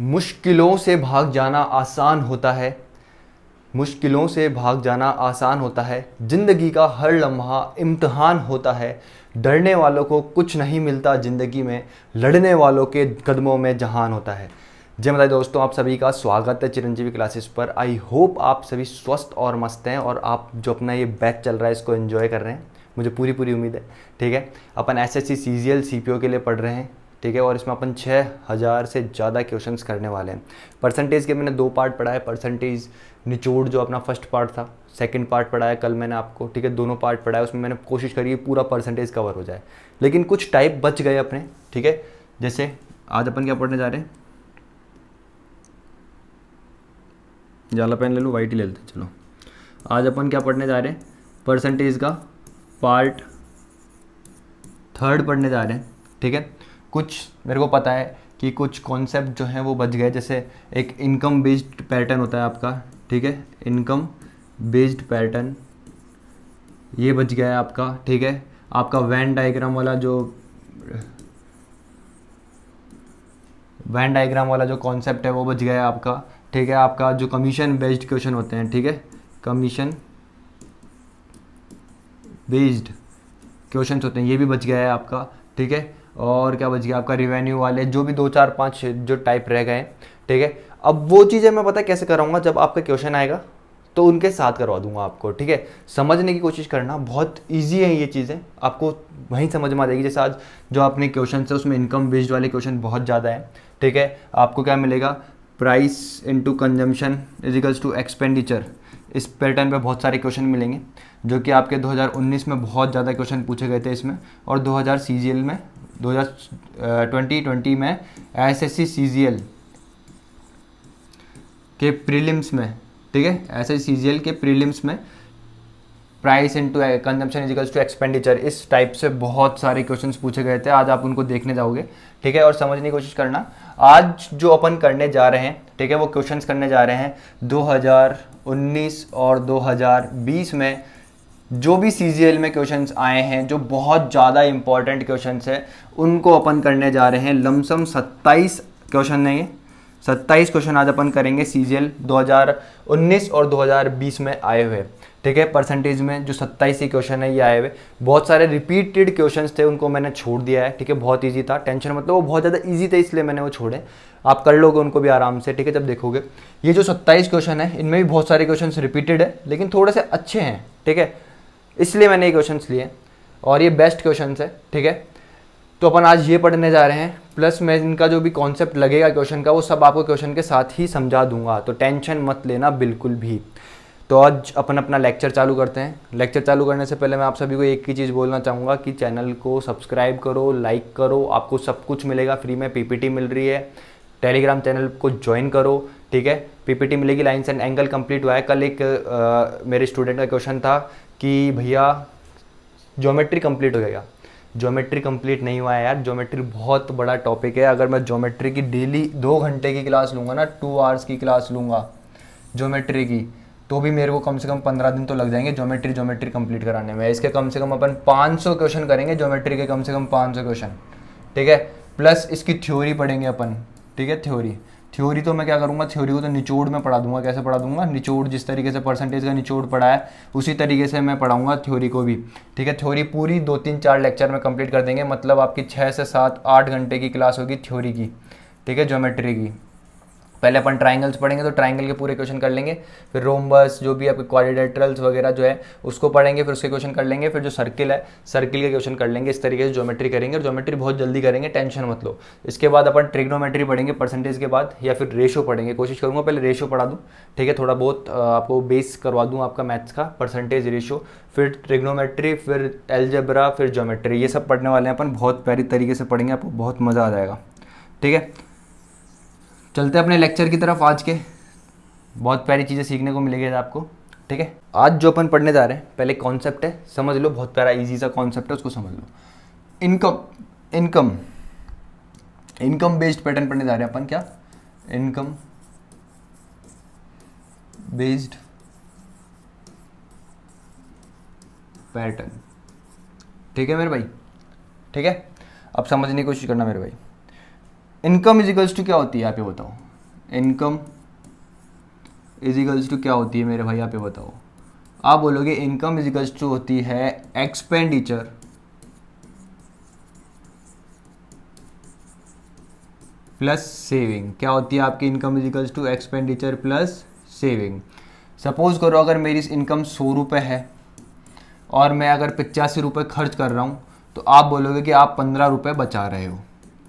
मुश्किलों से भाग जाना आसान होता है मुश्किलों से भाग जाना आसान होता है ज़िंदगी का हर लम्हा इम्तहान होता है डरने वालों को कुछ नहीं मिलता ज़िंदगी में लड़ने वालों के कदमों में जहान होता है जय माता दोस्तों आप सभी का स्वागत है चिरंजीवी क्लासेस पर आई होप आप सभी स्वस्थ और मस्त हैं और आप जो अपना ये बैच चल रहा है इसको एंजॉय कर रहे हैं मुझे पूरी पूरी उम्मीद है ठीक है अपन एस एस सी के लिए पढ़ रहे हैं ठीक है और इसमें अपन छः हज़ार से ज़्यादा क्वेश्चन करने वाले हैं परसेंटेज के मैंने दो पार्ट पढ़ाए परसेंटेज निचोड़ जो अपना फर्स्ट पार्ट था सेकंड पार्ट पढ़ाया कल मैंने आपको ठीक है दोनों पार्ट पढ़ाया उसमें मैंने कोशिश करी पूरा परसेंटेज कवर हो जाए लेकिन कुछ टाइप बच गए अपने ठीक है जैसे आज अपन क्या पढ़ने जा रहे हैं जाला पेन ले लो वाइट ही ले लेते चलो आज अपन क्या पढ़ने जा रहे हैं परसेंटेज का पार्ट थर्ड पढ़ने जा रहे हैं ठीक है कुछ मेरे को पता है कि कुछ कॉन्सेप्ट जो हैं वो बच गए जैसे एक इनकम बेस्ड पैटर्न होता है आपका ठीक है इनकम बेस्ड पैटर्न ये बच गया है आपका ठीक है आपका वैन डायग्राम वाला जो वैन डायग्राम वाला जो कॉन्सेप्ट है वो बच गया है आपका ठीक है आपका जो कमीशन बेस्ड क्वेश्चन होते हैं ठीक है कमीशन बेस्ड क्वेश्चन होते हैं ये भी बच गया है आपका ठीक है और क्या बच गया आपका रिवेन्यू वाले जो भी दो चार पाँच जो टाइप रह गए ठीक है अब वो चीज़ें मैं पता कैसे कराऊंगा जब आपका क्वेश्चन आएगा तो उनके साथ करवा दूंगा आपको ठीक है समझने की कोशिश करना बहुत इजी है ये चीज़ें आपको वहीं समझ में आ जाएगी जैसे आज जो आपने क्वेश्चन है उसमें इनकम बेस्ड वाले क्वेश्चन बहुत ज़्यादा है ठीक है आपको क्या मिलेगा price into consumption equals to expenditure इस पैटर्न पर बहुत सारे क्वेश्चन मिलेंगे जो कि आपके 2019 में बहुत ज़्यादा क्वेश्चन पूछे गए थे इसमें और 2000 हज़ार में 2020 में एस एसएससी सीजीएल के प्रीलिम्स में ठीक है एस एसएससी सीजीएल के प्रीलिम्स में price into consumption equals to expenditure इस टाइप से बहुत सारे क्वेश्चंस पूछे गए थे आज आप उनको देखने जाओगे ठीक है और समझने की कोशिश करना आज जो अपन करने जा रहे हैं ठीक है वो क्वेश्चंस करने जा रहे हैं 2019 और 2020 में जो भी सी में क्वेश्चन आए हैं जो बहुत ज़्यादा इंपॉर्टेंट क्वेश्चन है उनको अपन करने जा रहे हैं लमसम सत्ताईस क्वेश्चन हैं ये सत्ताईस क्वेश्चन आज अपन करेंगे सी 2019 और 2020 में आए हुए ठीक है परसेंटेज में जो सत्ताईस ही क्वेश्चन है ये आए हुए बहुत सारे रिपीटेड क्वेश्चन थे उनको मैंने छोड़ दिया है ठीक है बहुत ईजी था टेंशन मतलब वो बहुत ज़्यादा ईजी थे इसलिए मैंने वो छोड़े आप कर लोगे उनको भी आराम से ठीक है जब देखोगे ये जो सत्ताईस क्वेश्चन है इनमें भी बहुत सारे क्वेश्चन रिपीटेड है लेकिन थोड़े से अच्छे हैं ठीक है इसलिए मैंने ये क्वेश्चन लिए और ये बेस्ट क्वेश्चन है ठीक है तो अपन आज ये पढ़ने जा रहे हैं प्लस मैं इनका जो भी कॉन्सेप्ट लगेगा क्वेश्चन का वो सब आपको क्वेश्चन के साथ ही समझा दूंगा तो टेंशन मत लेना बिल्कुल भी तो आज अपन अपना लेक्चर चालू करते हैं लेक्चर चालू करने से पहले मैं आप सभी को एक ही चीज़ बोलना चाहूँगा कि चैनल को सब्सक्राइब करो लाइक करो आपको सब कुछ मिलेगा फ्री में पी मिल रही है टेलीग्राम चैनल को ज्वाइन करो ठीक है पीपीटी मिलेगी लाइन्स एंड एंगल कंप्लीट हुआ है कल एक आ, मेरे स्टूडेंट का क्वेश्चन था कि भैया ज्योमेट्री कंप्लीट हो गया जोमेट्री कंप्लीट नहीं हुआ है यार जोमेट्री बहुत बड़ा टॉपिक है अगर मैं ज्योमेट्री की डेली दो घंटे की क्लास लूँगा ना टू आवर्स की क्लास लूँगा ज्योमेट्री की तो भी मेरे को कम से कम पंद्रह दिन तो लग जाएंगे ज्योमेट्री जोमेट्री कंप्लीट कराने में इसके कम से कम अपन पाँच सौ क्वेश्चन करेंगे ज्योमेट्री के कम से कम पाँच सौ क्वेश्चन ठीक है प्लस इसकी थ्योरी पढ़ेंगे अपन ठीक है थ्योरी थ्योरी तो मैं क्या करूँगा थ्योरी को तो निचोड़ में पढ़ा दूंगा कैसे पढ़ा दूंगा निचोड़ जिस तरीके से परसेंटेज का निचोड़ पढ़ा है उसी तरीके से मैं पढ़ाऊंगा थ्योरी को भी ठीक है थ्योरी पूरी दो तीन चार लेक्चर में कंप्लीट कर देंगे मतलब आपकी छः से सात आठ घंटे की क्लास होगी थ्योरी की ठीक है ज्योमेट्री की पहले अपन ट्राइंगल्स पढ़ेंगे तो ट्राइंगल के पूरे क्वेश्चन कर लेंगे फिर रोमबस जो भी आपके क्वारिडेट्रल्स वगैरह जो है उसको पढ़ेंगे फिर उसके क्वेश्चन कर लेंगे फिर जो सर्किल है सर्किल के क्वेश्चन कर लेंगे इस तरीके से ज्योमेट्री करेंगे और ज्योमेट्री बहुत जल्दी करेंगे टेंशन मत लो इसके बाद अपन ट्रिग्नोमेट्री पढ़ेंगे परसेंटेज के बाद या फिर रेशो पढ़ेंगे कोशिश करूँगा पहले रेशो पढ़ा दूँ ठीक है थोड़ा बहुत आपको बेस करवा दूँ आपका मैथ्स का परसेंटेज रेशो फिर ट्रिग्नोमेट्री फिर एल्जेब्रा फिर ज्योमेट्री ये सब पढ़ने वाले हैं अपन बहुत प्यारी तरीके से पढ़ेंगे आपको बहुत मज़ा आ जाएगा ठीक है चलते अपने लेक्चर की तरफ आज के बहुत प्यारी चीज़ें सीखने को मिलेगी आपको ठीक है आज जो अपन पढ़ने जा रहे हैं पहले कॉन्सेप्ट है समझ लो बहुत प्यारा इजी सा कॉन्सेप्ट है उसको समझ लो income income income based pattern पढ़ने जा रहे हैं अपन क्या इनकम बेस्ड पैटर्न ठीक है मेरे भाई ठीक है अब समझने की कोशिश करना मेरे भाई इनकम इज इजिकल्स टू क्या होती है आप ये बताओ इनकम इज इजिकल्स टू क्या होती है मेरे भाई आप ये बताओ आप बोलोगे इनकम इज इजिकल्स टू होती है एक्सपेंडिचर प्लस सेविंग क्या होती है आपकी income equals to expenditure plus saving suppose करो अगर मेरी इनकम सौ रुपये है और मैं अगर पचासी रुपये खर्च कर रहा हूँ तो आप बोलोगे कि आप पंद्रह रुपये बचा रहे हो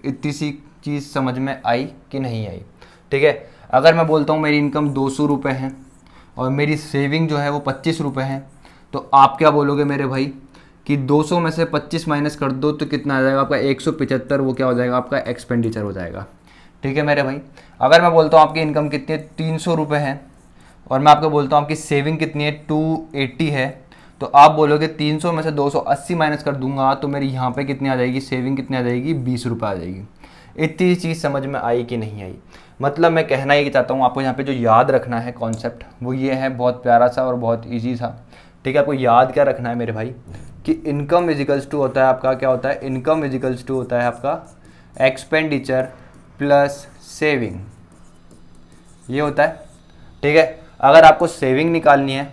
इतनी सी चीज़ समझ में आई कि नहीं आई ठीक है अगर मैं बोलता हूँ मेरी इनकम दो सौ रुपये है और मेरी सेविंग जो है वो पच्चीस रुपये है तो आप क्या बोलोगे मेरे भाई कि 200 में से 25 माइनस कर दो तो कितना आ जाएगा आपका एक वो क्या हो जाएगा आपका एक्सपेंडिचर हो जाएगा ठीक है मेरे भाई अगर मैं बोलता हूँ आपकी इनकम कितनी है तीन सौ रुपये है और मैं आपको बोलता हूँ आपकी सेविंग कितनी है टू एट्टी है तो आप बोलोगे तीन सौ में से दो सौ अस्सी माइनस कर दूंगा तो मेरी यहाँ पे कितनी आ जाएगी सेविंग कितनी आ जाएगी बीस रुपये आ जाएगी इतनी चीज़ समझ में आई कि नहीं आई मतलब मैं कहना ये चाहता हूँ आपको यहाँ पे जो याद रखना है कॉन्सेप्ट वो ये है बहुत प्यारा सा और बहुत ईजी सा ठीक है आपको याद क्या रखना है मेरे भाई कि इनकम इजिकल्स टू होता है आपका क्या होता है इनकम इजिकल्स टू होता है आपका एक्सपेंडिचर प्लस सेविंग ये होता है ठीक है अगर आपको सेविंग निकालनी है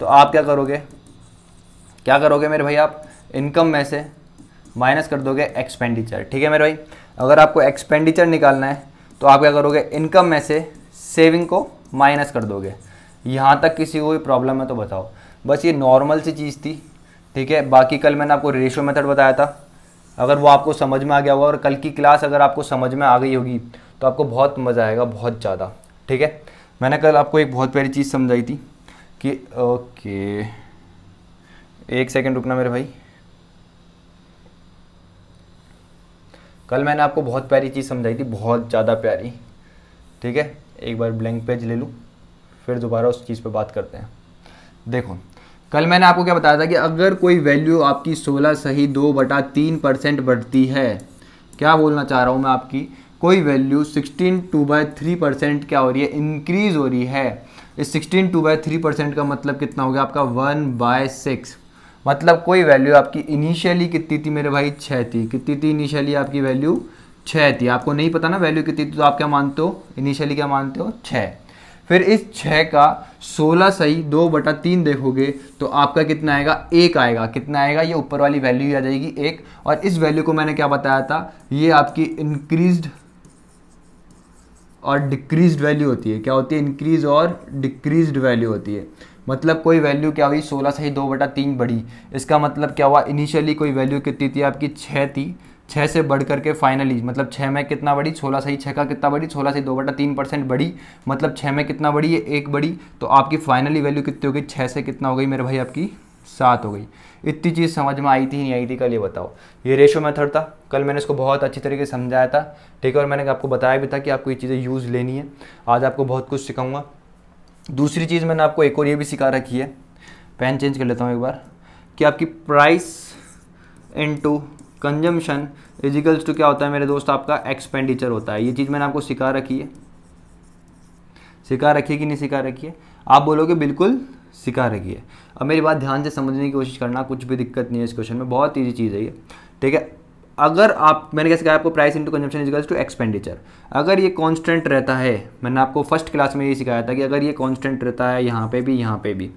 तो आप क्या करोगे क्या करोगे मेरे भाई आप इनकम में से माइनस कर दोगे एक्सपेंडिचर ठीक है मेरे भाई अगर आपको एक्सपेंडिचर निकालना है तो आप क्या करोगे इनकम में से सेविंग को माइनस कर दोगे यहाँ तक किसी को भी प्रॉब्लम है तो बताओ बस ये नॉर्मल सी चीज़ थी ठीक है बाकी कल मैंने आपको रेशो मेथड बताया था अगर वो आपको समझ में आ गया होगा और कल की क्लास अगर आपको समझ में आ गई होगी तो आपको बहुत मज़ा आएगा बहुत ज़्यादा ठीक है मैंने कल आपको एक बहुत प्यारी चीज़ समझाई थी कि ओके एक सेकेंड रुकना मेरे भाई कल मैंने आपको बहुत प्यारी चीज़ समझाई थी बहुत ज़्यादा प्यारी ठीक है एक बार ब्लैंक पेज ले लूँ फिर दोबारा उस चीज़ पर बात करते हैं देखो कल मैंने आपको क्या बताया था कि अगर कोई वैल्यू आपकी 16 सही दो बटा तीन परसेंट बढ़ती है क्या बोलना चाह रहा हूँ मैं आपकी कोई value 16 two by three percent क्या हो रही है इंक्रीज हो रही है इस 16 टू बाय थ्री परसेंट का मतलब कितना हो गया आपका वन बाय सिक्स मतलब कोई वैल्यू आपकी इनिशियली कितनी थी मेरे भाई छः थी कितनी थी इनिशियली आपकी वैल्यू छः थी आपको नहीं पता ना वैल्यू कितनी थी तो आप क्या मानते हो इनिशियली क्या मानते हो छः फिर इस छः का सोलह सही दो बटा तीन देखोगे तो आपका कितना आएगा एक आएगा कितना आएगा ये ऊपर वाली वैल्यू आ जाएगी एक और इस वैल्यू को मैंने क्या बताया था ये आपकी इंक्रीज्ड और डिक्रीज्ड वैल्यू होती है क्या होती है इंक्रीज और डिक्रीज्ड वैल्यू होती है मतलब कोई वैल्यू क्या हुई सोलह ही दो बटा तीन बढ़ी इसका मतलब क्या हुआ इनिशियली कोई वैल्यू कितनी थी आपकी छः थी छः से बढ़ करके फाइनली मतलब छः में कितना बढ़ी सोलह सही छः का कितना बढ़ी सोलह से दो बटा तीन परसेंट बढ़ी मतलब छः में कितना बढ़ी है एक बढ़ी तो आपकी फाइनली वैल्यू कितनी हो गई छः से कितना हो गई मेरे भाई आपकी सात हो गई इतनी चीज़ समझ में आई थी नहीं आई थी कल ये बताओ ये रेशो मेथड था कल मैंने इसको बहुत अच्छी तरीके से समझाया था ठीक है और मैंने आपको बताया भी था कि आपको ये चीज़ें यूज़ लेनी है आज आपको बहुत कुछ सिखाऊंगा दूसरी चीज़ मैंने आपको एक और ये भी सिखा रखी है पेन चेंज कर लेता हूँ एक बार कि आपकी price into consumption equals to क्या होता है मेरे दोस्त आपका एक्सपेंडिचर होता है ये चीज़ मैंने आपको सिखा रखी है सिखा रखी है कि नहीं सिखा रखी है आप बोलोगे बिल्कुल सिखा रखी है अब मेरी बात ध्यान से समझने की कोशिश करना कुछ भी दिक्कत नहीं है इस क्वेश्चन में बहुत ईजी चीज़ है ये ठीक है अगर आप मैंने कैसे कहा आपको price into consumption equals to expenditure अगर ये कांस्टेंट रहता है मैंने आपको फर्स्ट क्लास में ये सिखाया था कि अगर ये कांस्टेंट रहता है यहाँ पे भी यहाँ पे भी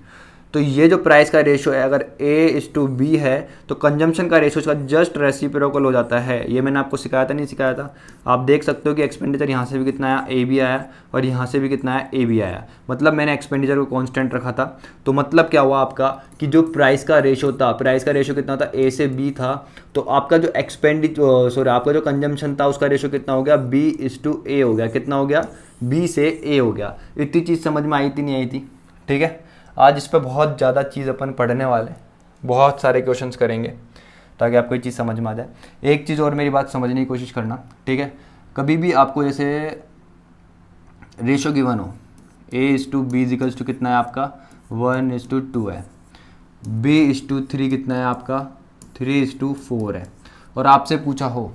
तो ये जो प्राइस का रेशो है अगर ए इज टू बी है तो कंजम्पशन का रेशो इसका जस्ट रेसिप्रोकल हो जाता है ये मैंने आपको सिखाया था नहीं सिखाया था आप देख सकते हो कि एक्सपेंडिचर यहाँ से भी कितना आया ए भी आया और यहाँ से भी कितना आया ए भी आया मतलब मैंने एक्सपेंडिचर को कॉन्स्टेंट रखा था तो मतलब क्या हुआ आपका कि जो प्राइस का रेशो था प्राइस का रेशो कितना था ए से बी था तो आपका जो एक्सपेंडिच सॉरी आपका जो कंजम्पशन था उसका रेशो कितना हो गया बी इज टू ए हो गया कितना हो गया बी से ए हो गया इतनी चीज़ समझ में आई थी नहीं आई थी ठीक है आज इस पर बहुत ज़्यादा चीज़ अपन पढ़ने वाले हैं बहुत सारे क्वेश्चन करेंगे ताकि आपको ये चीज़ समझ में आ जाए एक चीज़ और मेरी बात समझने की कोशिश करना ठीक है कभी भी आपको जैसे रेशो गिवन हो A is to B equals to कितना है आपका वन इज टू टू है बी इज टू थ्री कितना है आपका थ्री इज टू फोर है और आपसे पूछा हो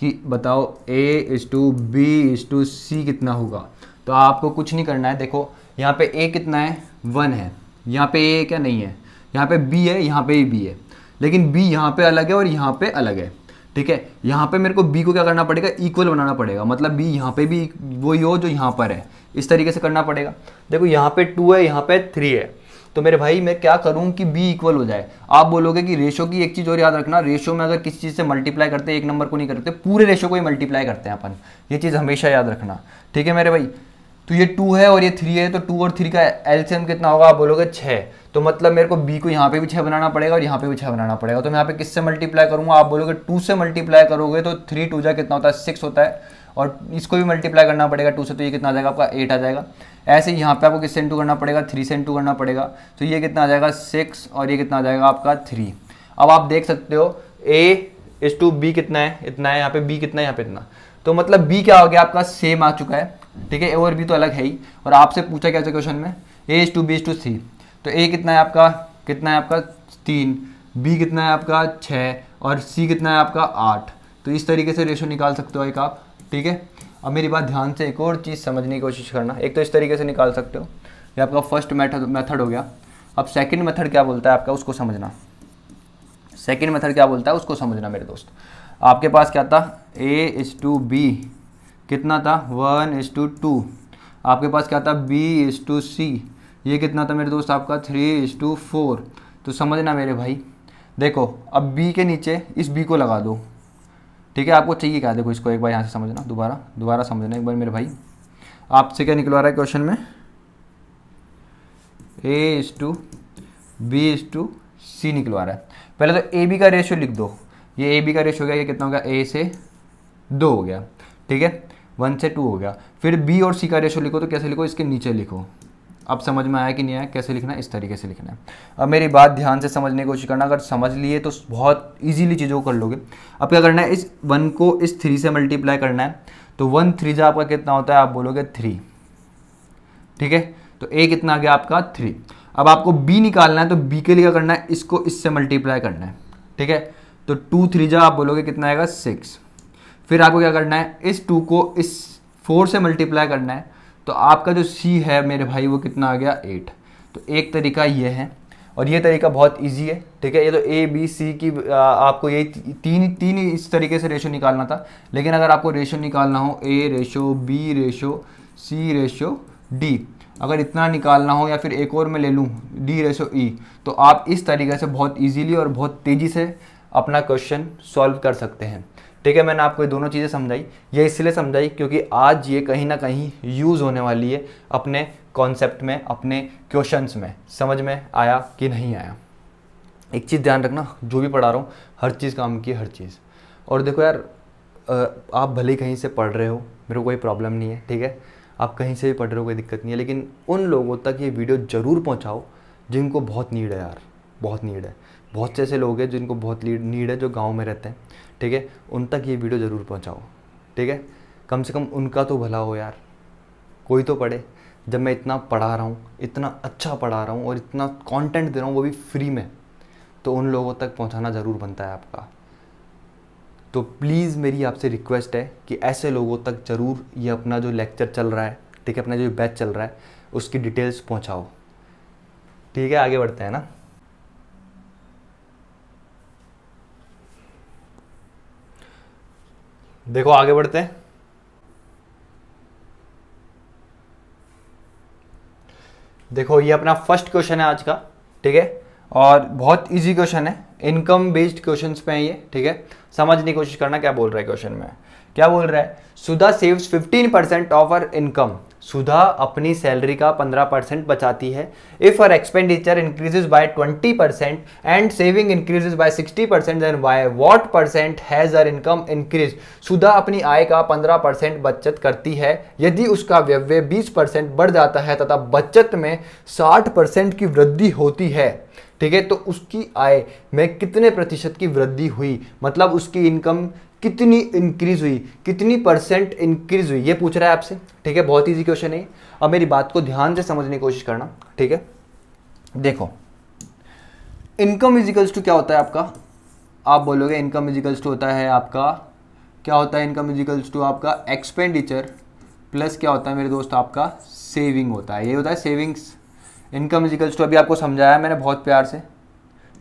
कि बताओ A is to B is to C कितना होगा तो आपको कुछ नहीं करना है देखो यहाँ पे ए कितना है वन है यहाँ पे ए क्या नहीं है यहाँ पे बी है यहाँ पे ही बी है लेकिन बी यहाँ पे अलग है और यहाँ पे अलग है ठीक है यहाँ पे मेरे को बी को क्या करना पड़ेगा इक्वल बनाना पड़ेगा मतलब बी यहाँ पे भी वही हो जो यहाँ पर है इस तरीके से करना पड़ेगा देखो यहाँ पे टू है यहाँ पे थ्री है तो मेरे भाई मैं क्या करूँ कि बी इक्वल हो जाए आप बोलोगे कि रेशो की एक चीज़ और याद रखना रेशो में अगर किसी चीज़ से मल्टीप्लाई करते हैं एक नंबर को नहीं करते पूरे रेशो को ही मल्टीप्लाई करते हैं अपन ये चीज़ हमेशा याद रखना ठीक है मेरे भाई तो ये टू है और ये थ्री है तो टू और थ्री का एल्सियम कितना होगा आप बोलोगे छः तो मतलब मेरे को बी को यहाँ पे भी छः बनाना पड़ेगा और यहाँ पे भी छः बनाना पड़ेगा तो मैं यहाँ पे किससे मल्टीप्लाई करूँगा आप बोलोगे टू से मल्टीप्लाई करोगे तो थ्री टू जा कितना होता है सिक्स होता है और इसको भी मल्टीप्लाई करना पड़ेगा टू से तो ये कितना आ जाएगा आपका एट आ जाएगा ऐसे यहाँ पर आपको किससे इंटू करना पड़ेगा थ्री से इंटू करना पड़ेगा तो ये कितना आ जाएगा सिक्स और ये कितना आ जाएगा आपका थ्री अब आप देख सकते हो ए इस टू बी कितना है इतना है यहाँ पे बी कितना है यहाँ पे इतना तो मतलब बी क्या हो गया आपका सेम आ चुका है ठीक है ए और बी तो अलग है ही और आपसे पूछा क्या क्वेश्चन में A is to B is to C तो ए कितना है आपका कितना है आपका तीन बी कितना है आपका छः और सी कितना है आपका आठ तो इस तरीके से रेशो निकाल सकते हो एक आप ठीक है अब मेरी बात ध्यान से एक और चीज़ समझने की कोशिश करना एक तो इस तरीके से निकाल सकते हो ये आपका फर्स्ट मेथड मेथड हो गया अब सेकंड मेथड क्या बोलता है आपका उसको समझना सेकंड मेथड क्या बोलता है उसको समझना मेरे दोस्त आपके पास क्या था ए इज टू बी कितना था वन इज टू टू आपके पास क्या था बी इज टू सी ये कितना था मेरे दोस्त आपका थ्री इज टू फोर तो समझना मेरे भाई देखो अब बी के नीचे इस बी को लगा दो ठीक है आपको चाहिए क्या देखो इसको एक बार यहाँ से समझना दोबारा दोबारा समझना एक बार मेरे भाई आपसे क्या निकलवा रहा है क्वेश्चन में A is to B is to C निकलवा रहा है पहले तो ए बी का रेशियो लिख दो ये ए बी का रेशियो हो गया ये कितना हो गया ए से दो हो गया ठीक है वन से टू हो गया फिर बी और सी का रेशो लिखो तो कैसे लिखो इसके नीचे लिखो अब समझ में आया कि नहीं आया कैसे लिखना है इस तरीके से लिखना है अब मेरी बात ध्यान से समझने की कोशिश करना अगर समझ लिए तो बहुत इजीली चीज़ों को कर लोगे अब क्या करना है इस वन को इस थ्री से मल्टीप्लाई करना है तो वन थ्री जो आपका कितना होता है आप बोलोगे थ्री ठीक है तो ए कितना आ गया आपका थ्री अब आपको बी निकालना है तो बी के लिए क्या करना है इसको इससे मल्टीप्लाई करना है ठीक है तो टू थ्री जो आप बोलोगे कितना आएगा सिक्स फिर आपको क्या करना है इस टू को इस फोर से मल्टीप्लाई करना है तो आपका जो सी है मेरे भाई वो कितना आ गया एट तो एक तरीका ये है और ये तरीका बहुत इजी है ठीक है ये तो ए बी सी की आपको यही तीन तीन इस तरीके से रेशो निकालना था लेकिन अगर आपको रेशो निकालना हो A ratio B ratio C ratio D अगर इतना निकालना हो या फिर एक और मैं ले लूँ डी रेशो ई तो आप इस तरीके से बहुत इजीली और बहुत तेज़ी से अपना क्वेश्चन सॉल्व कर सकते हैं ठीक है मैंने आपको ये दोनों चीज़ें समझाई ये इसलिए समझाई क्योंकि आज ये कहीं ना कहीं यूज़ होने वाली है अपने कॉन्सेप्ट में अपने क्वेश्चंस में समझ में आया कि नहीं आया एक चीज़ ध्यान रखना जो भी पढ़ा रहा हूँ हर चीज़ काम की हर चीज़ और देखो यार आप भले कहीं से पढ़ रहे हो मेरे को कोई प्रॉब्लम नहीं है ठीक है आप कहीं से भी पढ़ रहे हो कोई दिक्कत नहीं है लेकिन उन लोगों तक ये वीडियो ज़रूर पहुँचाओ जिनको बहुत नीड है यार बहुत नीड है बहुत से ऐसे लोग हैं जिनको बहुत नीड है जो गाँव में रहते हैं ठीक है उन तक ये वीडियो ज़रूर पहुँचाओ ठीक है कम से कम उनका तो भला हो यार कोई तो पढ़े जब मैं इतना पढ़ा रहा हूँ इतना अच्छा पढ़ा रहा हूँ और इतना कंटेंट दे रहा हूँ वो भी फ्री में तो उन लोगों तक पहुँचाना ज़रूर बनता है आपका तो प्लीज़ मेरी आपसे रिक्वेस्ट है कि ऐसे लोगों तक ज़रूर ये अपना जो लेक्चर चल रहा है ठीक है अपना जो बैच चल रहा है उसकी डिटेल्स पहुँचाओ ठीक है आगे बढ़ते हैं ना देखो आगे बढ़ते हैं देखो ये अपना फर्स्ट क्वेश्चन है आज का ठीक है और बहुत इजी क्वेश्चन है इनकम बेस्ड क्वेश्चंस पे है ये ठीक है समझने की कोशिश करना क्या बोल रहा है क्वेश्चन में क्या बोल रहा है Sudha saves 15% of our income Sudha अपनी सैलरी का 15 परसेंट बचाती है if her expenditure increases by 20 percent and saving increases by 60 percent then by what percent has her income increase Sudha अपनी आय का 15 परसेंट बचत करती है यदि उसका व्यव्य 20 परसेंट बढ़ जाता है तथा बचत में 60 परसेंट की वृद्धि होती है ठीक है तो उसकी आय में कितने प्रतिशत की वृद्धि हुई मतलब उसकी इनकम कितनी इंक्रीज हुई कितनी परसेंट इंक्रीज हुई ये पूछ रहा है आपसे ठीक है बहुत ईजी क्वेश्चन है अब मेरी बात को ध्यान से समझने की कोशिश करना ठीक है देखो इनकम इजिकल्स टू क्या होता है आपका आप बोलोगे इनकम इजिकल्स टू होता है आपका क्या होता है इनकम इजिकल्स टू आपका एक्सपेंडिचर प्लस क्या होता है मेरे दोस्त आपका सेविंग होता है ये होता है सेविंग्स इनकम इजिकल्स टू अभी आपको समझाया मैंने बहुत प्यार से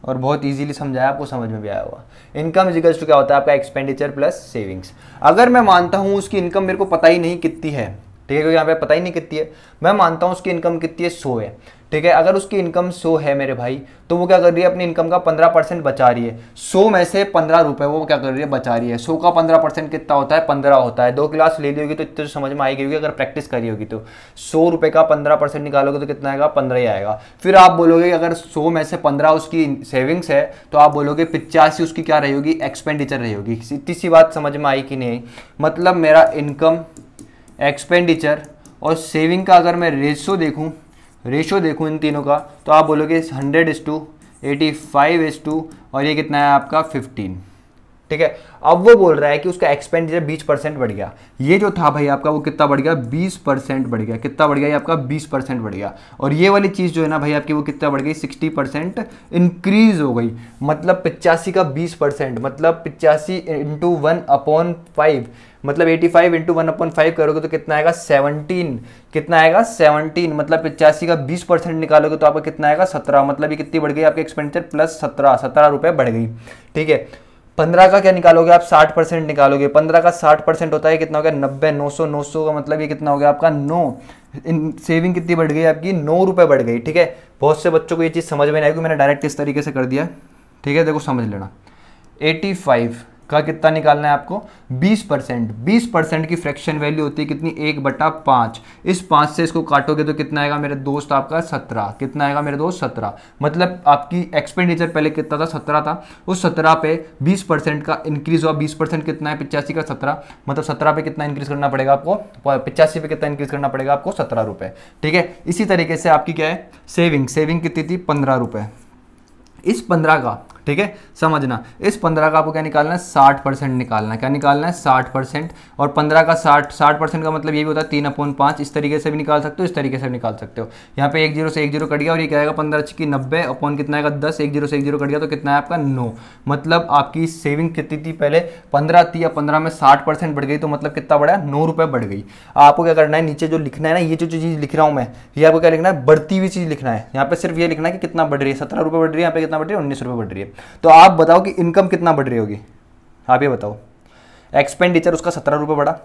और बहुत इजीली समझाया आपको समझ में भी आया होगा इनकम इजिकल्स टू क्या होता है आपका एक्सपेंडिचर प्लस सेविंग्स अगर मैं मानता हूँ उसकी इनकम मेरे को पता ही नहीं कितनी है ठीक है क्योंकि यहाँ पे पता ही नहीं कितनी है मैं मानता हूँ उसकी इनकम कितनी है सो है ठीक है अगर उसकी इनकम सो है मेरे भाई तो वो क्या कर रही है अपनी इनकम का पंद्रह परसेंट बचा रही है सौ में से पंद्रह रुपए वो क्या कर रही है बचा रही है सौ का पंद्रह परसेंट कितना होता है पंद्रह होता है दो क्लास ले ली होगी तो इतने समझ में आएगी होगी अगर प्रैक्टिस करी होगी तो सौ रुपये का पंद्रह परसेंट निकालोगे तो कितना आएगा पंद्रह ही आएगा फिर आप बोलोगे अगर सौ में से पंद्रह उसकी सेविंग्स है तो आप बोलोगे पिचासी उसकी क्या रही होगी एक्सपेंडिचर रही होगी इतनी सी बात समझ में आई कि नहीं मतलब मेरा इनकम एक्सपेंडिचर और सेविंग का अगर मैं रेशो देखूँ रेशो देखूँ इन तीनों का तो आप बोलोगे hundred is to eighty five is to और ये कितना है आपका फिफ्टीन ठीक है अब वो बोल रहा है कि उसका एक्सपेंडिचर बीस परसेंट बढ़ गया ये जो था भाई आपका वो कितना बढ़ गया बीस परसेंट बढ़ गया कितना बढ़ गया ये आपका बीस परसेंट बढ़ गया और ये वाली चीज़ जो है ना भाई आपकी वो कितना बढ़ गई सिक्सटी परसेंट इंक्रीज हो गई मतलब पिचासी का बीस परसेंट मतलब पिचासी इंटू वन अपॉन फाइव मतलब 85 five into one upon five करोगे तो कितना आएगा 17 कितना आएगा 17 मतलब पिचासी का 20 परसेंट निकालोगे तो आपका कितना आएगा 17 मतलब ये कितनी बढ़ गई आपकी एक्सपेंडिचर प्लस 17 सत्रह रुपये बढ़ गई ठीक है पंद्रह का क्या निकालोगे आप साठ परसेंट निकालोगे पंद्रह का साठ परसेंट होता है कितना हो गया नब्बे नौ सौ नौ सौ का मतलब ये कितना हो गया आपका नौ इन सेविंग कितनी बढ़ गई आपकी नौ रुपये बढ़ गई ठीक है बहुत से बच्चों को ये चीज़ समझ में नहीं आई क्योंकि मैंने डायरेक्ट इस तरीके से कर दिया ठीक है देखो समझ लेना एटी फाइव का कितना निकालना है आपको 20 परसेंट बीस परसेंट की फ्रैक्शन वैल्यू होती है कितनी एक बटा पाँच इस पाँच से इसको काटोगे तो कितना आएगा मेरे दोस्त आपका सत्रह कितना आएगा मेरे दोस्त सत्रह मतलब आपकी एक्सपेंडिचर पहले कितना था सत्रह था उस सत्रह पे बीस परसेंट का इंक्रीज हुआ बीस परसेंट कितना है पिचासी का सत्रह मतलब सत्रह पे कितना इंक्रीज करना पड़ेगा आपको पिचासी पे कितना इंक्रीज करना पड़ेगा आपको सत्रह रुपये ठीक है इसी तरीके से आपकी क्या है सेविंग सेविंग कितनी थी पंद्रह रुपये इस पंद्रह का ठीक है समझना इस पंद्रह का आपको क्या निकालना है साठ परसेंट निकालना है क्या निकालना है साठ परसेंट और पंद्रह का साठ साठ परसेंट का मतलब ये भी होता है तीन अपॉन पाँच इस तरीके से भी निकाल सकते हो इस तरीके से भी निकाल सकते हो यहाँ पे एक जीरो से एक जीरो कट गया और ये क्या पंद्रह की नब्बे अपॉन कितना आएगा दस एक जीरो से एक जीरो कट गया तो कितना है आपका नो मतलब आपकी सेविंग कितनी थी पहले पंद्रह थी या पंद्रह में साठ परसेंट बढ़ गई तो मतलब कितना बढ़ा नौ रुपये बढ़ गई आपको क्या करना है नीचे जो लिखना है ना ये जो चीज़ लिख रहा हूँ मैं ये आपको क्या लिखना है बढ़ती हुई चीज़ लिखना है यहाँ पे सिर्फ ये लिखना है कि कितना बढ़ रही है सत्रह रुपये बढ़ रही है यहाँ पे कितना बढ़ रही है उन्नीस रुपये बढ़ रही है तो आप बताओ कि इनकम कितना बढ़ रही होगी आप ये बताओ एक्सपेंडिचर उसका सत्रह रुपये बढ़ा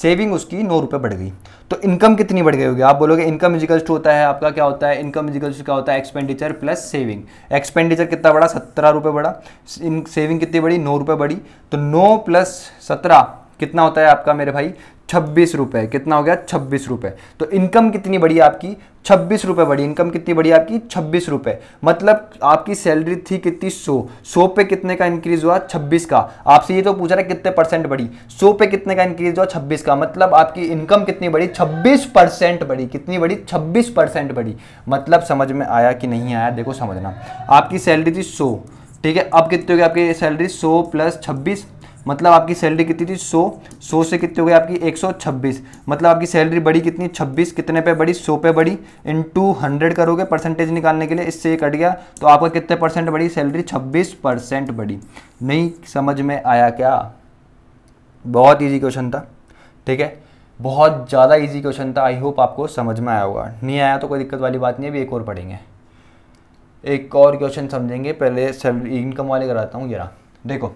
सेविंग उसकी नौ रुपये बढ़ गई तो इनकम कितनी बढ़ गई होगी आप बोलोगे इनकम इजिकल्स टू होता है आपका क्या होता है इनकम इजिकल्स टू क्या होता है एक्सपेंडिचर प्लस सेविंग एक्सपेंडिचर कितना बढ़ा सत्रह रुपये बढ़ा सेविंग कितनी बढ़ी नौ रुपये बढ़ी तो नौ प्लस सत्रह कितना होता है आपका मेरे भाई छब्बीस रुपये कितना हो गया छब्बीस रुपये तो इनकम कितनी बढ़ी आपकी छब्बीस रुपये बढ़ी इनकम कितनी बढ़ी आपकी छब्बीस रुपये मतलब आपकी सैलरी थी कितनी सौ सौ पे कितने का इंक्रीज हुआ छब्बीस का आपसे ये तो पूछ रहा है कितने परसेंट बढ़ी सौ पे कितने का इंक्रीज हुआ छब्बीस का मतलब आपकी इनकम कितनी बढ़ी छब्बीस परसेंट बढ़ी कितनी बढ़ी छब्बीस परसेंट बढ़ी मतलब समझ में आया कि नहीं आया देखो समझना आपकी सैलरी थी सौ ठीक है अब कितनी होगी आपकी सैलरी सौ प्लस छब्बीस मतलब आपकी सैलरी कितनी थी सौ सौ से कितनी हो गई आपकी एक सौ छब्बीस मतलब आपकी सैलरी बढ़ी कितनी छब्बीस कितने पे बढ़ी सौ पे बढ़ी इन टू हंड्रेड करोगे परसेंटेज निकालने के लिए इससे ये कट गया तो आपका कितने परसेंट बढ़ी सैलरी छब्बीस परसेंट बढ़ी नहीं समझ में आया क्या बहुत ईजी क्वेश्चन था ठीक है बहुत ज़्यादा ईजी क्वेश्चन था आई होप आपको समझ में आया होगा नहीं आया तो कोई दिक्कत वाली बात नहीं अभी एक और पढ़ेंगे एक और क्वेश्चन समझेंगे पहले सैलरी इनकम वाले कराता हूँ जरा देखो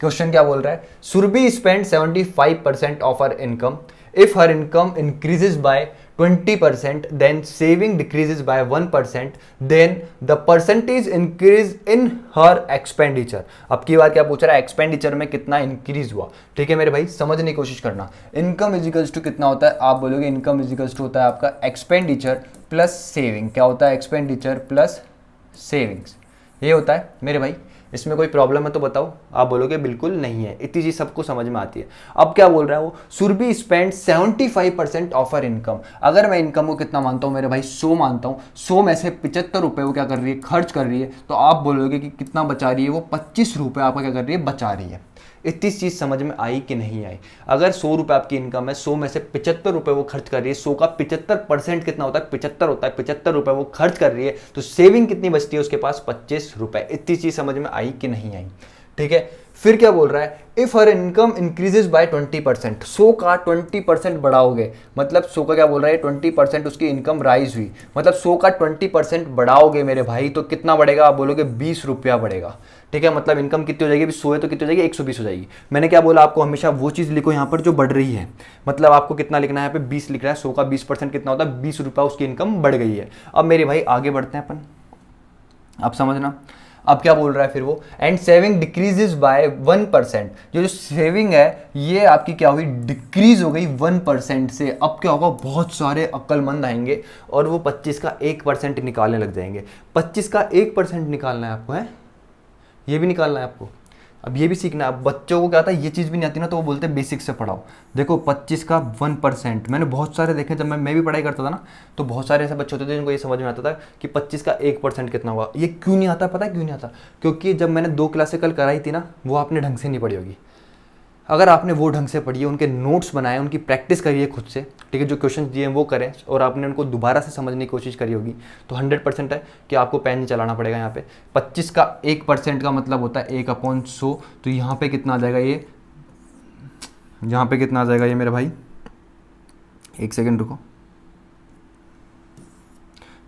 क्वेश्चन क्या बोल रहा है Surabhi spend 75 percent of her income if her income increases by 20 percent then saving decreases by 1 percent then the percentage increase in her expenditure अब की बार क्या पूछ रहा है एक्सपेंडिचर में कितना इंक्रीज हुआ ठीक है मेरे भाई समझने की कोशिश करना इनकम इजिकल्स टू कितना होता है आप बोलोगे इनकम इजिकल्स टू होता है आपका एक्सपेंडिचर प्लस सेविंग क्या होता है एक्सपेंडिचर प्लस सेविंग्स ये होता है मेरे भाई इसमें कोई प्रॉब्लम है तो बताओ आप बोलोगे बिल्कुल नहीं है इतनी चीज़ सबको समझ में आती है अब क्या बोल रहा है वो Surabhi spend 75 percent of our income अगर मैं इनकम को कितना मानता हूँ मेरे भाई सो मानता हूँ सो में से पिचहत्तर रुपये वो क्या कर रही है खर्च कर रही है तो आप बोलोगे कि कितना बचा रही है वो पच्चीस रुपये आपका क्या कर रही है बचा रही है इतनी चीज़ समझ में आई कि नहीं आई अगर सौ रुपये आपकी इनकम है सौ में से पिछहत्तर रुपये वो खर्च कर रही है सौ का पिछहत्तर परसेंट कितना होता है पिचहत्तर होता है पिचहत्तर रुपये वो खर्च कर रही है तो सेविंग कितनी बचती है उसके पास पच्चीस रुपए इतनी चीज़ समझ में आई कि नहीं आई ठीक है फिर क्या बोल रहा है if her income increases by 20 percent सो का 20 परसेंट बढ़ाओगे मतलब सो का क्या बोल रहा है 20 परसेंट उसकी इनकम राइज हुई मतलब सो का 20 परसेंट बढ़ाओगे मेरे भाई तो कितना बढ़ेगा आप बोलोगे बीस रुपया बढ़ेगा ठीक है मतलब इनकम कितनी हो जाएगी अभी सोए है तो कितनी हो जाएगी एक सौ बीस हो जाएगी मैंने क्या बोला आपको हमेशा वो चीज़ लिखो यहाँ पर जो बढ़ रही है मतलब आपको कितना लिखना है यहाँ पे बीस लिख रहा है सौ का बीस परसेंट कितना होता है बीस रुपया उसकी इनकम बढ़ गई है अब मेरे भाई आगे बढ़ते हैं अपन आप समझना अब क्या बोल रहा है फिर वो and saving decreases by one percent जो जो सेविंग है ये आपकी क्या हुई डिक्रीज हो गई वन परसेंट से अब क्या होगा बहुत सारे अक्लमंद आएंगे और वो पच्चीस का एक परसेंट निकालने लग जाएंगे पच्चीस का एक परसेंट निकालना है आपको है ये भी निकालना है आपको अब ये भी सीखना है बच्चों को क्या आता है ये चीज़ भी नहीं आती ना तो वो बोलते हैं बेसिक से पढ़ाओ देखो 25 का 1 परसेंट मैंने बहुत सारे देखे जब मैं मैं भी पढ़ाई करता था ना तो बहुत सारे ऐसे बच्चे होते थे जिनको ये समझ में आता था कि 25 का 1 परसेंट कितना हुआ ये क्यों नहीं आता पता है क्यों नहीं आता क्योंकि जब मैंने दो क्लासें कल कराई थी ना वो आपने ढंग से नहीं पढ़ी होगी अगर आपने वो ढंग से पढ़ी है उनके नोट्स बनाए उनकी प्रैक्टिस करिए खुद से ठीक है जो क्वेश्चन दिए हैं वो करें और आपने उनको दोबारा से समझने की कोशिश करी होगी तो हंड्रेड परसेंट है कि आपको पेन चलाना पड़ेगा यहाँ पे पच्चीस का एक परसेंट का मतलब होता है एक अपॉन सो तो यहाँ पे कितना आ जाएगा ये यहाँ पे कितना आ जाएगा ये मेरे भाई एक सेकेंड रुको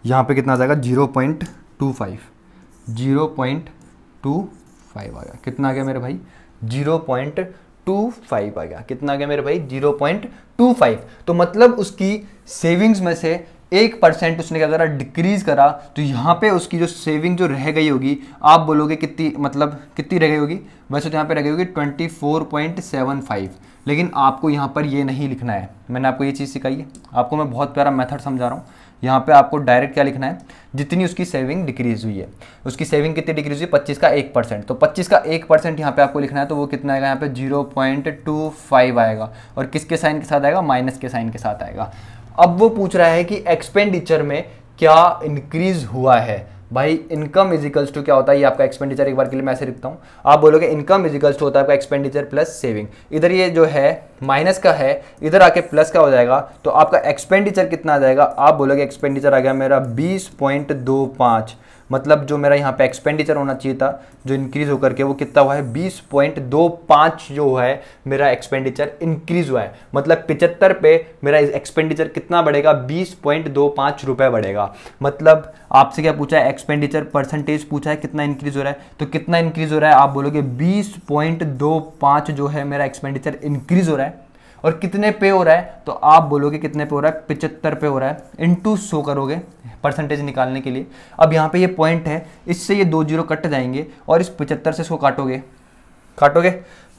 यहाँ पे कितना आ जाएगा zero point two five zero point two five आ गया कितना आ गया मेरे भाई जीरो पॉइंट टू फाइव आ गया कितना गया मेरे भाई जीरो पॉइंट टू फाइव तो मतलब उसकी सेविंग्स में से एक परसेंट उसने क्या करा डिक्रीज करा तो यहाँ पे उसकी जो सेविंग जो रह गई होगी आप बोलोगे कितनी मतलब कितनी रह गई होगी वैसे तो यहाँ पे रह गई होगी twenty four point seven five लेकिन आपको यहाँ पर ये नहीं लिखना है मैंने आपको ये चीज़ सिखाई है आपको मैं बहुत प्यारा मेथड समझा रहा हूँ यहाँ पे आपको डायरेक्ट क्या लिखना है जितनी उसकी सेविंग डिक्रीज हुई है उसकी सेविंग कितनी डिक्रीज हुई पच्चीस का एक परसेंट तो पच्चीस का एक परसेंट यहाँ पे आपको लिखना है तो वो कितना आएगा यहाँ पे जीरो पॉइंट टू फाइव आएगा और किसके साइन के साथ आएगा माइनस के साइन के साथ आएगा अब वो पूछ रहा है कि एक्सपेंडिचर में क्या इंक्रीज हुआ है भाई इनकम इजिकल्स टू क्या होता है ये आपका एक्सपेंडिचर एक बार के लिए मैं ऐसे लिखता हूँ आप बोलोगे इनकम इजिकल्स टू होता है आपका एक्सपेंडिचर प्लस सेविंग इधर ये जो है माइनस का है इधर आके प्लस का हो जाएगा तो आपका एक्सपेंडिचर कितना आ जाएगा आप बोलोगे एक्सपेंडिचर आ गया मेरा बीस पॉइंट दो मतलब जो मेरा यहाँ पे एक्सपेंडिचर होना चाहिए था जो इंक्रीज़ होकर के वो कितना हुआ है बीस पॉइंट दो पाँच जो है मेरा एक्सपेंडिचर इंक्रीज़ हुआ है मतलब पिचहत्तर पे मेरा एक्सपेंडिचर कितना बढ़ेगा बीस पॉइंट दो पाँच रुपये बढ़ेगा मतलब आपसे क्या पूछा है एक्सपेंडिचर परसेंटेज पूछा है कितना इंक्रीज़ हो रहा है तो कितना इंक्रीज़ हो रहा है आप बोलोगे बीस पॉइंट दो पाँच जो है मेरा एक्सपेंडिचर इंक्रीज़ हो रहा है और कितने पे हो रहा है तो आप बोलोगे कितने पे हो रहा है पिचहत्तर पे हो रहा है इंटू सो करोगे परसेंटेज निकालने के लिए अब यहाँ पे ये पॉइंट है इससे ये दो जीरो कट जाएंगे और इस पचहत्तर से इसको काटोगे काटोगे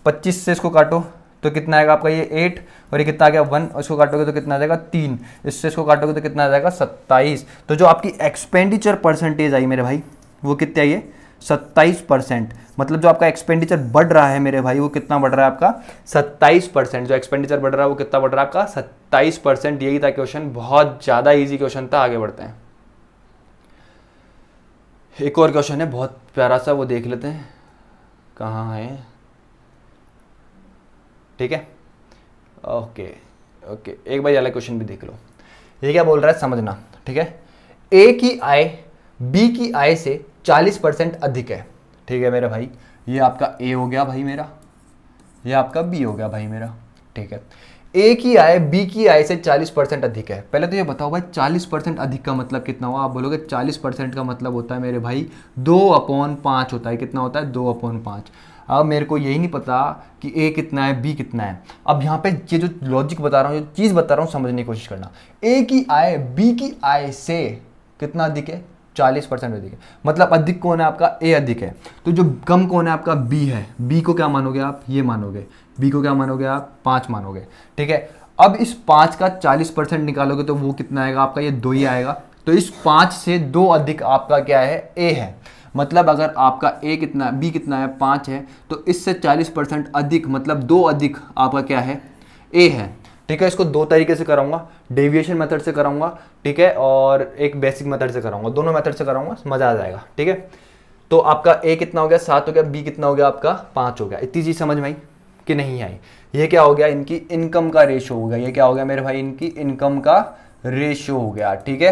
पच्चीस से इसको काटो तो कितना आएगा आपका ये एट और ये कितना आ गया वन और इसको काटोगे तो कितना आ जाएगा तीन इससे इसको काटोगे तो कितना आ जाएगा सत्ताईस तो जो आपकी एक्सपेंडिचर परसेंटेज आई मेरे भाई वो कितने आई है सत्ताईस परसेंट मतलब जो आपका एक्सपेंडिचर बढ़ रहा है मेरे भाई वो कितना बढ़ रहा है आपका सत्ताईस परसेंट जो एक्सपेंडिचर बढ़ रहा है वो कितना बढ़ रहा है आपका सत्ताईस परसेंट यही था क्वेश्चन बहुत ज़्यादा ईजी क्वेश्चन था आगे बढ़ते हैं एक और क्वेश्चन है बहुत प्यारा सा वो देख लेते हैं कहाँ है ठीक है ओके ओके एक बार अलग क्वेश्चन भी देख लो ये क्या बोल रहा है समझना ठीक है ए की आय बी की आय से 40 परसेंट अधिक है ठीक है मेरा भाई ये आपका ए हो गया भाई मेरा ये आपका बी हो गया भाई मेरा ठीक है ए की आय बी की आय से 40 परसेंट अधिक है पहले तो ये बताओ भाई 40 परसेंट अधिक का मतलब कितना हुआ आप बोलोगे 40 परसेंट का मतलब होता है मेरे भाई दो अपॉन पाँच होता है कितना होता है दो अपॉन पाँच अब मेरे को यही नहीं पता कि ए कितना है बी कितना है अब यहाँ पे ये जो लॉजिक बता रहा हूँ जो चीज़ बता रहा हूँ समझने की कोशिश करना ए की आय बी की आय से कितना अधिक है चालीस परसेंट अधिक है मतलब अधिक कौन है आपका ए अधिक है तो जो कम कौन है आपका बी है बी को क्या मानोगे आप ये मानोगे बी को क्या मानोगे आप पाँच मानोगे ठीक है अब इस पाँच का चालीस परसेंट निकालोगे तो वो कितना आएगा आपका ये दो ही आएगा तो इस पाँच से दो अधिक आपका क्या है ए है मतलब अगर आपका ए कितना बी कितना है पाँच है तो इससे चालीस परसेंट अधिक मतलब दो अधिक आपका क्या है ए है ठीक है इसको दो तरीके से कराऊंगा डेविएशन मेथड से कराऊंगा ठीक है और एक बेसिक मेथड से कराऊंगा दोनों मेथड से कराऊंगा मज़ा आ जाएगा ठीक है तो आपका ए कितना हो गया सात हो गया बी कितना हो गया आपका पाँच हो गया इतनी चीज़ समझ में आई कि नहीं आई ये क्या हो गया इनकी इनकम का रेशो हो गया ये क्या हो गया मेरे भाई इनकी इनकम का रेशो हो गया ठीक है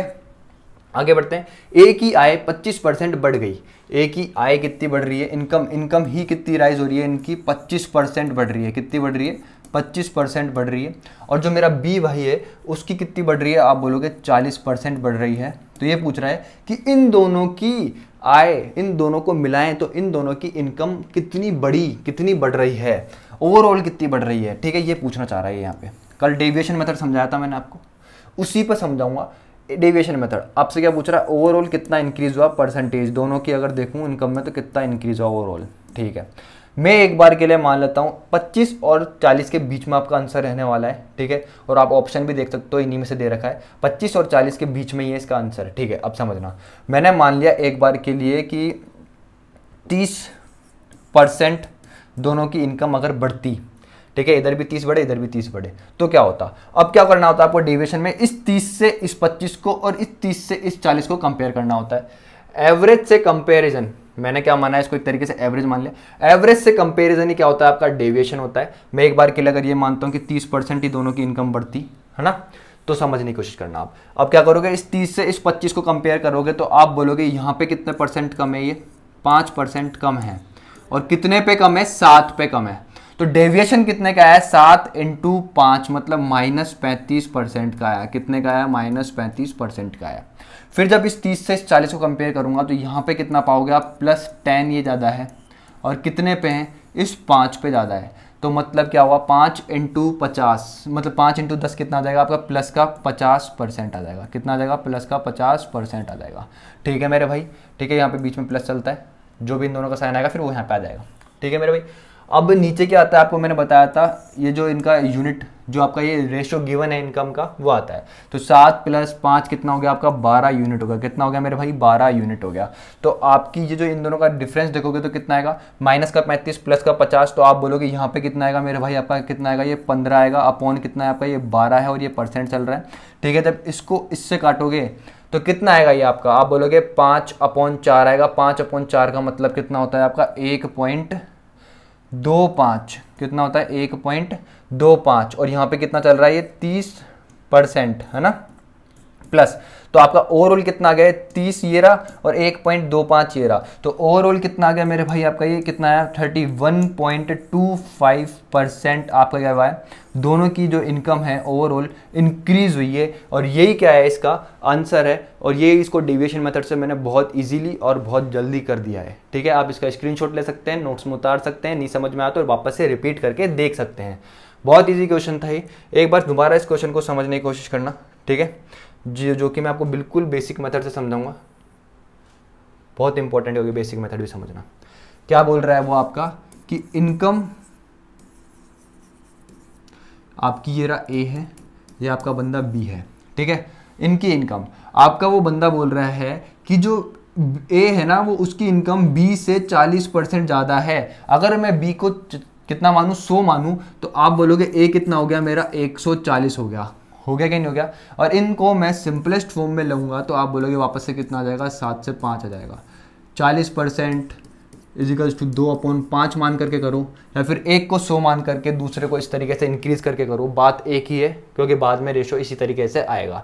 आगे बढ़ते हैं ए की आय 25 परसेंट बढ़ गई ए की आय कितनी बढ़ रही है इनकम इनकम ही कितनी राइज हो रही है इनकी 25 परसेंट बढ़ रही है कितनी बढ़ रही है 25 परसेंट बढ़ रही है और जो मेरा बी भाई है उसकी कितनी बढ़ रही है आप बोलोगे 40 परसेंट बढ़ रही है तो ये पूछ रहा है कि इन दोनों की आय इन दोनों को मिलाएं तो इन दोनों की इनकम कितनी बढ़ी कितनी बढ़ रही है ओवरऑल कितनी बढ़ रही है ठीक है ये पूछना चाह रहा है यहाँ पे कल डेविएशन मेथड समझाया था मैंने आपको उसी पर समझाऊंगा डेविएशन मेथड आपसे क्या पूछ रहा है ओवरऑल कितना इंक्रीज हुआ परसेंटेज दोनों की अगर देखूँ इनकम में तो कितना इंक्रीज हुआ ओवरऑल ठीक है मैं एक बार के लिए मान लेता हूँ 25 और 40 के बीच में आपका आंसर रहने वाला है ठीक है और आप ऑप्शन भी देख सकते हो इन्हीं में से दे रखा है 25 और 40 के बीच में ही है इसका आंसर ठीक है अब समझना मैंने मान लिया एक बार के लिए कि 30 परसेंट दोनों की इनकम अगर बढ़ती ठीक है इधर भी तीस बढ़े इधर भी तीस बढ़े तो क्या होता अब क्या करना होता है आपको डेविएशन में इस तीस से इस पच्चीस को और इस तीस से इस चालीस को कंपेयर करना होता है एवरेज से कंपेरिजन मैंने क्या माना है इसको एक तरीके से एवरेज मान लिया एवरेज से कंपेरिजन ही क्या होता है आपका डेविएशन होता है मैं एक बार के लिए अगर ये मानता हूँ कि तीस परसेंट ही दोनों की इनकम बढ़ती है ना तो समझने की कोशिश करना आप अब क्या करोगे इस तीस से इस पच्चीस को कंपेयर करोगे तो आप बोलोगे यहाँ पे कितने परसेंट कम है ये पाँच परसेंट कम है और कितने पे कम है सात पे कम है तो डेविएशन कितने का आया सात इंटू पाँच मतलब माइनस पैंतीस परसेंट का आया कितने का आया माइनस पैंतीस परसेंट का आया फिर जब इस तीस से इस चालीस को कंपेयर करूंगा तो यहाँ पे कितना पाओगे आप प्लस टेन ये ज़्यादा है और कितने पे हैं इस पाँच पे ज़्यादा है तो मतलब क्या हुआ पाँच इंटू पचास मतलब पाँच इंटू दस कितना आ जाएगा आपका प्लस का पचास परसेंट आ जाएगा कितना आ जाएगा प्लस का पचास परसेंट आ जाएगा ठीक है मेरे भाई ठीक है यहाँ पे बीच में प्लस चलता है जो भी इन दोनों का साइन आएगा फिर वो यहाँ पे आ जाएगा ठीक है मेरे भाई अब नीचे क्या आता है आपको मैंने बताया था ये जो इनका यूनिट जो आपका ये रेशियो गिवन है इनकम का वो आता है तो सात प्लस पाँच कितना हो गया आपका बारह यूनिट हो गया कितना हो गया मेरे भाई बारह यूनिट हो गया तो आपकी ये जो इन दोनों का डिफरेंस देखोगे तो कितना आएगा माइनस का पैंतीस प्लस का पचास तो आप बोलोगे यहाँ पे कितना आएगा मेरे भाई आपका कितना आएगा ये पंद्रह आएगा अपॉन कितना है आपका ये बारह है और ये परसेंट चल रहा है ठीक है जब इसको इससे काटोगे तो कितना आएगा ये आपका आप बोलोगे पांच अपॉन चार आएगा पांच अपॉन चार का मतलब कितना होता है आपका एक पॉइंट दो पांच कितना होता है एक पॉइंट दो पांच और यहां पे कितना चल रहा है ये तीस परसेंट है ना प्लस तो आपका ओवरऑल कितना गया तीस ये रहा और एक पॉइंट दो पाँच ये रहा तो ओवरऑल कितना गया मेरे भाई आपका ये कितना आया thirty one point two five percent आपका क्या हुआ है दोनों की जो इनकम है ओवरऑल इंक्रीज हुई है और यही क्या है इसका आंसर है और ये इसको डिविएशन मेथड से मैंने बहुत इजीली और बहुत जल्दी कर दिया है ठीक है आप इसका स्क्रीनशॉट ले सकते हैं नोट्स में उतार सकते हैं नहीं समझ में आता तो वापस से रिपीट करके देख सकते हैं बहुत ईजी क्वेश्चन था ये एक बार दोबारा इस क्वेश्चन को समझने की कोशिश करना ठीक है जो जो कि मैं आपको बिल्कुल बेसिक मेथड से समझाऊंगा बहुत इंपॉर्टेंट होगी बेसिक मेथड भी समझना क्या बोल रहा है वो आपका कि इनकम आपकी ये रहा ए है ये आपका बंदा बी है ठीक है इनकी इनकम आपका वो बंदा बोल रहा है कि जो ए है ना वो उसकी इनकम बी से 40 परसेंट ज़्यादा है अगर मैं बी को कितना मानूँ 100 मानूँ तो आप बोलोगे ए कितना हो गया मेरा 140 हो गया हो गया कि नहीं हो गया और इनको मैं सिंपलेस्ट फॉर्म में लूँगा तो आप बोलोगे वापस से कितना आ जाएगा सात से पाँच आ जाएगा चालीस परसेंट इजिकल्स टू दो अपॉन पाँच मान करके करो या फिर एक को सौ मान करके दूसरे को इस तरीके से इंक्रीज़ करके करो बात एक ही है क्योंकि बाद में रेशो इसी तरीके से आएगा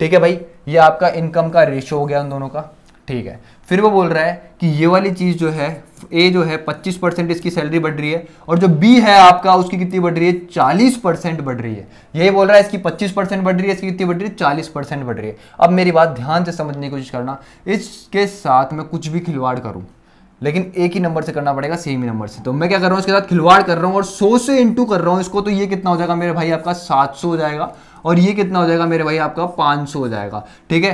ठीक है भाई ये आपका इनकम का रेशो हो गया उन दोनों का ठीक है फिर वो बोल रहा है कि ये वाली चीज़ जो है ए जो है 25 परसेंट इसकी सैलरी बढ़ रही है और जो बी है आपका उसकी कितनी बढ़ रही है 40 परसेंट बढ़ रही है यही बोल रहा है इसकी 25 परसेंट बढ़ रही है इसकी कितनी बढ़ रही है 40 परसेंट बढ़ रही है अब मेरी बात ध्यान से समझने की कोशिश करना इसके साथ मैं कुछ भी खिलवाड़ करूँ लेकिन एक ही नंबर से करना पड़ेगा सेम ही नंबर से तो मैं क्या कर रहा हूँ इसके साथ खिलवाड़ कर रहा हूँ और सौ से इंटू कर रहा हूँ इसको तो ये कितना हो जाएगा मेरे भाई आपका सात हो जाएगा और ये कितना हो जाएगा मेरे भाई आपका पाँच हो जाएगा ठीक है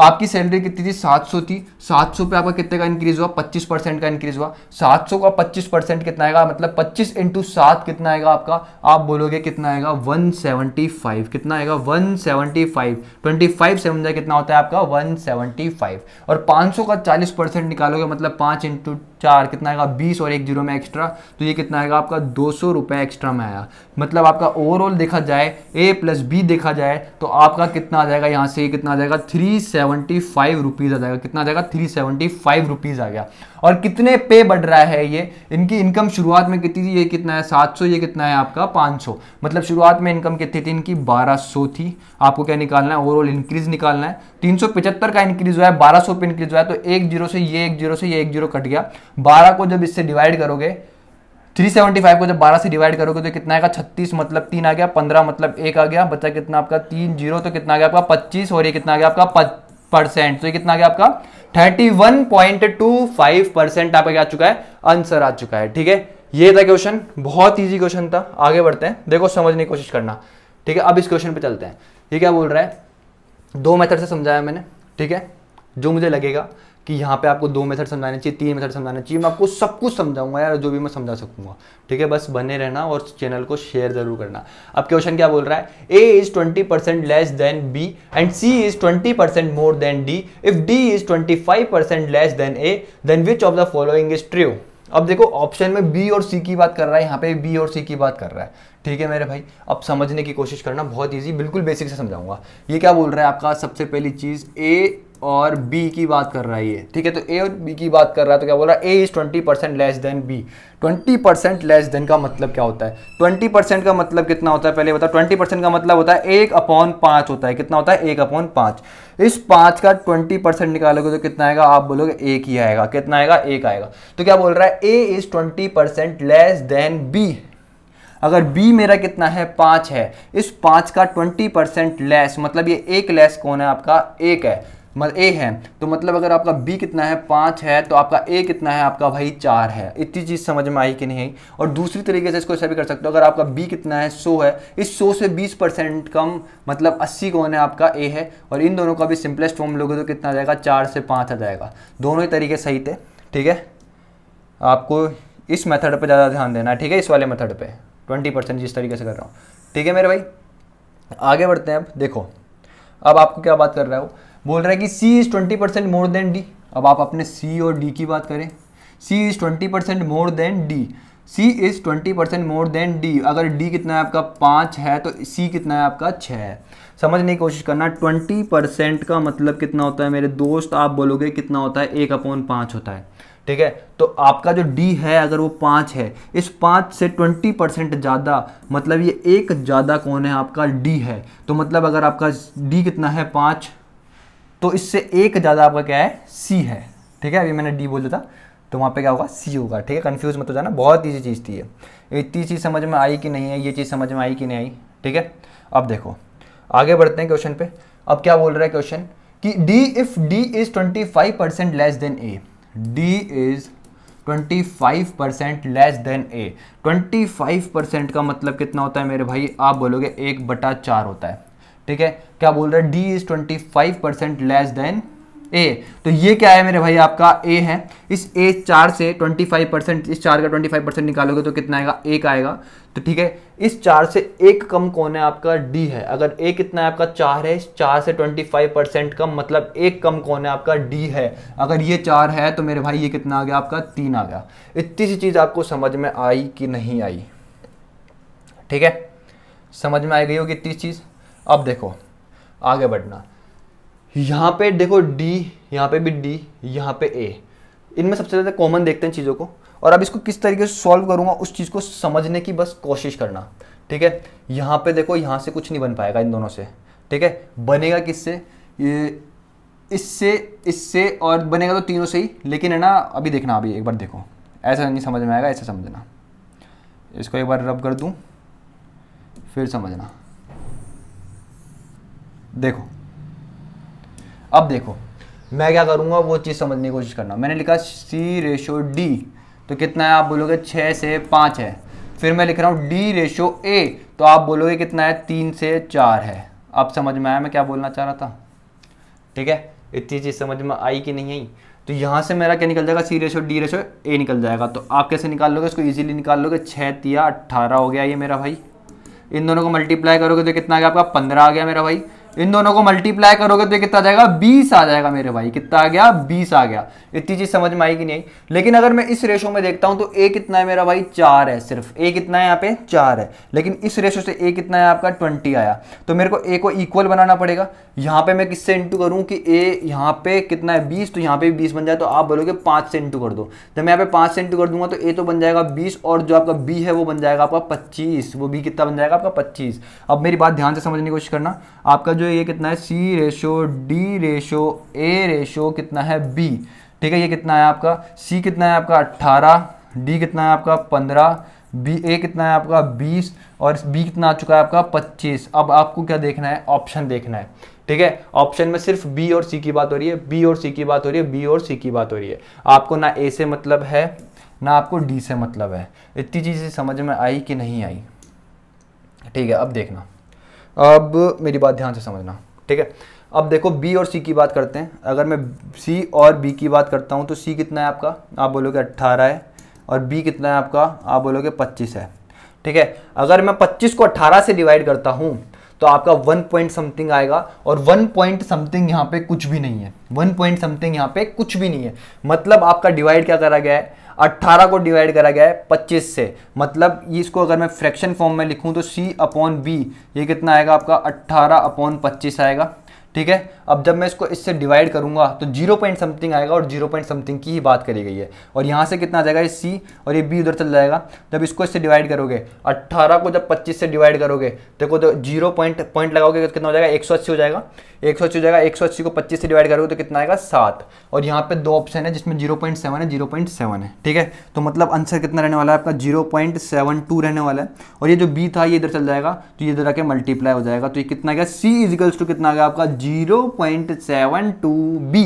आपकी सैलरी कितनी थी 700 थी 700 पे आपका कितने का इंक्रीज हुआ 25 परसेंट का इंक्रीज हुआ 700 का 25 परसेंट कितना आएगा मतलब 25 इंटू सात कितना आएगा आपका आप बोलोगे कितना आएगा 175 कितना आएगा 175 25 से समझा कितना होता है आपका 175 और 500 का 40 परसेंट निकालोगे मतलब पाँच इंटू चार कितना आएगा बीस और एक जीरो में एक्स्ट्रा तो ये कितना आएगा आपका दो सौ रुपये एक्स्ट्रा में आया मतलब आपका ओवरऑल देखा जाए ए प्लस बी देखा जाए तो आपका कितना आ जाएगा यहाँ से ये कितना आ जाएगा थ्री सेवेंटी फाइव रुपीज़ आ जाएगा कितना आ जाएगा थ्री सेवेंटी फाइव रुपीज़ आ गया और कितने पे बढ़ रहा है ये इनकी इनकम शुरुआत में कितनी थी ये कितना है सात सौ ये कितना है आपका पाँच सौ मतलब शुरुआत में इनकम कितनी थी इनकी बारह सौ थी आपको क्या निकालना है ओवरऑल इंक्रीज निकालना है तीन का इंक्रीज हुआ है बारह सौ इंक्रीज हुआ है तो एक जीरो से ये एक जीरो से ये एक जीरो कट गया बारह को जब इससे डिवाइड करोगे 375 को जब 12 से डिवाइड करोगे तो कितना आएगा 36 मतलब तीन आ गया 15 मतलब एक आ गया बच्चा कितना आपका तीन जीरो तो कितना आ गया आपका 25 और ये कितना आ गया आपका परसेंट तो ये कितना आ गया आपका 31.25 परसेंट आपका क्या आ चुका है आंसर आ चुका है ठीक है ये था क्वेश्चन बहुत ईजी क्वेश्चन था आगे बढ़ते हैं देखो समझने की कोशिश करना ठीक है अब इस क्वेश्चन पे चलते हैं ये क्या बोल रहा है दो मेथड से समझाया मैंने ठीक है जो मुझे लगेगा कि यहाँ पे आपको दो मेथड समझाने चाहिए तीन मेथड समझाना चाहिए मैं आपको सब कुछ समझाऊंगा यार जो भी मैं समझा सकूंगा ठीक है बस बने रहना और चैनल को शेयर जरूर करना अब क्वेश्चन क्या बोल रहा है A is twenty percent less than B and C is twenty percent more than D if D is twenty five percent less than A then which of the following is true अब देखो option में B और सी की बात कर रहा है यहाँ पे बी और सी की बात कर रहा है ठीक है मेरे भाई अब समझने की कोशिश करना बहुत ईजी बिल्कुल बेसिक से समझाऊंगा ये क्या बोल रहा है आपका सबसे पहली चीज़ ए और बी की बात कर रहा है ये ठीक है तो ए और बी की बात कर रहा है तो क्या बोल रहा है A is twenty percent less than B twenty percent less than का मतलब क्या होता है ट्वेंटी परसेंट का मतलब कितना होता है पहले बताओ ट्वेंटी परसेंट का मतलब होता है एक अपॉन पाँच होता है कितना होता है एक अपॉन पाँच इस पाँच का ट्वेंटी परसेंट निकालोगे तो कितना आएगा आप बोलोगे एक ही आएगा कितना आएगा एक आएगा तो क्या बोल रहा है A is twenty percent less than B अगर B मेरा कितना है पाँच है इस पाँच का ट्वेंटी परसेंट लेस मतलब ये एक लेस कौन है आपका एक है ए मतलब है तो मतलब अगर आपका बी कितना है पाँच है तो आपका ए कितना है आपका भाई चार है इतनी चीज़ समझ में आई कि नहीं और दूसरी तरीके से इसको ऐसा भी कर सकते हो अगर आपका बी कितना है सो है इस सो से बीस परसेंट कम मतलब अस्सी कौन है आपका ए है और इन दोनों का भी सिंपलेस्ट फॉर्म लोगे तो कितना आ जाएगा चार से पाँच आ जाएगा दोनों ही तरीके सही थे ठीक है आपको इस मेथड पर ज़्यादा ध्यान देना है ठीक है इस वाले मेथड पर ट्वेंटी परसेंट जिस तरीके से कर रहा हूँ ठीक है मेरे भाई आगे बढ़ते हैं अब देखो अब आपको क्या बात कर रहा हूँ बोल रहा है कि C is twenty percent more than D अब आप अपने सी और डी की बात करें C is twenty percent more than D C is twenty percent more than D अगर डी कितना है आपका पाँच है तो सी कितना है आपका छः है समझने की कोशिश करना ट्वेंटी परसेंट का मतलब कितना होता है मेरे दोस्त आप बोलोगे कितना होता है एक अपॉन पाँच होता है ठीक है तो आपका जो डी है अगर वो पाँच है इस पाँच से ट्वेंटी परसेंट ज़्यादा मतलब ये एक ज़्यादा कौन है आपका डी है तो मतलब अगर आपका डी कितना है पाँच तो इससे एक ज़्यादा आपका क्या है सी है ठीक है अभी मैंने डी बोल दिया था तो वहाँ पे क्या होगा सी होगा ठीक है कन्फ्यूज मत हो जाना बहुत ईजी चीज़ थी ये इतनी चीज़ समझ में आई कि नहीं है ये चीज़ समझ में आई कि नहीं आई ठीक है अब देखो आगे बढ़ते हैं क्वेश्चन पे अब क्या बोल रहा है क्वेश्चन कि D if D is twenty five percent less than A D is 25 percent less than A 25 percent का मतलब कितना होता है मेरे भाई आप बोलोगे एक बटा चार होता है ठीक है क्या बोल रहा है D is twenty five percent less than A तो ये क्या है मेरे भाई आपका ए है इस ए चार से ट्वेंटी फाइव परसेंट इस चार का ट्वेंटी फाइव परसेंट निकालोगे तो कितना आएगा एक आएगा तो ठीक है इस चार से एक कम कौन है आपका डी है अगर ए कितना है आपका चार है इस चार से ट्वेंटी फाइव परसेंट कम मतलब एक कम कौन है आपका डी है अगर ये चार है तो मेरे भाई ये कितना आ गया आपका तीन आ गया इतनी सी चीज़ आपको समझ में आई कि नहीं आई ठीक है समझ में आई गई होगी इतनी चीज़ अब देखो आगे बढ़ना यहाँ पे देखो डी यहाँ पे भी डी यहाँ पे ए इनमें सबसे ज़्यादा कॉमन देखते हैं चीज़ों को और अब इसको किस तरीके से सॉल्व करूँगा उस चीज़ को समझने की बस कोशिश करना ठीक है यहाँ पे देखो यहाँ से कुछ नहीं बन पाएगा इन दोनों से ठीक है बनेगा किससे इससे इससे और बनेगा तो तीनों से ही लेकिन है ना अभी देखना अभी एक बार देखो ऐसा नहीं समझ में आएगा ऐसा समझना इसको एक बार रब कर दूँ फिर समझना देखो अब देखो मैं क्या करूँगा वो चीज़ समझने की कोशिश करना मैंने लिखा सी रेशो डी तो कितना है आप बोलोगे छः से पाँच है फिर मैं लिख रहा हूँ डी रेशो ए तो आप बोलोगे कितना है तीन से चार है आप समझ में आया मैं क्या बोलना चाह रहा था ठीक है इतनी चीज़ समझ में आई कि नहीं आई तो यहाँ से मेरा क्या निकल जाएगा C ratio D ratio A निकल जाएगा तो आप कैसे निकाल लोगे इसको इजीली निकाल लोगे छः तिया अट्ठारह हो गया ये मेरा भाई इन दोनों को मल्टीप्लाई करोगे तो कितना आ गया आपका पंद्रह आ गया मेरा भाई इन दोनों को मल्टीप्लाई करोगे तो कितना आ जाएगा बीस आ जाएगा मेरे भाई कितना आ गया बीस आ गया इतनी चीज समझ में आई कि नहीं लेकिन अगर मैं इस रेशो में देखता हूं तो ए कितना है मेरा भाई चार है सिर्फ ए कितना है यहाँ पे चार है लेकिन इस रेशो से ए कितना है आपका ट्वेंटी आया तो मेरे को ए को इक्वल बनाना पड़ेगा यहाँ पे मैं किससे इंटू करूँ कि ए यहाँ पे कितना है बीस तो यहाँ पे भी बीस बन जाए तो आप बोलोगे पाँच से इंटू कर दो जब मैं यहाँ पे पाँच से इंटू कर दूंगा तो ए तो बन जाएगा बीस और जो आपका बी है वो बन जाएगा आपका पच्चीस वो बी कितना बन जाएगा आपका पच्चीस अब मेरी बात ध्यान से समझने की कोशिश करना आपका जो ये कितना है C ratio D ratio A ratio कितना है बी ठीक है ये कितना है आपका सी कितना है आपका अट्ठारह डी कितना है आपका पंद्रह बी ए कितना है आपका बीस और बी कितना आ चुका है आपका पच्चीस अब आपको क्या देखना है ऑप्शन देखना है ठीक है ऑप्शन में सिर्फ बी और सी की बात हो रही है बी और सी की बात हो रही है बी और सी की बात हो रही है आपको ना ए से मतलब है ना आपको डी से मतलब है इतनी चीज़ें समझ में आई कि नहीं आई ठीक है अब देखना अब मेरी बात ध्यान से समझना ठीक है अब देखो बी और सी की बात करते हैं अगर मैं सी और बी की बात करता हूँ तो सी कितना है आपका आप बोलोगे अट्ठारह है और बी कितना है आपका आप बोलोगे पच्चीस है ठीक है अगर मैं पच्चीस को अट्ठारह से डिवाइड करता हूँ तो आपका वन पॉइंट समथिंग आएगा और वन पॉइंट समथिंग यहाँ पे कुछ भी नहीं है वन पॉइंट समथिंग यहाँ पे कुछ भी नहीं है मतलब आपका डिवाइड क्या करा गया है 18 को डिवाइड करा गया है 25 से मतलब इसको अगर मैं फ्रैक्शन फॉर्म में लिखूं तो c अपॉन बी ये कितना आएगा आपका 18 अपॉन 25 आएगा ठीक है अब जब मैं इसको इससे डिवाइड करूंगा तो जीरो पॉइंट समथिंग आएगा और जीरो पॉइंट समथिंग की ही बात करी गई है और यहाँ से कितना आ जाएगा ये सी और ये बी उधर चल जाएगा जब इसको इससे डिवाइड करोगे 18 को जब 25 से डिवाइड करोगे देखो तो जीरो पॉइंट पॉइंट लगाओगे तो कितना हो जाएगा एक हो जाएगा एक हो जाएगा एक को पच्चीस से डिवाइड करोगे तो कितना आएगा सात और यहाँ पर दो ऑप्शन है जिसमें जीरो है जीरो है ठीक है तो मतलब आंसर कितना रहने वाला है आपका जीरो रहने वाला है और ये जो बी था ये इधर चल जाएगा तो ये इधर आके मल्टीप्लाई हो जाएगा तो ये कितना गया सी इजिकल्स टू कितना गया आपका zero point seven two B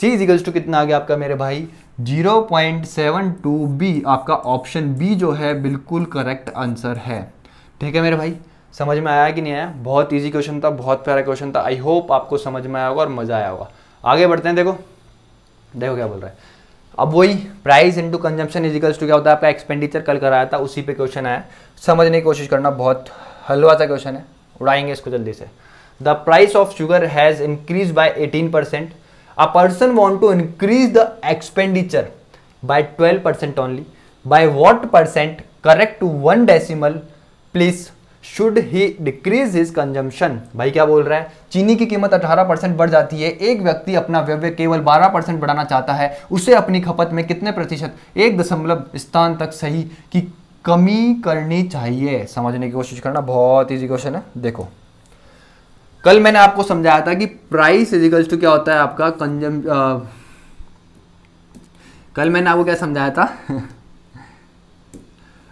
C equals to कितना आ गया आपका मेरे भाई zero point seven two B आपका ऑप्शन बी जो है बिल्कुल करेक्ट आंसर है ठीक है मेरे भाई समझ में आया कि नहीं आया बहुत इजी क्वेश्चन था बहुत प्यारा क्वेश्चन था आई होप आपको समझ में आया होगा और मज़ा आया होगा आगे बढ़ते हैं देखो देखो क्या बोल रहा है अब वही price into consumption equals to क्या होता है आपका एक्सपेंडिचर कल कराया था उसी पे क्वेश्चन आया समझने की कोशिश करना बहुत हलवा सा क्वेश्चन है उड़ाएंगे इसको जल्दी से the price of sugar has increase by 18% a person want to increase the expenditure by 12% only by what percent correct to one decimal please should he decrease his consumption भाई क्या बोल रहा है चीनी की कीमत 18 परसेंट बढ़ जाती है एक व्यक्ति अपना व्यव्य केवल 12 परसेंट बढ़ाना चाहता है उसे अपनी खपत में कितने प्रतिशत एक दशमलव स्थान तक सही की कमी करनी चाहिए समझने की कोशिश करना बहुत ईजी क्वेश्चन है देखो कल मैंने आपको समझाया था कि प्राइस इजिकल्स टू क्या होता है आपका कंजम uh, कल मैंने आपको क्या समझाया था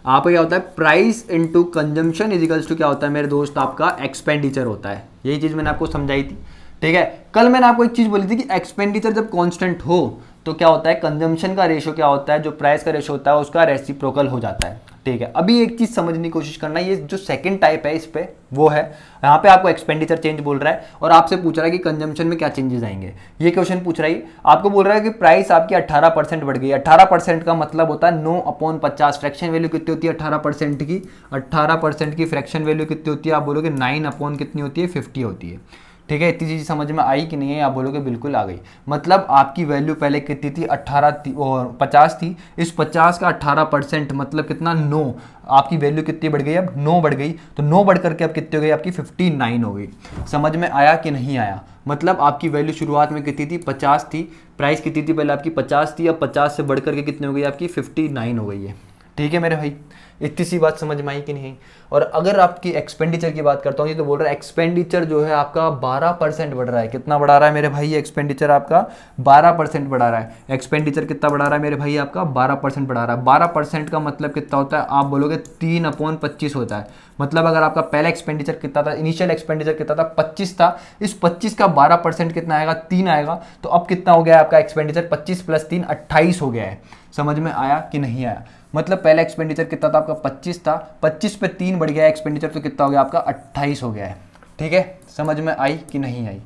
आपका क्या होता है price into consumption equals to क्या होता है मेरे दोस्त आपका एक्सपेंडिचर होता है यही चीज़ मैंने आपको समझाई थी ठीक है कल मैंने आपको एक चीज़ बोली थी कि एक्सपेंडिचर जब कांस्टेंट हो तो क्या होता है कंजम्पशन का रेशो क्या होता है जो प्राइस का रेशो होता है उसका रेसिप्रोकल हो जाता है ठीक है अभी एक चीज़ समझने की कोशिश करना ये जो सेकंड टाइप है इस पर वो है यहाँ पे आपको एक्सपेंडिचर चेंज बोल रहा है और आपसे पूछ रहा है कि कंजम्पशन में क्या चेंजेस आएंगे ये क्वेश्चन पूछ रहा है आपको बोल रहा है कि प्राइस आपकी 18 परसेंट बढ़ गई 18 परसेंट का मतलब होता है नो अपॉन पचास फ्रैक्शन वैल्यू कितनी होती है अट्ठारह परसेंट की अट्ठारह परसेंट की फ्रैक्शन वैल्यू कितनी होती है आप बोलोगे नाइन अपॉन कितनी होती है फिफ्टी होती है ठीक है इतनी चीज़ समझ में आई कि नहीं है आप बोलोगे बिल्कुल आ गई मतलब आपकी वैल्यू पहले कितनी थी अट्ठारह और पचास थी इस पचास का अट्ठारह परसेंट मतलब कितना नो आपकी वैल्यू कितनी बढ़ गई अब नो बढ़ गई तो नो बढ़ करके अब कितनी हो गई आपकी फिफ्टी नाइन हो गई समझ में आया कि नहीं आया मतलब आपकी वैल्यू शुरुआत में कितनी थी पचास थी प्राइस कितनी थी पहले आपकी पचास थी अब पचास से बढ़ करके कितनी हो गई आपकी फिफ्टी नाइन हो गई है ठीक है मेरे भाई इतनी सी बात समझ में आई कि नहीं और अगर आपकी एक्सपेंडिचर की बात करता हूँ ये तो बोल रहा है एक्सपेंडिचर जो है आपका 12 परसेंट बढ़ रहा है कितना बढ़ा रहा है मेरे भाई एक्सपेंडिचर आपका 12 परसेंट बढ़ा रहा है एक्सपेंडिचर कितना बढ़ा रहा है मेरे भाई आपका 12 परसेंट बढ़ा रहा है बारह परसेंट का मतलब कितना होता है आप बोलोगे तीन अपॉन पच्चीस होता है मतलब अगर आपका पहला एक्सपेंडिचर कितना था इनिशियल एक्सपेंडिचर कितना था पच्चीस था इस पच्चीस का बारह परसेंट कितना आएगा तीन आएगा तो अब कितना हो गया आपका एक्सपेंडिचर पच्चीस प्लस तीन अट्ठाईस हो गया है समझ में आया कि नहीं आया मतलब पहला एक्सपेंडिचर कितना था आपका पच्चीस था पच्चीस पे तीन बढ़ गया एक्सपेंडिचर तो कितना हो गया आपका 28 हो गया है ठीक है समझ में आई कि नहीं आई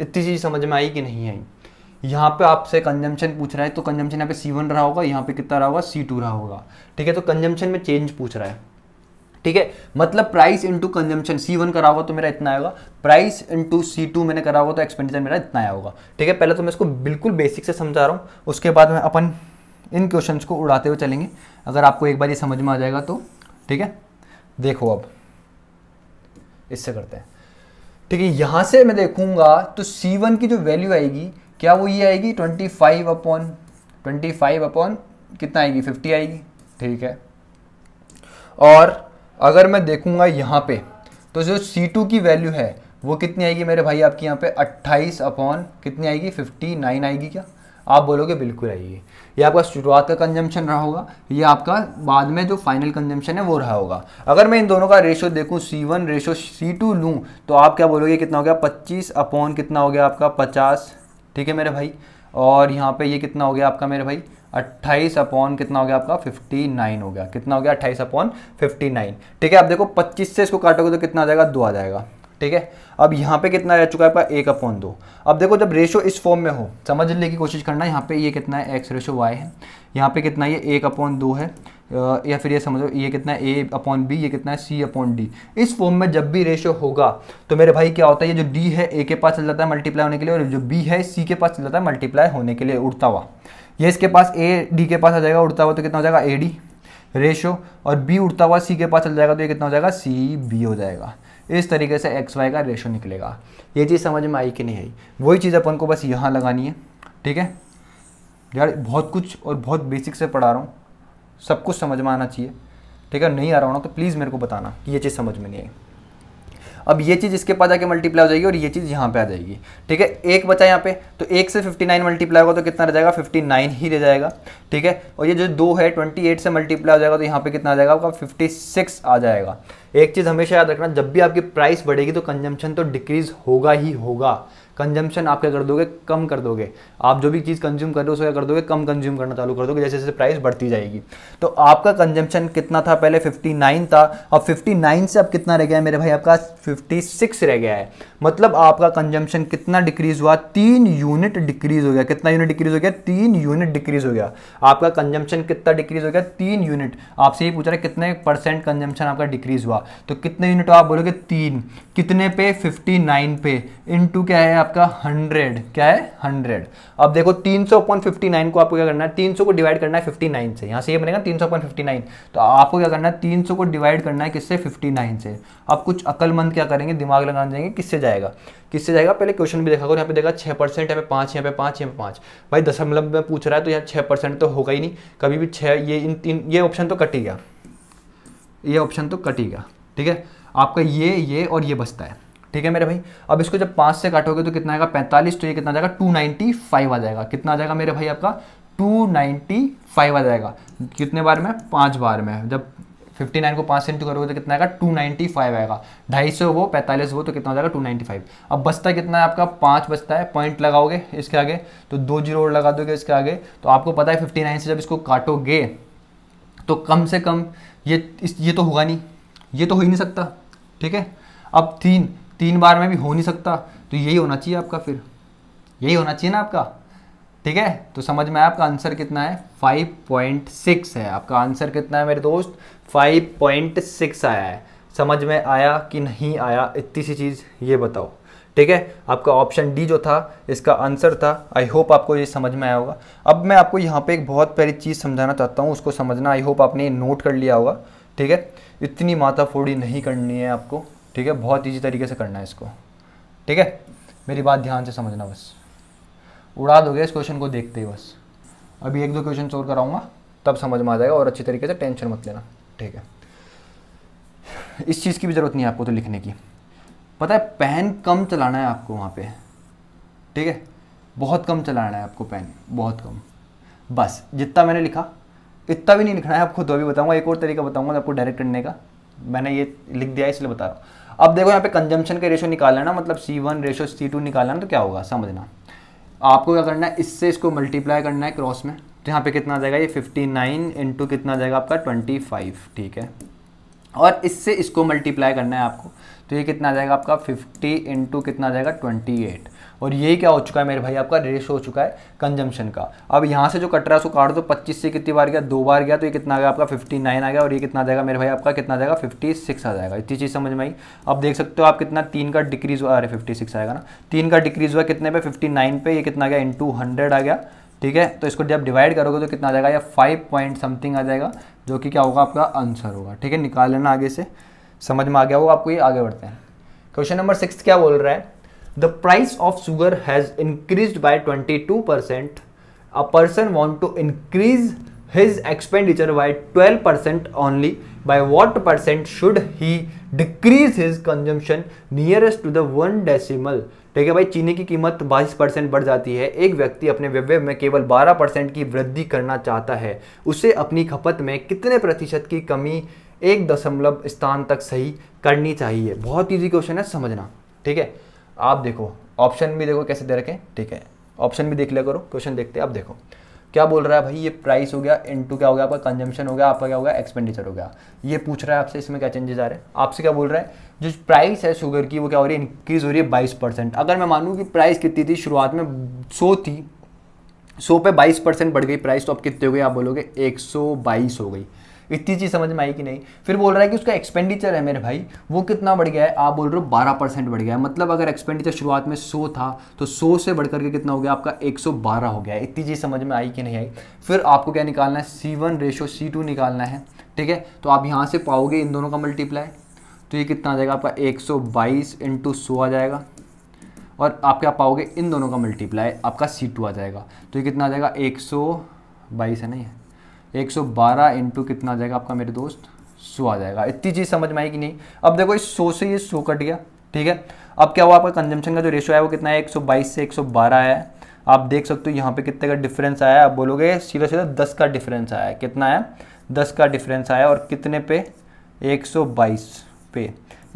इतनी चीज़ समझ में आई कि नहीं आई यहाँ पे आपसे कंजम्पशन पूछ रहा है तो कंजम्पशन यहाँ पे सी वन रहा होगा यहाँ पे कितना रहा होगा सी टू रहा होगा ठीक है तो कंजम्पशन में चेंज पूछ रहा है ठीक है मतलब price into consumption C one करा होगा तो मेरा इतना आएगा प्राइस इंटू सी टू मैंने करा होगा तो एक्सपेंडिचर मेरा इतना आया होगा ठीक है पहले तो मैं इसको बिल्कुल बेसिक से समझा रहा हूँ उसके बाद में अपन इन क्वेश्चंस को उड़ाते हुए चलेंगे अगर आपको एक बार ये समझ में आ जाएगा तो ठीक है देखो अब इससे करते हैं ठीक है यहाँ से मैं देखूंगा तो C1 की जो वैल्यू आएगी क्या वो ये आएगी 25 अपॉन ट्वेंटी अपॉन कितना आएगी 50 आएगी ठीक है और अगर मैं देखूंगा यहाँ पे तो जो C2 की वैल्यू है वो कितनी आएगी मेरे भाई आपके यहाँ पे 28 अपॉन कितनी आएगी 59 आएगी क्या आप बोलोगे बिल्कुल आएगी ये आपका शुरुआत का कंजम्पशन रहा होगा ये आपका बाद में जो फाइनल कंजम्पशन है वो रहा होगा अगर मैं इन दोनों का रेशो देखूँ C one ratio C two लूँ तो आप क्या बोलोगे कितना हो गया पच्चीस अपॉन कितना हो गया आपका पचास ठीक है मेरे भाई और यहाँ पर ये कितना हो गया आपका मेरे भाई 28 अपॉन कितना हो गया आपका 59 हो गया कितना हो गया 28 अपॉन 59 ठीक है आप देखो 25 से इसको काटोगे तो कितना आ जाएगा दो आ जाएगा ठीक है अब यहाँ पे कितना रह चुका है आपका एक अपॉन दो अब देखो जब रेशो इस फॉर्म में हो समझ लेने की कोशिश करना यहाँ पे ये कितना है एक्स रेशो वाई है यहाँ पे कितना ये एक अपॉन दो है या फिर ये समझो ये कितना है ए अपॉन बी ये कितना है सी अपॉन डी इस फॉर्म में जब भी रेशो होगा तो मेरे भाई क्या होता है ये जो डी है ए के पास चल जाता है मल्टीप्लाई होने के लिए और जो बी है सी के पास चल जाता है मल्टीप्लाई होने के लिए उड़ता हुआ ये इसके पास ए डी के पास आ जाएगा उड़ता हुआ तो कितना हो जाएगा ए डी रेशो और बी उड़ता हुआ सी के पास चल जाएगा तो ये कितना हो जाएगा सी बी हो जाएगा इस तरीके से एक्स वाई का रेशो निकलेगा ये चीज़ समझ में आई कि नहीं आई वही चीज़ अपन को बस यहाँ लगानी है ठीक है यार बहुत कुछ और बहुत बेसिक से पढ़ा रहा हूँ सब कुछ समझ में आना चाहिए ठीक है नहीं आ रहा हूँ तो प्लीज़ मेरे को बताना ये चीज़ समझ में नहीं आई अब ये चीज़ इसके पास जाके मल्टीप्लाई हो जाएगी और ये चीज़ यहाँ पे आ जाएगी ठीक है एक बचा यहाँ पे तो एक से 59 मल्टीप्लाई होगा तो कितना रह जाएगा 59 ही रह जाएगा ठीक है और ये जो दो है 28 से मल्टीप्लाई हो जाएगा तो यहाँ पे कितना आ जाएगा आपका सिक्स आ जाएगा एक चीज़ हमेशा याद रखना जब भी आपकी प्राइस बढ़ेगी तो कंजम्पशन तो डिक्रीज होगा ही होगा कंजम्पशन आप क्या कर दोगे कम कर दोगे आप जो भी चीज़ कंज्यूम कर रहे हो उसको क्या कर दोगे कम कंज्यूम करना चालू कर दोगे जैसे जैसे प्राइस बढ़ती जाएगी तो आपका कंजम्पशन कितना था पहले 59 था अब 59 से अब कितना रह गया है मेरे भाई आपका 56 रह गया है मतलब आपका कंजम्पशन कितना डिक्रीज हुआ तीन यूनिट डिक्रीज हो गया कितना यूनिट डिक्रीज हो गया तीन यूनिट डिक्रीज हो गया आपका कंजम्पशन कितना डिक्रीज हो गया तीन यूनिट आपसे ये पूछ रहे कितने परसेंट कंजम्पशन आपका डिक्रीज हुआ तो कितने यूनिट आप बोलोगे तीन कितने पे नाइन पे इन क्या है आपका हंड्रेड क्या है हंड्रेड अब देखो तीन सौ अपॉन फिफ्टी नाइन को आपको क्या करना है तीन सौ को डिवाइड करना है फिफ्टी नाइन से यहाँ से ये बनेगा तीन सौ अपॉन फिफ्टी नाइन तो आपको क्या करना है तीन सौ को डिवाइड करना है किससे फिफ्टी नाइन से अब कुछ अकलमंद क्या करेंगे दिमाग लगा जाएंगे किससे जाएगा किससे जाएगा पहले क्वेश्चन भी देखा करो यहाँ पे देखा छः परसेंट यहाँ पे पाँच यहाँ पे पाँच यहाँ पे पाँच भाई दशमलव में पूछ रहा है तो यहाँ छः परसेंट तो होगा ही नहीं कभी भी छः ये इन तीन ये ऑप्शन तो कट ही गया ये ऑप्शन तो कट ही गया ठीक है आपका ये ये और ये बचता है ठीक है मेरे भाई अब इसको जब पांच से काटोगे तो कितना आएगा पैंतालीस तो ये कितना जाएगा टू नाइनटी फाइव आ जाएगा कितना आ जाएगा मेरे भाई आपका टू नाइनटी फाइव आ जाएगा कितने बार में पांच बार में जब फिफ्टी नाइन को पाँच से इंटू करोगे तो कितना आएगा टू नाइन्टी फाइव आएगा ढाई सौ वो पैंतालीस वो तो कितना हो जाएगा टू नाइन्टी फाइव अब बचता कितना है आपका पाँच बचता है पॉइंट लगाओगे इसके आगे तो दो जीरो लगा दोगे इसके आगे तो आपको पता है फिफ्टी नाइन से जब इसको काटोगे तो कम से कम ये इस ये तो होगा नहीं ये तो हो ही नहीं सकता ठीक है अब तीन तीन बार में भी हो नहीं सकता तो यही होना चाहिए आपका फिर यही होना चाहिए ना आपका ठीक है तो समझ में आया आपका आंसर कितना है 5.6 है आपका आंसर कितना है मेरे दोस्त 5.6 आया है समझ में आया कि नहीं आया इतनी सी चीज़ ये बताओ ठीक है आपका ऑप्शन डी जो था इसका आंसर था आई होप आपको ये समझ में आया होगा अब मैं आपको यहाँ पे एक बहुत प्यारी चीज़ समझाना चाहता हूँ उसको समझना आई होप आपने नोट कर लिया होगा ठीक है इतनी माथा फोड़ी नहीं करनी है आपको ठीक है बहुत ईजी तरीके से करना है इसको ठीक है मेरी बात ध्यान से समझना बस उड़ा दोगे इस क्वेश्चन को देखते ही बस अभी एक दो क्वेश्चन चोर कराऊंगा तब समझ में आ जाएगा और अच्छी तरीके से टेंशन मत लेना ठीक है इस चीज़ की भी ज़रूरत नहीं है आपको तो लिखने की पता है पेन कम चलाना है आपको वहाँ पे ठीक है बहुत कम चलाना है आपको पेन बहुत कम बस जितना मैंने लिखा इतना भी नहीं लिखना है आपको खुद तो अभी बताऊँगा एक और तरीका बताऊँगा आपको डायरेक्ट करने का मैंने ये लिख दिया इसलिए बता रहा हूँ अब देखो यहाँ पे कंजम्पशन के रेशो निकालना ना मतलब C one ratio C two निकालना तो क्या होगा समझना आपको क्या करना है इससे इसको मल्टीप्लाई करना है क्रॉस में तो यहाँ पे कितना आ जाएगा ये 59 नाइन इंटू कितना आ जाएगा आपका 25 ठीक है और इससे इसको मल्टीप्लाई करना है आपको तो ये कितना आ जाएगा आपका 50 इंटू कितना आ जाएगा 28 और यही क्या हो चुका है मेरे भाई आपका रेशो हो चुका है कंजम्पशन का अब यहाँ से जो कट रहा है उसको काट दो पच्चीस से कितनी बार गया दो बार गया तो ये कितना आ गया आपका फिफ्टी नाइन आ गया और ये कितना आ जाएगा मेरे भाई आपका कितना आ जाएगा फिफ्टी सिक्स आ जाएगा इतनी चीज़ समझ में आई अब देख सकते हो आप कितना तीन का डिक्रीज हुआ अरे फिफ्टी सिक्स आएगा ना तीन का डिक्रीज हुआ कितने पे फिफ्टी नाइन पे ये कितना गया इंटू हंड्रेड आ गया ठीक है तो इसको जब डिवाइड करोगे तो कितना आ जाएगा या फाइव पॉइंट समथिंग आ जाएगा जो कि क्या होगा आपका आंसर होगा ठीक है निकाल लेना आगे से समझ में आ गया होगा आपको ये आगे बढ़ते हैं क्वेश्चन नंबर सिक्स क्या बोल रहा है the price of sugar has increase by twenty two percent a person want to increase his expenditure by twelve percent only by what percent should he decrease his consumption nearest to the one decimal ठीक है भाई चीनी की कीमत 22 percent बढ़ जाती है एक व्यक्ति अपने व्यव्य में केवल 12 परसेंट की वृद्धि करना चाहता है उसे अपनी खपत में कितने प्रतिशत की कमी एक दशमलव स्थान तक सही करनी चाहिए बहुत ईजी क्वेश्चन है समझना ठीक है आप देखो ऑप्शन भी देखो कैसे दे रखे ठीक है ऑप्शन भी देख लिया करो क्वेश्चन देखते आप देखो क्या बोल रहा है भाई ये प्राइस हो गया इनटू क्या हो गया आपका कंजम्पशन हो गया आपका क्या हो गया एक्सपेंडिचर हो गया ये पूछ रहा है आपसे इसमें क्या चेंजेस आ रहे हैं आपसे क्या बोल रहा है जो प्राइस है शुगर की वो क्या हो रही है इंक्रीज हो रही है बाईस परसेंट अगर मैं मानूँ कि प्राइस कितनी थी शुरुआत में सौ थी सौ पे बाईस परसेंट बढ़ गई प्राइस तो आप कितने हो गए आप बोलोगे एक सौ बाईस हो गई इतनी चीज़ समझ में आई कि नहीं फिर बोल रहा है कि उसका एक्सपेंडिचर है मेरे भाई वो कितना बढ़ गया है आप बोल रहे हो बारह परसेंट बढ़ गया है मतलब अगर एक्सपेंडिचर शुरुआत में सो था तो सो से बढ़ करके कितना हो गया आपका एक सौ बारह हो गया इतनी चीज़ समझ में आई कि नहीं आई फिर आपको क्या निकालना है C one ratio C two निकालना है ठीक है तो आप यहाँ से पाओगे इन दोनों का मल्टीप्लाई तो ये कितना आ जाएगा आपका एक सौ बाईस इंटू सो आ जाएगा और आप क्या पाओगे इन दोनों का मल्टीप्लाई आपका सी टू आ जाएगा तो ये कितना आ जाएगा एक सौ बाईस है नहीं एक सौ बारह इंटू कितना आ जाएगा आपका मेरे दोस्त सो आ जाएगा इतनी चीज़ समझ में आई कि नहीं अब देखो इस सो से ये सो कट गया ठीक है अब क्या हुआ आपका कंजम्पशन का जो रेशो है वो कितना है 122 से 112 है आप देख सकते हो यहाँ पे कितने का डिफरेंस आया आप बोलोगे सीधा सीधा दस का डिफरेंस आया कितना है दस का डिफरेंस आया और कितने पे बाईस पे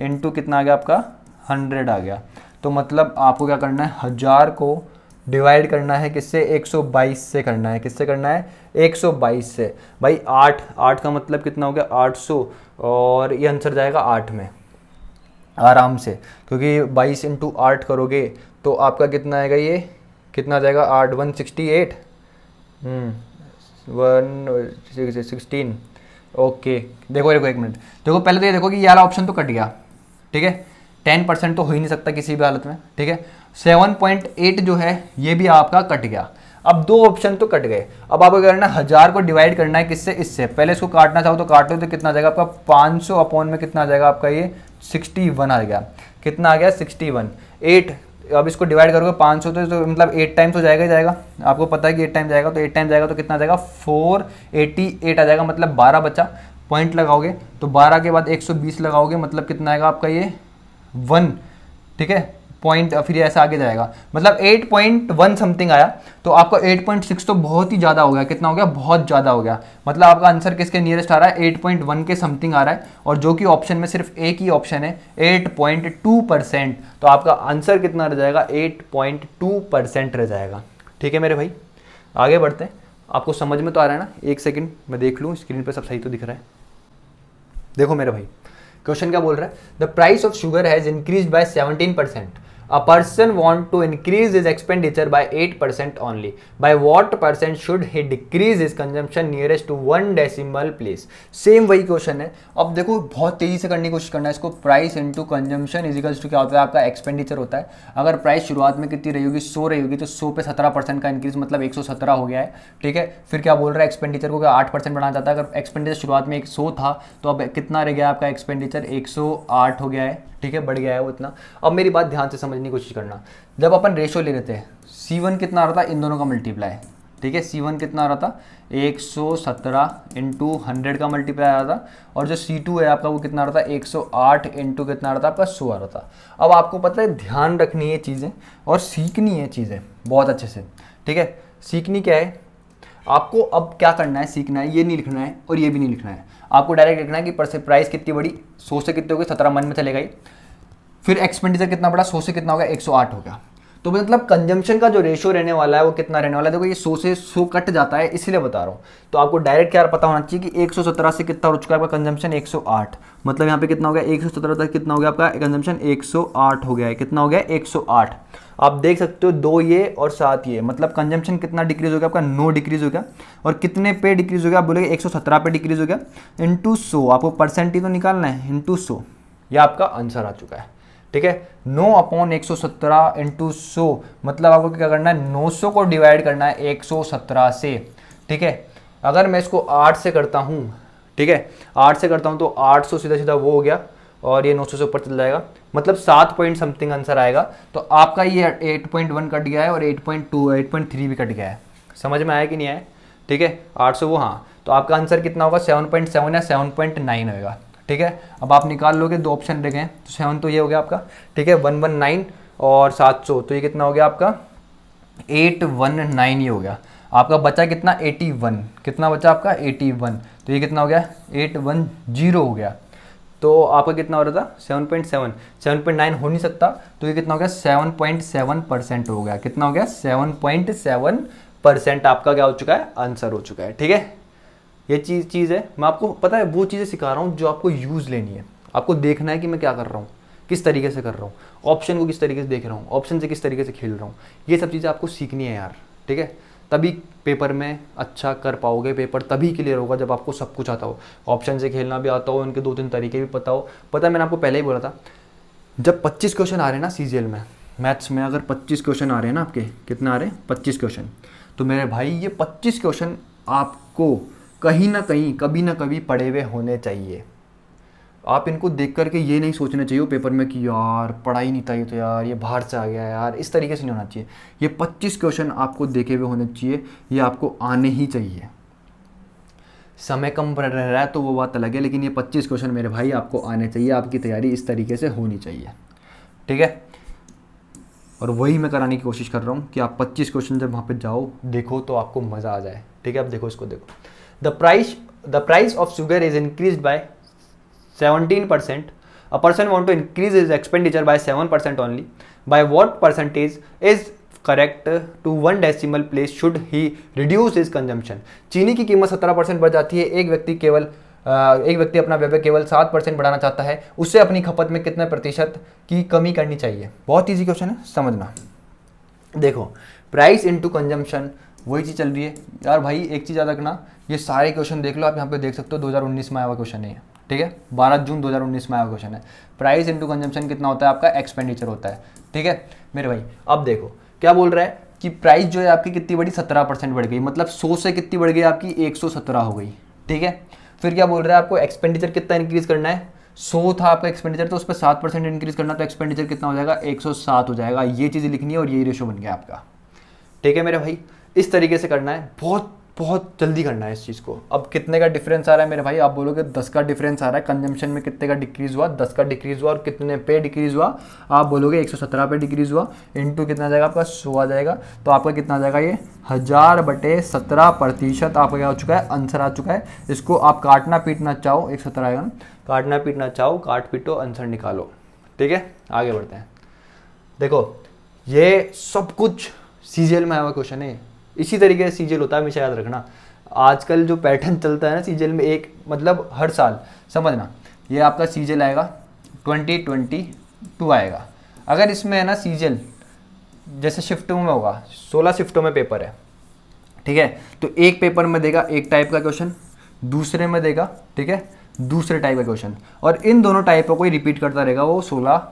इंटू कितना आ गया आपका हंड्रेड आ गया तो मतलब आपको क्या करना है हज़ार को डिवाइड करना है किससे 122 से करना है किससे करना है 122 से भाई 8 8 का मतलब कितना हो गया 800 और ये आंसर जाएगा 8 में आराम से क्योंकि 22 इंटू आठ करोगे तो आपका कितना आएगा ये कितना जाएगा आठ one sixty eight hmm, one sixteen okay देखो देखो एक मिनट देखो पहले तो ये देखो कि ये वाला ऑप्शन तो कट गया ठीक है टेन परसेंट तो हो ही नहीं सकता किसी भी हालत में ठीक है 7.8 जो है ये भी आपका कट गया अब दो ऑप्शन तो कट गए अब आपको करना है हज़ार को डिवाइड करना है किससे इससे पहले इसको काटना चाहो तो काटो तो कितना आ जाएगा आपका 500 अपॉन में कितना आ जाएगा आपका ये 61 आ गया कितना आ गया 61 एट अब इसको डिवाइड करोगे 500 तो, तो मतलब एट टाइम्स हो जाएगा ही जाएगा आपको पता है कि एट टाइम जाएगा तो एट टाइम जाएगा तो कितना जाएगा फोर एटी आ जाएगा मतलब बारह बच्चा पॉइंट लगाओगे तो बारह के बाद एक लगाओगे मतलब कितना आएगा आपका ये वन ठीक है पॉइंट फिर ऐसा आगे जाएगा मतलब 8.1 समथिंग आया तो आपका 8.6 तो बहुत ही ज़्यादा हो गया कितना हो गया बहुत ज़्यादा हो गया मतलब आपका आंसर किसके नियरेस्ट आ रहा है 8.1 के समथिंग आ रहा है और जो कि ऑप्शन में सिर्फ एक ही ऑप्शन है 8.2 परसेंट तो आपका आंसर कितना रह जाएगा 8.2 परसेंट रह जाएगा ठीक है मेरे भाई आगे बढ़ते हैं आपको समझ में तो आ रहा है ना एक सेकेंड मैं देख लूँ स्क्रीन पर सब सही तो दिख रहा है देखो मेरे भाई क्वेश्चन क्या बोल रहा है the price of sugar has increase by seventeen percent a person want to increase his expenditure by eight percent only by what percent should he decrease his consumption nearest to one decimal place same वही question है अब देखो बहुत तेजी से करने की कोशिश करना है इसको price to consumption equals to क्या होता है आपका एक्सपेंडिचर होता है अगर प्राइस शुरुआत में कितनी रही होगी सो रही होगी तो सौ पे सत्रह परसेंट का इंक्रीज मतलब एक सौ सत्रह हो गया है ठीक है फिर क्या बोल रहा है एक्सपेंडिचर को क्या आठ परसेंट बढ़ाना जाता है अगर एक्सपेंडिचर शुरुआत में एक सौ था तो अब कितना रह गया आपका एक्सपेंडिचर एक सौ आठ हो गया है ठीक है बढ़ गया है वो इतना अब मेरी बात ध्यान से समझने की कोशिश करना जब अपन रेशो ले लेते हैं सी वन कितना आ रहा था इन दोनों का मल्टीप्लाई ठीक है सी वन कितना आ रहा था एक सौ सत्रह इंटू हंड्रेड का मल्टीप्लाई आ रहा था और जो सी टू है आपका वो कितना आ रहा था एक सौ आठ इंटू कितना आ रहा था आपका सो आ रहा था अब आपको पता है ध्यान रखनी है चीज़ें और सीखनी है चीज़ें बहुत अच्छे से ठीक है सीखनी क्या है आपको अब क्या करना है सीखना है ये नहीं लिखना है और ये भी नहीं लिखना है आपको डायरेक्ट देखना है कि प्राइस कितनी बड़ी सौ से कितनी होगी सत्रह मन में चले गई फिर एक्सपेंडिचर कितना बड़ा सौ से कितना होगा एक सौ आठ होगा तो मतलब कंजम्पशन का जो रेशियो रहने वाला है वो कितना रहने वाला है देखो ये सौ से सो कट जाता है इसलिए बता रहा हूँ तो आपको डायरेक्ट क्या पता होना चाहिए कि 117 से कितना हो चुका है आपका कंजम्पशन 108 मतलब यहाँ पे कितना हो गया 117 तक कितना हो गया आपका कंजम्पशन 108 हो गया है कितना हो गया 108 आप देख सकते हो दो ये और सात ये मतलब कंजम्पशन कितना डिक्रीज हो गया आपका नो डिक्रीज हो गया और कितने पे डिक्रीज हो गया आप बोलेंगे 117 पे डिक्रीज हो गया इंटू सो आपको परसेंटेज तो निकालना है इंटू सो यह आपका आंसर आ चुका है ठीक है नो अपॉन एक सौ सत्रह इंटू सौ मतलब आपको क्या करना है नौ सौ को डिवाइड करना है एक सौ सत्रह से ठीक है अगर मैं इसको आठ से करता हूँ ठीक है आठ से करता हूँ तो आठ सौ सीधा सीधा वो हो गया और ये नौ सौ से ऊपर चल जाएगा मतलब सात पॉइंट समथिंग आंसर आएगा तो आपका ये एट पॉइंट वन कट गया है और eight point two eight point three भी कट गया है समझ में आया कि नहीं आया ठीक है आठ सौ वो हाँ तो आपका आंसर कितना होगा सेवन पॉइंट सेवन या सेवन पॉइंट नाइन होगा ठीक है अब आप निकाल लोगे दो ऑप्शन देखें तो सेवन तो ये हो गया आपका ठीक है वन वन नाइन और सात सौ तो ये कितना हो गया आपका एट वन नाइन ये हो गया आपका बचा कितना एटी वन कितना बचा आपका एटी वन तो ये कितना हो गया एट वन जीरो हो गया तो आपका कितना हो रहा था seven point seven seven point nine हो नहीं सकता तो ये कितना हो गया सेवन पॉइंट सेवन परसेंट हो गया कितना हो गया सेवन पॉइंट सेवन परसेंट आपका क्या हो चुका है आंसर हो चुका है ठीक है ये चीज़ चीज़ है मैं आपको पता है वो चीज़ें सिखा रहा हूँ जो आपको यूज़ लेनी है आपको देखना है कि मैं क्या कर रहा हूँ किस तरीके से कर रहा हूँ ऑप्शन को किस तरीके से देख रहा हूँ ऑप्शन से किस तरीके से खेल रहा हूँ ये सब चीज़ें आपको सीखनी है यार ठीक है तभी पेपर में अच्छा कर पाओगे पेपर तभी क्लियर होगा जब आपको सब कुछ आता हो ऑप्शन से खेलना भी आता हो उनके दो तीन तरीके भी पता हो पता है मैंने आपको पहले ही बोला था जब 25 क्वेश्चन आ रहे हैं ना सीजीएल में मैथ्स में अगर 25 क्वेश्चन आ रहे हैं ना आपके कितना आ रहे हैं 25 क्वेश्चन तो मेरे भाई ये 25 क्वेश्चन आपको कहीं ना कहीं कभी ना कभी पढ़े हुए होने चाहिए आप इनको देख करके ये नहीं सोचना चाहिए पेपर में कि यार पढ़ाई नहीं था ये तो यार ये बाहर से आ गया यार इस तरीके से नहीं होना चाहिए ये 25 क्वेश्चन आपको देखे हुए होने चाहिए ये आपको आने ही चाहिए समय कम रह रहा है तो वो बात अलग है लेकिन ये 25 क्वेश्चन मेरे भाई आपको आने चाहिए आपकी तैयारी इस तरीके से होनी चाहिए ठीक है और वही मैं कराने की कोशिश कर रहा हूँ कि आप पच्चीस क्वेश्चन जब वहाँ पर जाओ देखो तो आपको मज़ा आ जाए ठीक है आप देखो इसको देखो the price the price of sugar is increased by 17% a person want to increase his expenditure by 7% only by what percentage is correct to one decimal place should he reduce his consumption चीनी की कीमत 17 percent बढ़ जाती है एक व्यक्ति केवल एक व्यक्ति अपना व्यवहार केवल सात परसेंट बढ़ाना चाहता है उससे अपनी खपत में कितने प्रतिशत की कमी करनी चाहिए बहुत इजी क्वेश्चन है समझना देखो प्राइस इनटू कंजम्पशन वही चीज़ चल रही है यार भाई एक चीज़ याद रखना ये सारे क्वेश्चन देख लो आप यहाँ पे देख सकते हो 2019 में आया हुआ क्वेश्चन है ठीक है 12 जून 2019 में आया क्वेश्चन है प्राइस इंटू कंजम्पशन कितना होता है आपका एक्सपेंडिचर होता है ठीक है मेरे भाई अब देखो क्या बोल रहा है कि प्राइस जो है आपकी कितनी बढ़ी सत्रह परसेंट बढ़ गई मतलब सौ से कितनी बढ़ गई आपकी एक सौ सत्रह हो गई ठीक है फिर क्या बोल रहा है आपको एक्सपेंडिचर कितना इंक्रीज करना है सौ था आपका एक्सपेंडिचर तो उस पर सात परसेंट इंक्रीज करना तो एक्सपेंडिचर कितना हो जाएगा एक सौ सात हो जाएगा ये चीज़ लिखनी है और ये रेशो बन गया आपका ठीक है मेरे भाई इस तरीके से करना है बहुत बहुत जल्दी करना है इस चीज़ को अब कितने का डिफरेंस आ रहा है मेरे भाई आप बोलोगे दस का डिफरेंस आ रहा है कंजम्पशन में कितने का डिक्रीज हुआ दस का डिक्रीज हुआ और कितने पे डिक्रीज हुआ आप बोलोगे एक सौ सत्रह पे डिक्रीज हुआ इंटू कितना जाएगा आपका सो आ जाएगा तो आपका कितना आ जाएगा ये हज़ार बटे सत्रह प्रतिशत आपका क्या हो चुका है आंसर आ चुका है इसको आप काटना पीटना चाहो एक सत्रह आएगा काटना पीटना चाहो काट पीटो आंसर निकालो ठीक है आगे बढ़ते हैं देखो ये सब कुछ सीजीएल में आया हुआ क्वेश्चन है इसी तरीके से सीजल होता है हमेशा याद रखना आजकल जो पैटर्न चलता है ना सीजल में एक मतलब हर साल समझना ये आपका सीजल आएगा ट्वेंटी ट्वेंटी टू आएगा अगर इसमें है ना सीजल जैसे शिफ्टों में होगा सोलह शिफ्टों में पेपर है ठीक है तो एक पेपर में देगा एक टाइप का क्वेश्चन दूसरे में देगा ठीक है दूसरे टाइप का क्वेश्चन और इन दोनों टाइपों को ही रिपीट करता रहेगा वो सोलह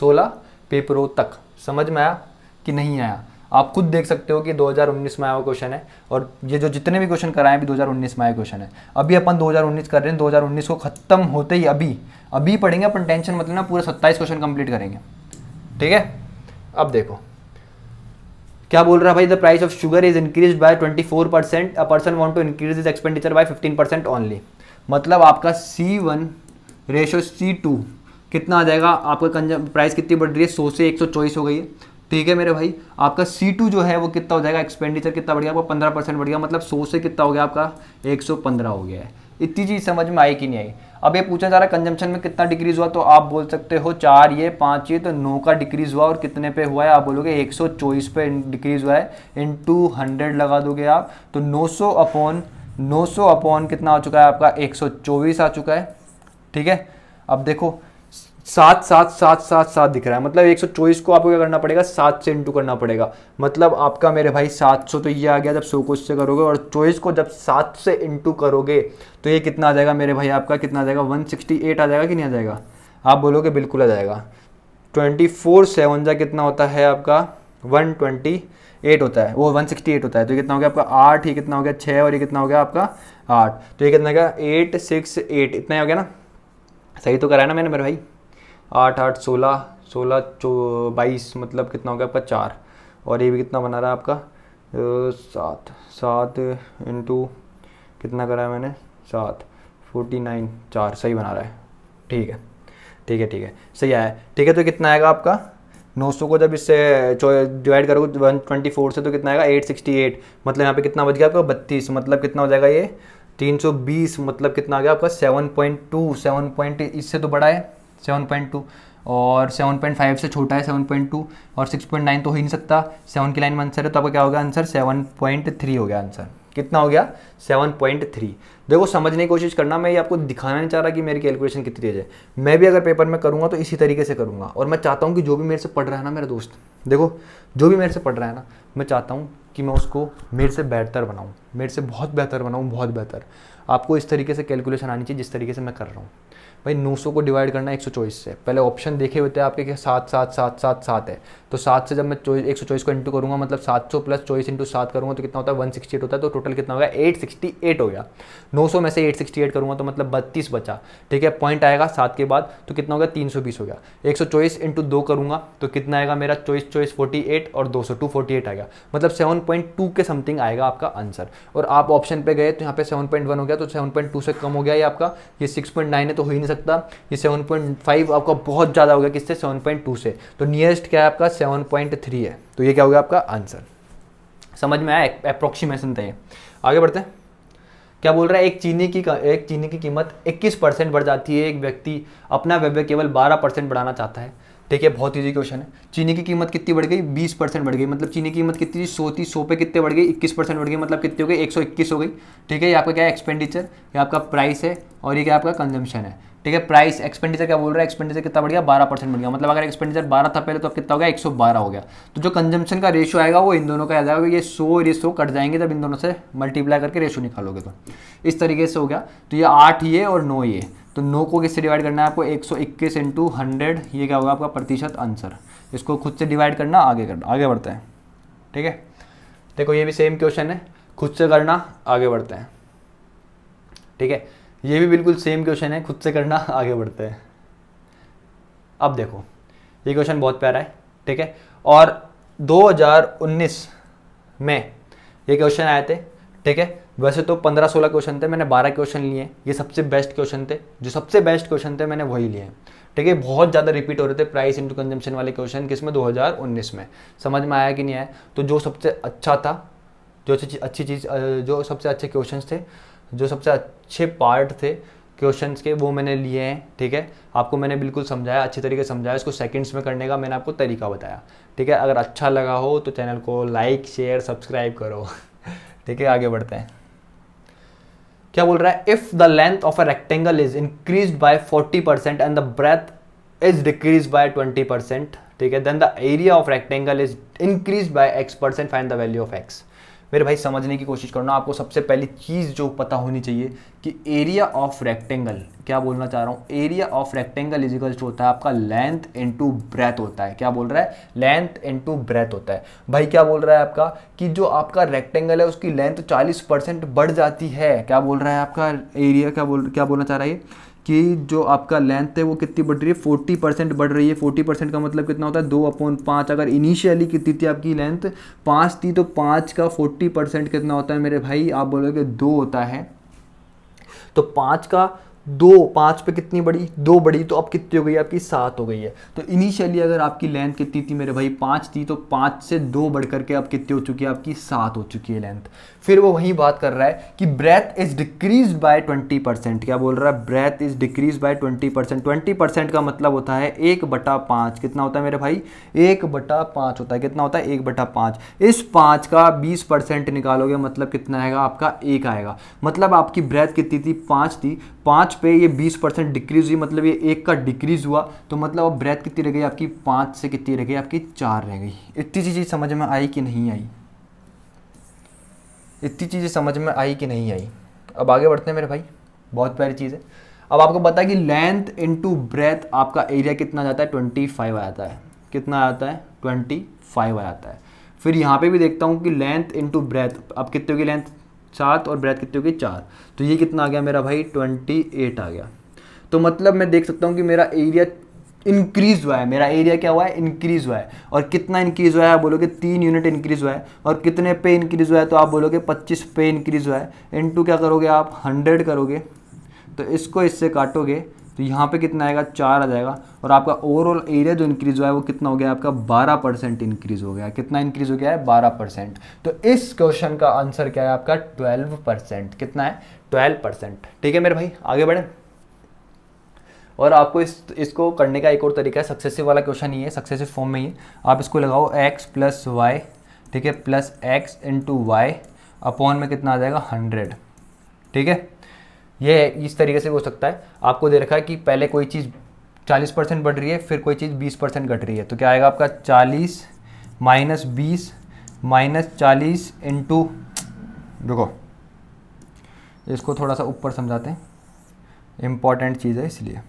सोलह पेपरों तक समझ में आया कि नहीं आया आप खुद देख सकते हो कि 2019 में आया हुआ क्वेश्चन है और ये जो जितने भी क्वेश्चन कराए भी 2019 में आया क्वेश्चन है अभी अपन 2019 कर रहे हैं 2019 को खत्म होते ही अभी अभी पढ़ेंगे अपन टेंशन मतलब ना पूरा सत्ताईस क्वेश्चन कंप्लीट करेंगे ठीक है अब देखो क्या बोल रहा है भाई the price of sugar is increase by four percent a person want to increase his expenditure by fifteen percent only मतलब आपका C one ratio C two कितना आ जाएगा आपका प्राइस कितनी बढ़ रही है सौ से एक सौ चौबीस हो गई है ठीक है मेरे भाई आपका सी टू जो है वो कितना हो जाएगा एक्सपेंडिचर कितना बढ़ गया आपका पंद्रह परसेंट बढ़ गया मतलब सौ से कितना हो गया आपका एक सौ पंद्रह हो गया है इतनी चीज़ समझ में आई कि नहीं आई अब ये पूछा जा रहा है कंजम्पशन में कितना डिक्रीज हुआ तो आप बोल सकते हो चार ये पाँच ये तो नौ का डिक्रीज हुआ और कितने पे हुआ है आप बोलोगे एक सौ चौबीस पे डिक्रीज हुआ है इन टू हंड्रेड लगा दोगे आप तो नौ सौ अपॉन नौ सौ अपॉन कितना आ चुका है आपका एक सौ चौबीस आ चुका है ठीक है अब देखो सात सात सात सात सात दिख रहा है मतलब एक सौ चौबीस को आपको क्या करना पड़ेगा सात से इंटू करना पड़ेगा मतलब आपका मेरे भाई सात सौ तो ये आ गया जब सौ को इससे करोगे और चौबीस को जब सात से इंटू करोगे तो ये कितना आ जाएगा मेरे भाई आपका कितना आ जाएगा वन सिक्सटी एट आ जाएगा कि नहीं आ जाएगा आप बोलोगे बिल्कुल आ जाएगा ट्वेंटी फोर सेवन जा कितना होता है आपका वन ट्वेंटी एट होता है वो वन सिक्सटी एट होता है तो कितना हो गया आपका आठ ये कितना हो गया छः और ये कितना हो गया आपका आठ तो ये कितना हो गया एट सिक्स एट इतना ही हो गया ना सही तो करा है ना मैंने मेरे भाई आठ आठ सोलह सोलह चो बाईस मतलब कितना हो गया आपका चार और ये भी कितना बना रहा है आपका सात सात इंटू कितना करा है मैंने सात फोर्टी नाइन चार सही बना रहा है ठीक है ठीक है ठीक है सही आया ठीक है तो कितना आएगा आपका नौ सौ को जब इससे डिवाइड करोगे वन ट्वेंटी फोर से तो कितना आएगा एट सिक्सटी एट मतलब यहाँ पे कितना बच गया आपका बत्तीस मतलब कितना हो जाएगा ये तीन सौ बीस मतलब कितना आ गया आपका seven point two seven point इससे तो बड़ा है सेवन पॉइंट टू और सेवन पॉइंट फाइव से छोटा है सेवन पॉइंट टू और सिक्स पॉइंट नाइन तो हो ही नहीं सकता सेवन की लाइन में आंसर है तो आपका क्या हो गया आंसर सेवन पॉइंट थ्री हो गया आंसर कितना हो गया सेवन पॉइंट थ्री देखो समझने की कोशिश करना मैं ये आपको दिखाना नहीं चाह रहा कि मेरी कैलकुलेशन कितनी तेज है मैं भी अगर पेपर में करूँगा तो इसी तरीके से करूँगा और मैं चाहता हूँ कि जो भी मेरे से पढ़ रहा है ना मेरा दोस्त देखो जो भी मेरे से पढ़ रहा है ना मैं चाहता हूँ कि मैं उसको मेरे से बेहतर बनाऊँ मेरे से बहुत बेहतर बनाऊँ बहुत बेहतर आपको इस तरीके से कैलकुलेशन आनी चाहिए जिस तरीके से मैं कर रहा हूँ भाई नौ को डिवाइड करना एक से पहले ऑप्शन देखे हुए थे आपके सात सात सात सात सात है तो सात से जब मैं एक सौ चौबीस को इंटू करूंगा मतलब सात सौ प्लस चौबीस इंटू सात करूँगा तो कितना होता है वन सिक्सटी एट होता है तो टोटल कितना होगा एट सिक्सटी एट हो गया नौ सौ में से एट सिक्सटी एट करूंगा तो मतलब बत्तीस बचा ठीक है पॉइंट आएगा सात के बाद तो कितना होगा तीन सौ बीस हो गया एक सौ चौबीस इंटू दो करूंगा तो कितना आएगा मेरा चौबीस चौबीस फोर्टी एट और दो सौ टू फोर्टी एट आएगा मतलब सेवन पॉइंट टू के समथिंग आएगा आपका आंसर और आप ऑप्शन पे गए तो यहाँ पे सेवन पॉइंट वन हो गया तो सेवन पॉइंट टू से कम हो गया ये आपका ये सिक्स पॉइंट नाइन है तो हो ही नहीं सकता ये फाइव आपका बहुत ज़्यादा हो गया किससे सेवन पॉइंट टू से तो नियरेस्ट क्या है आपका सेवन पॉइंट थ्री है तो ये क्या हो गया आपका आंसर समझ में आया अप्रोक्सीमेशन था ये आगे बढ़ते हैं क्या बोल रहा है एक चीनी की एक चीनी की कीमत 21 परसेंट बढ़ जाती है एक व्यक्ति अपना व्यव्य केवल 12 परसेंट बढ़ाना चाहता है ठीक है बहुत इजी क्वेश्चन है चीनी की कीमत कितनी बढ़ गई 20 परसेंट बढ़ गई मतलब चीनी की कीमत कितनी थी सौ थी सौ पे कितने बढ़ गई 21 परसेंट बढ़ गई मतलब कितनी हो गई 121 हो गई ठीक है ये आपका क्या एक्सपेंडिचर ये आपका प्राइस है और ये क्या आपका कंजम्पशन है ठीक है प्राइस एक्सपेंडिचर क्या बोल रहा है एक्सपेंडिचर कितना बढ़ गया बारह परसेंट बढ़ गया मतलब अगर एक्सपेंडिचर बारह था पहले तो कितना हो गया एक सौ बारह हो गया तो जो कंजम्पशन का रेशो आएगा वो इन दोनों का आएगा ये सो और ये कट जाएंगे जब इन दोनों से मल्टीप्लाई करके रेशो निकालोगे तो इस तरीके से हो गया तो ये आठ ये और नौ ये तो नौ को किससे डिवाइड करना है आपको एक सौ इक्कीस इंटू हंड्रेड ये क्या होगा आपका प्रतिशत आंसर इसको खुद से डिवाइड करना आगे करना आगे बढ़ते हैं ठीक है देखो ये भी सेम क्वेश्चन है खुद से करना आगे बढ़ते हैं ठीक है ये भी बिल्कुल सेम क्वेश्चन है खुद से करना आगे बढ़ते हैं अब देखो ये क्वेश्चन बहुत प्यारा है ठीक है और 2019 में ये क्वेश्चन आए थे ठीक है वैसे तो 15-16 क्वेश्चन थे मैंने 12 क्वेश्चन लिए ये सबसे बेस्ट क्वेश्चन थे जो सबसे बेस्ट क्वेश्चन थे मैंने वही लिए ठीक है बहुत ज़्यादा रिपीट हो रहे थे प्राइस इंटू कंजम्पशन वाले क्वेश्चन किसमें 2019 में समझ में आया कि नहीं आया तो जो सबसे अच्छा था जो अच्छी चीज़ जो सबसे अच्छे क्वेश्चन थे जो सबसे अच्छे पार्ट थे क्वेश्चंस के वो मैंने लिए हैं ठीक है आपको मैंने बिल्कुल समझाया अच्छे तरीके से समझाया इसको सेकंड्स में करने का मैंने आपको तरीका बताया ठीक है अगर अच्छा लगा हो तो चैनल को लाइक शेयर सब्सक्राइब करो ठीक है आगे बढ़ते हैं क्या बोल रहा है if the length of a rectangle is increase by 40 percent and the breadth is decrease by 20 percent ठीक है then the area of rectangle is increase by X percent find the value of X मेरे भाई समझने की कोशिश करना आपको सबसे पहली चीज़ जो पता होनी चाहिए कि एरिया ऑफ रेक्टेंगल क्या बोलना चाह रहा हूँ एरिया ऑफ रेक्टेंगल इजिकल टू होता है आपका लेंथ इनटू ब्रेथ होता है क्या बोल रहा है लेंथ इनटू ब्रेथ होता है भाई क्या बोल रहा है आपका कि जो आपका रेक्टेंगल है उसकी लेंथ चालीस परसेंट बढ़ जाती है क्या बोल रहा है आपका एरिया क्या बोल क्या बोलना चाह रहा है कि जो आपका लेंथ है वो कितनी बढ़ रही है फोर्टी परसेंट बढ़ रही है फोर्टी परसेंट का मतलब कितना होता है दो अपॉन पाँच अगर इनिशियली कितनी थी आपकी लेंथ पाँच थी तो पाँच का फोर्टी परसेंट कितना होता है मेरे भाई आप बोलोगे दो होता है तो पाँच का दो पाँच पे कितनी बड़ी दो बड़ी तो अब कितनी हो गई आपकी सात हो गई है तो इनिशियली अगर आपकी लेंथ कितनी थी मेरे भाई पाँच थी तो पाँच से दो बढ़ करके अब कितनी हो चुकी है आपकी सात हो चुकी है लेंथ फिर वो वहीं बात कर रहा है कि breadth is decrease by twenty percent क्या बोल रहा है breadth is decrease by twenty percent twenty percent का मतलब होता है एक बटा पाँच कितना होता है मेरे भाई एक बटा पाँच होता है कितना होता है एक बटा पाँच इस पाँच का बीस परसेंट निकालोगे मतलब कितना आएगा आपका एक आएगा मतलब आपकी ब्रेथ कितनी थी पाँच थी पाँच मार्च पे ये बीस परसेंट डिक्रीज हुई मतलब ये एक का डिक्रीज हुआ तो मतलब अब ब्रेथ कितनी रह गई आपकी पाँच से कितनी रह गई आपकी चार रह गई इतनी चीज़ें समझ में आई कि नहीं आई इतनी चीज़ें समझ में आई कि नहीं आई अब आगे बढ़ते हैं मेरे भाई बहुत प्यारी चीज़ है अब आपको पता है कि लेंथ इंटू ब्रेथ आपका एरिया कितना जाता है ट्वेंटी फाइव आ जाता है कितना आता है ट्वेंटी फाइव आ जाता है फिर यहाँ पे भी देखता हूँ कि लेंथ इंटू ब्रेथ अब कितने की लेंथ सात और ब्रेथ कितनी होगी चार तो ये कितना आ गया मेरा भाई ट्वेंटी एट आ गया तो मतलब मैं देख सकता हूँ कि मेरा एरिया इंक्रीज हुआ है मेरा एरिया क्या हुआ है इंक्रीज हुआ है और कितना इंक्रीज हुआ है आप बोलोगे तीन यूनिट इंक्रीज हुआ है और कितने पे इंक्रीज हुआ है तो आप बोलोगे पच्चीस पे इंक्रीज हुआ है इनटू क्या करोगे आप हंड्रेड करोगे तो इसको इससे काटोगे तो यहाँ पे कितना आएगा चार आ जाएगा और आपका ओवरऑल एरिया जो इंक्रीज हुआ है वो कितना हो गया आपका बारह परसेंट इंक्रीज हो गया कितना इंक्रीज हो गया है बारह परसेंट तो इस क्वेश्चन का आंसर क्या है आपका ट्वेल्व परसेंट कितना है ट्वेल्व परसेंट ठीक है मेरे भाई आगे बढ़े और आपको इस इसको करने का एक और तरीका है सक्सेसिव वाला क्वेश्चन ये है सक्सेसिव फॉर्म में ही आप इसको लगाओ एक्स प्लस वाई ठीक है plus X into Y upon में कितना आ जाएगा हंड्रेड ठीक है ये इस तरीके से हो सकता है आपको दे रखा है कि पहले कोई चीज़ चालीस परसेंट बढ़ रही है फिर कोई चीज़ बीस परसेंट घट रही है तो क्या आएगा आपका चालीस माइनस बीस माइनस चालीस इंटू रुको इसको थोड़ा सा ऊपर समझाते हैं इम्पॉर्टेंट चीज़ है इसलिए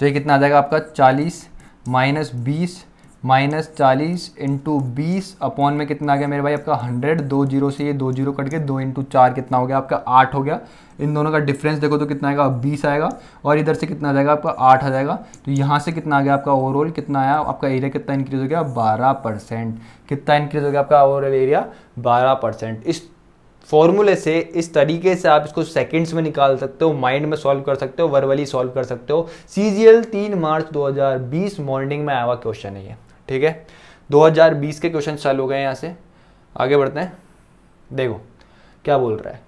तो ये कितना आ जाएगा आपका चालीस माइनस बीस माइनस चालीस इंटू बीस अपॉन में कितना आ गया मेरे भाई आपका हंड्रेड दो जीरो से ये दो जीरो कट के दो इंटू चार कितना हो गया आपका आठ हो गया इन दोनों का डिफरेंस देखो तो कितना आएगा बीस आएगा और इधर से कितना आ जाएगा आपका आठ आ जाएगा तो यहाँ से कितना आ गया आपका ओवरऑल कितना आया आपका एरिया कितना इंक्रीज हो गया बारह परसेंट कितना इंक्रीज हो गया आपका ओवरऑल एरिया बारह परसेंट इस फॉर्मूले से इस तरीके से आप इसको सेकंड्स में निकाल सकते हो माइंड में सॉल्व कर सकते हो वर्वली सॉल्व कर सकते हो सी जी एल तीन मार्च 2020 मॉर्निंग में आया हुआ क्वेश्चन है ये ठीक है 2020 के क्वेश्चन चालू हो गए यहाँ से आगे बढ़ते हैं देखो क्या बोल रहा है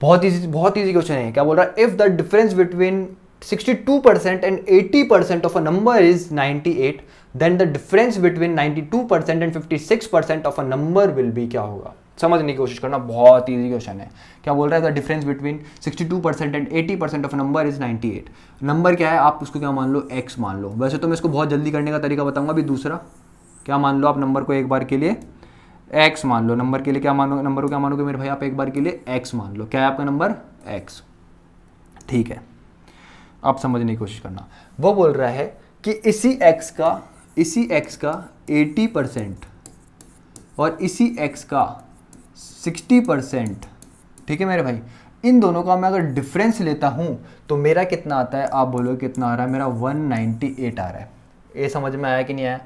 बहुत ईजी बहुत ईजी क्वेश्चन है क्या बोल रहा है if the difference between 62 percent and 80 percent of a number is 98 then the difference between 92 percent and 56 percent of a number will be क्या होगा समझने की कोशिश करना बहुत ईजी क्वेश्चन है क्या बोल रहा है the difference between 62 percent and 80 percent of number is 98 number क्या है आप उसको क्या मान लो एक्स मान लो वैसे तो मैं इसको बहुत जल्दी करने का तरीका बताऊंगा अभी दूसरा क्या मान लो आप नंबर को एक बार के लिए एक्स मान लो नंबर के लिए क्या मानो नंबर को क्या मानोगे मेरे भाई आप एक बार के लिए एक्स मान लो क्या है आपका नंबर एक्स ठीक है आप समझने की कोशिश करना वो बोल रहा है कि इसी एक्स का इसी एक्स का एटी परसेंट और इसी एक्स का सिक्सटी परसेंट ठीक है मेरे भाई इन दोनों का मैं अगर डिफरेंस लेता हूँ तो मेरा कितना आता है आप बोलो कितना आ रहा है मेरा 198 आ रहा है ये समझ में आया कि नहीं आया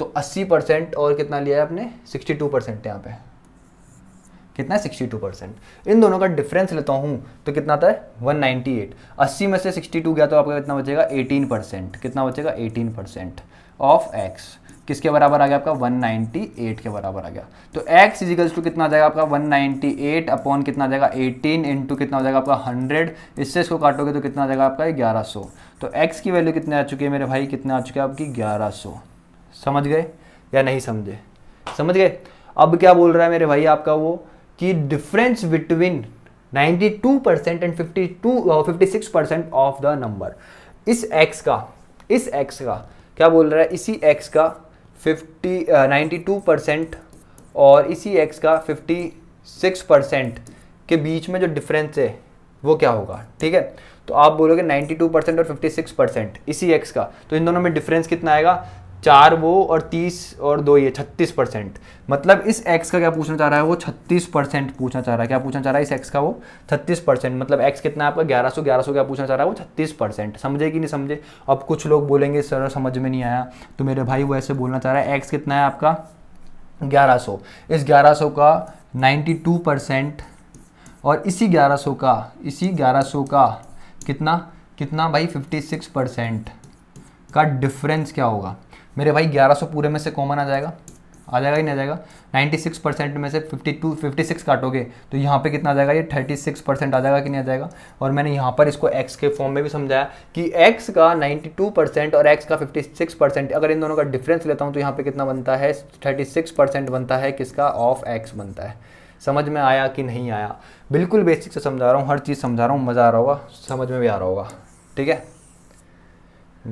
तो 80 परसेंट और कितना लिया है आपने 62 परसेंट यहाँ पे कितना है 62 परसेंट इन दोनों का डिफरेंस लेता हूँ तो कितना आता है 198 80 में से 62 गया तो आपका कितना बचेगा 18 परसेंट कितना बचेगा 18 परसेंट ऑफ एक्स किसके बराबर आ गया आपका 198 के बराबर आ गया तो x इजिकल्स टू कितना आ जाएगा आपका 198 अपॉन कितना आ जाएगा 18 इंटू कितना हो जाएगा आपका 100 इससे इसको काटोगे तो कितना आ जाएगा आपका 1100 तो x की वैल्यू कितने आ चुकी है मेरे भाई कितने आ चुके हैं आपकी 1100 समझ गए या नहीं समझे समझ गए अब क्या बोल रहा है मेरे भाई आपका वो कि difference between 92 percent and 52 56 percent of the number इस x का इस x का क्या बोल रहा है इसी x का फिफ्टी नाइन्टी टू परसेंट और इसी एक्स का फिफ्टी सिक्स परसेंट के बीच में जो डिफरेंस है वो क्या होगा ठीक है तो आप बोलोगे 92 परसेंट और 56 परसेंट इसी एक्स का तो इन दोनों में डिफरेंस कितना आएगा चार वो और तीस और दो ये छत्तीस परसेंट मतलब इस एक्स का क्या पूछना चाह रहा है वो छत्तीस परसेंट पूछना चाह रहा है क्या पूछना चाह रहा है इस एक्स का वो छत्तीस परसेंट मतलब एक्स कितना आपका ग्यारह सौ ग्यारह सौ क्या पूछना चाह रहा है वो छत्तीस परसेंट समझे कि नहीं समझे अब कुछ लोग बोलेंगे सर समझ में नहीं आया तो मेरे भाई वो ऐसे बोलना चाह रहा है एक्स कितना है आपका ग्यारह सौ इस ग्यारह सौ का नाइन्टी टू परसेंट और इसी ग्यारह सौ का इसी ग्यारह सौ का कितना कितना भाई फिफ्टी सिक्स परसेंट का डिफरेंस क्या होगा मेरे भाई 1100 पूरे में से कॉमन आ जाएगा आ जाएगा ही नहीं आ जाएगा 96 परसेंट में से 52 56 काटोगे तो यहाँ पे कितना आ जाएगा ये 36 परसेंट आ जाएगा कि नहीं आ जाएगा और मैंने यहाँ पर इसको x के फॉर्म में भी समझाया कि x का 92 परसेंट और x का 56 परसेंट अगर इन दोनों का डिफरेंस लेता हूँ तो यहाँ पे कितना बनता है 36 परसेंट बनता है किसका ऑफ x बनता है समझ में आया कि नहीं आया बिल्कुल बेसिक से समझा रहा हूँ हर चीज़ समझा रहा हूँ मज़ा आ रहा होगा समझ में भी आ रहा होगा ठीक है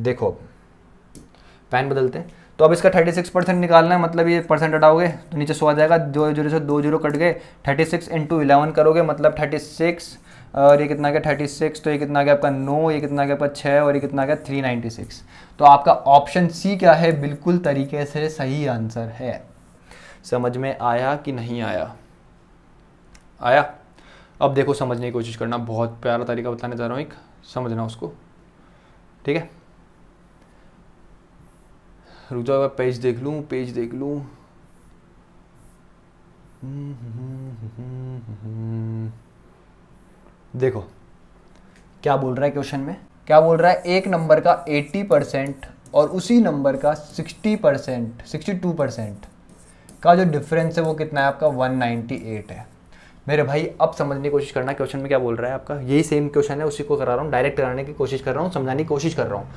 देखो पैन बदलते हैं तो अब इसका 36 परसेंट निकालना है मतलब ये परसेंट हटाओगे तो नीचे सो आ जाएगा दो जीरो से दो जीरो कट गए 36 सिक्स इंटू इलेवन करोगे मतलब 36 और ये कितना गया 36 तो ये कितना गया आपका नौ ये कितना गया आपका छः और ये कितना गया 396 तो आपका ऑप्शन सी क्या है बिल्कुल तरीके से सही आंसर है समझ में आया कि नहीं आया आया अब देखो समझने की कोशिश करना बहुत प्यारा तरीका बताने जा रहा हूँ एक समझना उसको ठीक है रुक जाओ मैं पेज देख लूँ पेज देख लूँ देखो क्या बोल रहा है क्वेश्चन में क्या बोल रहा है एक नंबर का 80 परसेंट और उसी नंबर का 60 परसेंट सिक्सटी परसेंट का जो डिफरेंस है वो कितना है आपका 198 है मेरे भाई अब समझने की कोशिश करना क्वेश्चन में क्या बोल रहा है आपका यही सेम क्वेश्चन है उसी को करा रहा हूँ डायरेक्ट कराने की कोशिश कर रहा हूँ समझाने की कोशिश कर रहा हूँ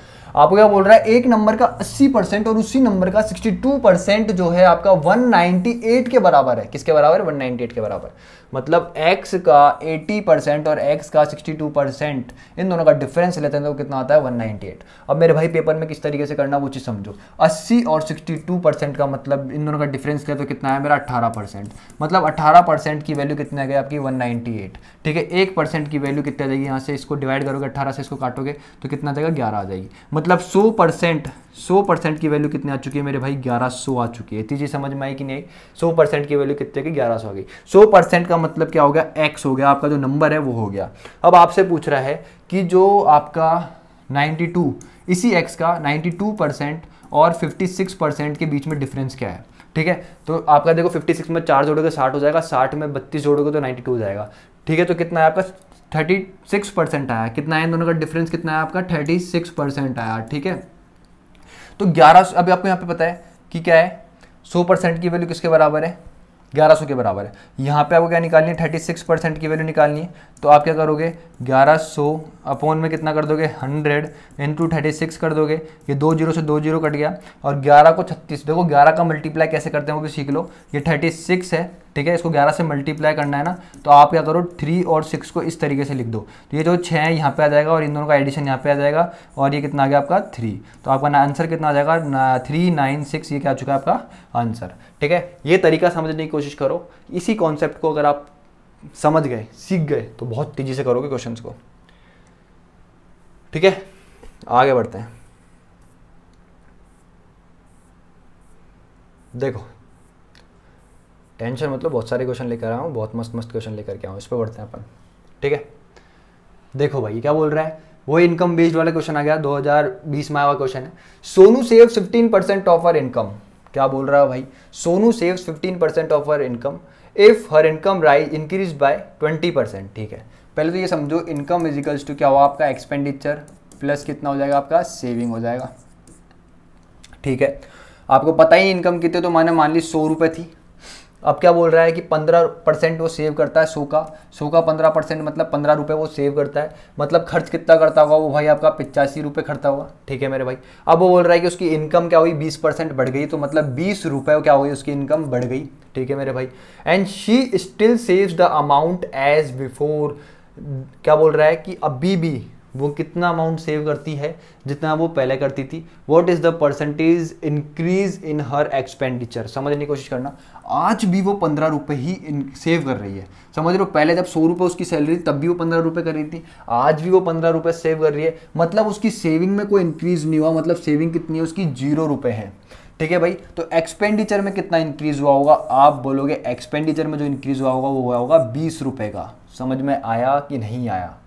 आपको क्या बोल रहा है एक नंबर का 80 परसेंट और उसी नंबर का 62 परसेंट जो है आपका 198 के बराबर है किसके बराबर है नाइनटी के बराबर मतलब एक्स का एटी परसेंट और एक्स का सिक्सटी परसेंट इन दोनों का डिफरेंस लेते हैं तो कितना आता है वन अब मेरे भाई पेपर में किस तरीके से करना वो चीज़ समझो अस्सी और सिक्सटी परसेंट का मतलब इन दोनों का डिफरेंस लेते तो कितना है मेरा अट्ठारह परसेंट मतलब अट्ठारह परसेंट की वैल्यू कितनी कितना गया आपकी 198 ठीक है एक परसेंट की वैल्यू कितनी आ जाएगी यहाँ से इसको डिवाइड करोगे 18 से इसको काटोगे तो कितना जाएगा ग्यारह आ जाएगी मतलब 100 परसेंट सौ परसेंट की वैल्यू कितनी आ चुकी है मेरे भाई 1100 आ चुकी है इतनी चीज़ समझ में आई कि नहीं सौ परसेंट की वैल्यू कितने की ग्यारह सौ आ गई सौ परसेंट का मतलब क्या हो गया एक्स हो गया आपका जो नंबर है वो हो गया अब आपसे पूछ रहा है कि जो आपका नाइन्टी इसी एक्स का नाइन्टी और फिफ्टी के बीच में डिफरेंस क्या है ठीक है तो आपका देखो 56 में चार जोड़ोगे साठ हो जाएगा साठ में बत्तीस जोड़ोगे तो 92 हो जाएगा ठीक है तो कितना है आपका थर्टी सिक्स परसेंट आया कितना है दोनों का डिफरेंस कितना है आपका थर्टी सिक्स परसेंट आया ठीक है तो ग्यारह अभी आपको यहाँ पे पता है कि क्या है सौ परसेंट की वैल्यू किसके बराबर है ग्यारह के बराबर है यहाँ पे आपको क्या निकालनी है थर्टी सिक्स परसेंट की वैल्यू निकालनी है तो आप क्या करोगे 1100 अपॉन में कितना कर दोगे 100 इंटू थर्टी सिक्स कर दोगे ये दो जीरो से दो जीरो कट गया और 11 को 36 देखो 11 का मल्टीप्लाई कैसे करते हैं वो भी सीख लो ये 36 है ठीक है इसको 11 से मल्टीप्लाई करना है ना तो आप क्या करो थ्री और सिक्स को इस तरीके से लिख दो तो ये जो छः है यहाँ पे आ जाएगा और इन दोनों का एडिशन यहाँ पे आ जाएगा और ये कितना आ गया आपका थ्री तो आपका आंसर कितना आ जाएगा थ्री नाइन सिक्स ये क्या आ चुका है आपका आंसर ठीक है ये तरीका समझने की कोशिश करो इसी कॉन्सेप्ट को अगर आप समझ गए सीख गए तो बहुत तेज़ी से करोगे क्वेश्चन को ठीक है आगे बढ़ते हैं देखो टेंशन मतलब बहुत सारे क्वेश्चन लेकर आया हूँ बहुत मस्त मस्त क्वेश्चन लेकर के आऊँ इस पर बढ़ते हैं अपन ठीक है देखो भाई क्या बोल रहा है वो इनकम बेस्ड वाला क्वेश्चन आ गया 2020 में आया क्वेश्चन है Sonu save 15 percent of her income क्या बोल रहा है भाई Sonu save 15 percent of her income if her income raise increase by 20 percent ठीक है पहले तो ये समझो इनकम इजिकल्स टू क्या हुआ आपका एक्सपेंडिचर प्लस कितना हो जाएगा आपका सेविंग हो जाएगा ठीक है आपको पता ही इनकम कितने तो मैंने मान ली सौ रुपये थी अब क्या बोल रहा है कि पंद्रह परसेंट वो सेव करता है सो का सो का पंद्रह परसेंट मतलब पंद्रह रुपये वो सेव करता है मतलब खर्च कितना करता होगा वो भाई आपका पिचासी रुपये खर्चा होगा ठीक है मेरे भाई अब वो बोल रहा है कि उसकी इनकम क्या हुई बीस परसेंट बढ़ गई तो मतलब बीस रुपये क्या हुई उसकी इनकम बढ़ गई ठीक है मेरे भाई and she still save the amount as before क्या बोल रहा है कि अभी भी वो कितना अमाउंट सेव करती है जितना वो पहले करती थी what is the percentage increase in her expenditure समझने की कोशिश करना आज भी वो पंद्रह रुपये ही इन सेव कर रही है समझ लो पहले जब सौ रुपये उसकी सैलरी तब भी वो पंद्रह रुपये कर रही थी आज भी वो पंद्रह रुपये सेव कर रही है मतलब उसकी सेविंग में कोई इंक्रीज नहीं हुआ मतलब सेविंग कितनी है उसकी जीरो रुपये है ठीक है भाई तो एक्सपेंडिचर में कितना इंक्रीज हुआ होगा आप बोलोगे एक्सपेंडिचर में जो इंक्रीज हुआ होगा वो हुआ होगा बीस रुपये का समझ में आया कि नहीं आया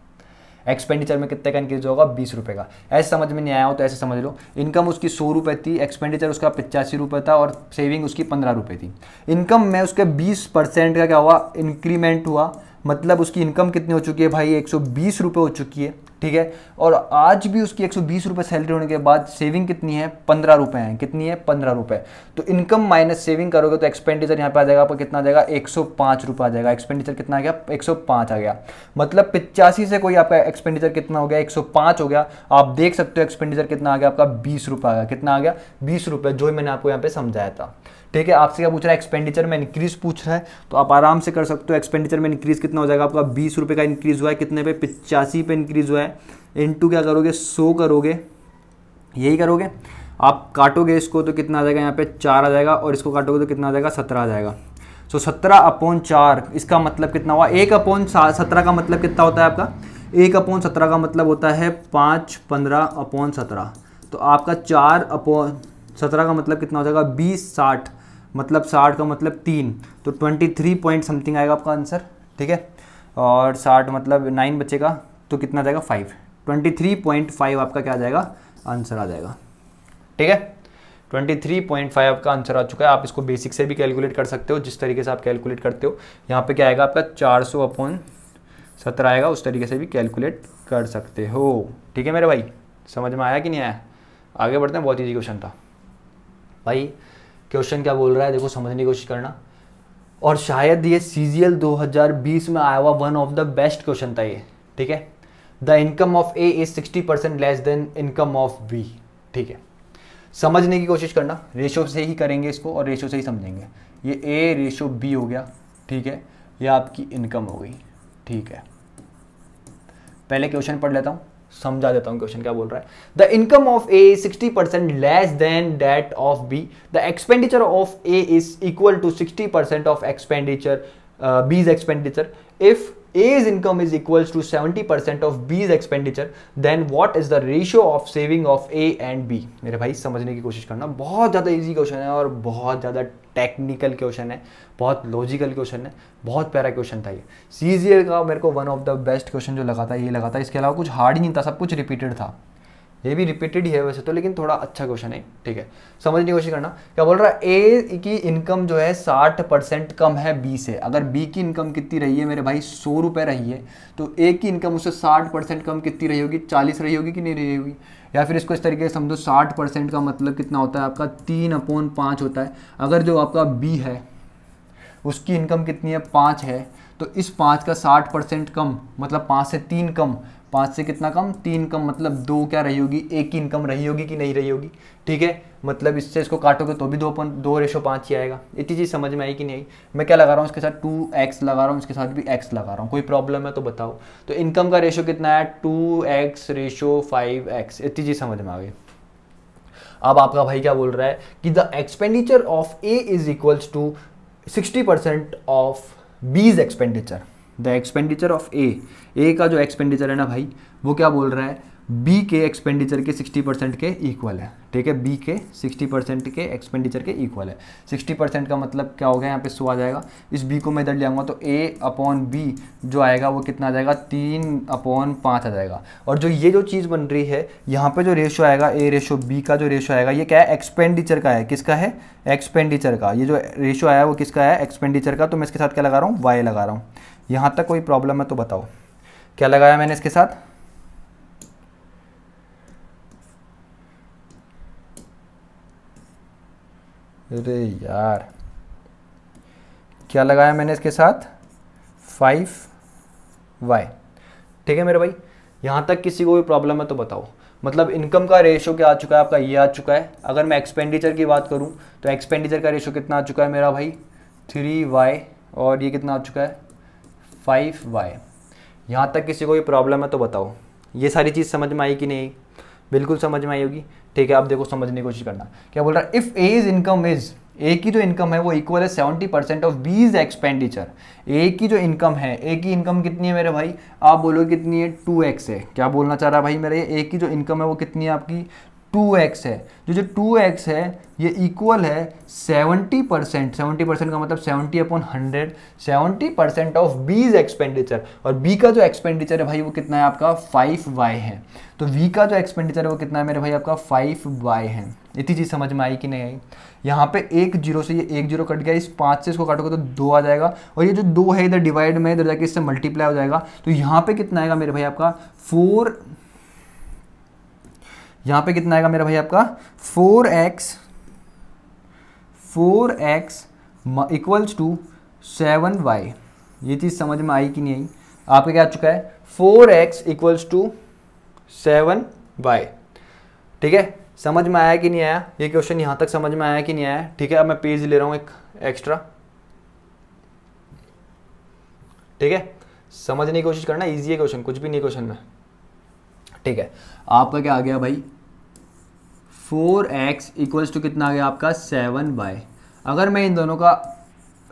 एक्सपेंडिचर में कितने का इंक्रीज होगा बीस रुपये का ऐसे समझ में नहीं आया हो तो ऐसे समझ लो इनकम उसकी सौ रुपये थी एक्सपेंडिचर उसका पचासी रुपये था और सेविंग उसकी पंद्रह रुपये थी इनकम में उसके बीस परसेंट का क्या हुआ इंक्रीमेंट हुआ मतलब उसकी इनकम कितनी हो चुकी है भाई एक सौ बीस रुपये हो चुकी है ठीक है और आज भी उसकी एक सौ सैलरी होने के बाद सेविंग कितनी है पंद्रह रुपए हैं कितनी है पंद्रह रुपए तो इनकम माइनस सेविंग करोगे तो एक्सपेंडिचर यहाँ पे आ जाएगा आपका कितना आ जाएगा एक सौ आ जाएगा एक्सपेंडिचर कितना आ गया एक आ गया मतलब पिचासी से कोई आपका एक्सपेंडिचर कितना हो गया एक हो गया आप देख सकते हो एक्सपेंडिचर कितना आ गया आपका बीस आ गया कितना आ गया बीस जो मैंने आपको यहाँ पे समझाया था ठीक है आपसे क्या पूछ रहा है एक्सपेंडिचर में इंक्रीज पूछ रहा है तो आप आराम से कर सकते हो एक्सपेंडिचर में इंक्रीज कितना हो जाएगा आपका बीस रुपये का इंक्रीज हुआ है कितने पे पिचासी पे इंक्रीज हुआ है इंटू क्या करोगे सौ करोगे यही करोगे आप काटोगे इसको तो कितना आ जाएगा यहाँ पे चार आ जाएगा और इसको काटोगे तो कितना आ जाएगा सत्रह आ जाएगा सो सत्रह अपॉन चार इसका मतलब कितना हुआ एक अपॉन सत्रह का मतलब कितना होता है आपका एक अपॉन सत्रह का मतलब होता है पाँच पंद्रह अपॉन सत्रह तो आपका चार अपॉन सत्रह का मतलब कितना हो जाएगा बीस साठ मतलब साठ का मतलब तीन तो ट्वेंटी थ्री पॉइंट समथिंग आएगा आपका आंसर ठीक है और साठ मतलब नाइन बचेगा तो कितना जाएगा five twenty three point five आपका क्या आ जाएगा आंसर आ जाएगा ठीक है ट्वेंटी थ्री पॉइंट फाइव आपका आंसर आ चुका है आप इसको बेसिक से भी कैलकुलेट कर सकते हो जिस तरीके से आप कैलकुलेट करते हो यहाँ पे क्या आएगा आपका चार सौ अपॉन सत्रह आएगा उस तरीके से भी कैलकुलेट कर सकते हो ठीक है मेरे भाई समझ में आया कि नहीं आया आगे बढ़ते हैं बहुत ईजी क्वेश्चन था भाई क्वेश्चन क्या बोल रहा है देखो समझने की कोशिश करना और शायद ये सी जी एल दो हज़ार बीस में आया हुआ one of the best question था ये ठीक है the income of A is sixty percent less than income of B ठीक है समझने की कोशिश करना रेशो से ही करेंगे इसको और रेशो से ही समझेंगे ये ए रेशो बी हो गया ठीक है ये आपकी इनकम हो गई ठीक है पहले क्वेश्चन पढ़ लेता हूँ समझा देता हूं क्वेश्चन क्या बोल रहा है the income of A is sixty percent less than that of B the expenditure of A is equal to sixty percent of expenditure B's expenditure if A's income is equals to 70% of B's expenditure, then what is the ratio of saving of A and B? मेरे भाई समझने की कोशिश करना बहुत ज़्यादा easy question है और बहुत ज़्यादा टेक्निकल क्वेश्चन है बहुत लॉजिकल क्वेश्चन है बहुत प्यारा क्वेश्चन था ये सी का मेरे को one of the best question जो लगा था ये लगा था इसके अलावा कुछ हार्ड ही नहीं था सब कुछ रिपीटेड था ये भी रिपीटेड ही है वैसे तो लेकिन थोड़ा अच्छा क्वेश्चन है ठीक है समझने की कोशिश करना क्या बोल रहा है ए की इनकम जो है साठ परसेंट कम है बी से अगर बी की इनकम कितनी रही है मेरे भाई सौ रुपये रही है तो ए की इनकम उससे साठ परसेंट कम कितनी रही होगी चालीस रही होगी कि नहीं रही होगी या फिर इसको इस तरीके से समझो साठ परसेंट का मतलब कितना होता है आपका तीन अपोन पाँच होता है अगर जो आपका बी है उसकी इनकम कितनी है पाँच है तो इस पाँच का साठ परसेंट कम मतलब पाँच से तीन कम पाँच से कितना कम तीन कम मतलब दो क्या रही होगी एक की इनकम रही होगी कि नहीं रही होगी ठीक है मतलब इससे इसको काटोगे तो भी दो पॉइंट दो रेशो पाँच ही आएगा इतनी चीज़ समझ में आई कि नहीं मैं क्या लगा रहा हूँ इसके साथ टू एक्स लगा रहा हूँ इसके साथ भी एक्स लगा रहा हूँ कोई प्रॉब्लम है तो बताओ तो इनकम का रेशो कितना है two x ratio five x इतनी चीज़ समझ में आ गई अब आपका भाई क्या बोल रहा है कि the expenditure of A is equals to sixty percent of B's expenditure the expenditure of A A का जो एक्सपेंडिचर है ना भाई वो क्या बोल रहा है बी के एक्सपेंडिचर के 60 परसेंट के इक्वल है ठीक है बी के 60 परसेंट के एक्सपेंडिचर के इक्वल है 60 परसेंट का मतलब क्या होगा यहाँ पे सो आ जाएगा इस बी को मैं इधर ले आऊँगा तो ए अपॉन बी जो आएगा वो कितना आ जाएगा तीन अपॉन पाँच आ जाएगा और जो ये जो चीज़ बन रही है यहाँ पे जो रेशो आएगा ए रेशो बी का जो रेशो आएगा ये क्या है एक्सपेंडिचर का है किसका है एक्सपेंडिचर का ये जो रेशो आया वो किसका है एक्सपेंडिचर का तो मैं इसके साथ क्या लगा रहा हूँ वाई लगा रहा हूँ यहां तक कोई प्रॉब्लम है तो बताओ क्या लगाया मैंने इसके साथ अरे यार क्या लगाया मैंने इसके साथ फाइव वाई ठीक है मेरे भाई यहां तक किसी को भी प्रॉब्लम है तो बताओ मतलब इनकम का रेशो क्या आ चुका है आपका ये आ चुका है अगर मैं एक्सपेंडिचर की बात करूं तो एक्सपेंडिचर का रेशो कितना आ चुका है मेरा भाई थ्री वाई और ये कितना आ चुका है फाइव वाई यहाँ तक किसी को भी प्रॉब्लम है तो बताओ ये सारी चीज़ समझ में आई कि नहीं बिल्कुल समझ में आई होगी ठीक है आप देखो समझने की कोशिश करना क्या बोल रहा है if A is income is A की जो इनकम है वो इक्वल है seventy percent of B's expenditure A की जो इनकम है ए की इनकम कितनी है मेरे भाई आप बोलो कितनी है टू एक्स है क्या बोलना चाह रहा भाई मेरे ए की जो इनकम है वो कितनी है आपकी टू एक्स है जो जो टू एक्स है ये इक्वल है सेवेंटी परसेंट सेवेंटी परसेंट का मतलब seventy upon hundred seventy percent of B's expenditure और बी का जो एक्सपेंडिचर है भाई वो कितना है आपका फाइव वाई है तो वी का जो एक्सपेंडिचर है वो कितना है मेरे भाई आपका फाइव वाई है इतनी चीज़ समझ में आई कि नहीं आई यहाँ पे एक जीरो से ये एक जीरो कट गया इस पाँच से इसको काटोगे तो दो आ जाएगा और ये जो दो है इधर डिवाइड में इधर जाके इससे मल्टीप्लाई हो जाएगा तो यहाँ पे कितना आएगा मेरे भाई आपका फोर यहाँ पे कितना आएगा मेरा भाई आपका four x four x equals to seven y ये चीज़ समझ में आई कि नहीं आई आपका क्या आ चुका है four x equals to seven y ठीक है समझ में आया कि नहीं आया ये क्वेश्चन यहां तक समझ में आया कि नहीं आया ठीक है अब मैं पेज ले रहा हूं एक एक्स्ट्रा ठीक है समझने की कोशिश करना इजी है क्वेश्चन कुछ भी नहीं क्वेश्चन में ठीक है आपका क्या आ गया भाई फोर एक्स इक्वल्स टू कितना आ गया आपका सेवन बाय अगर मैं इन दोनों का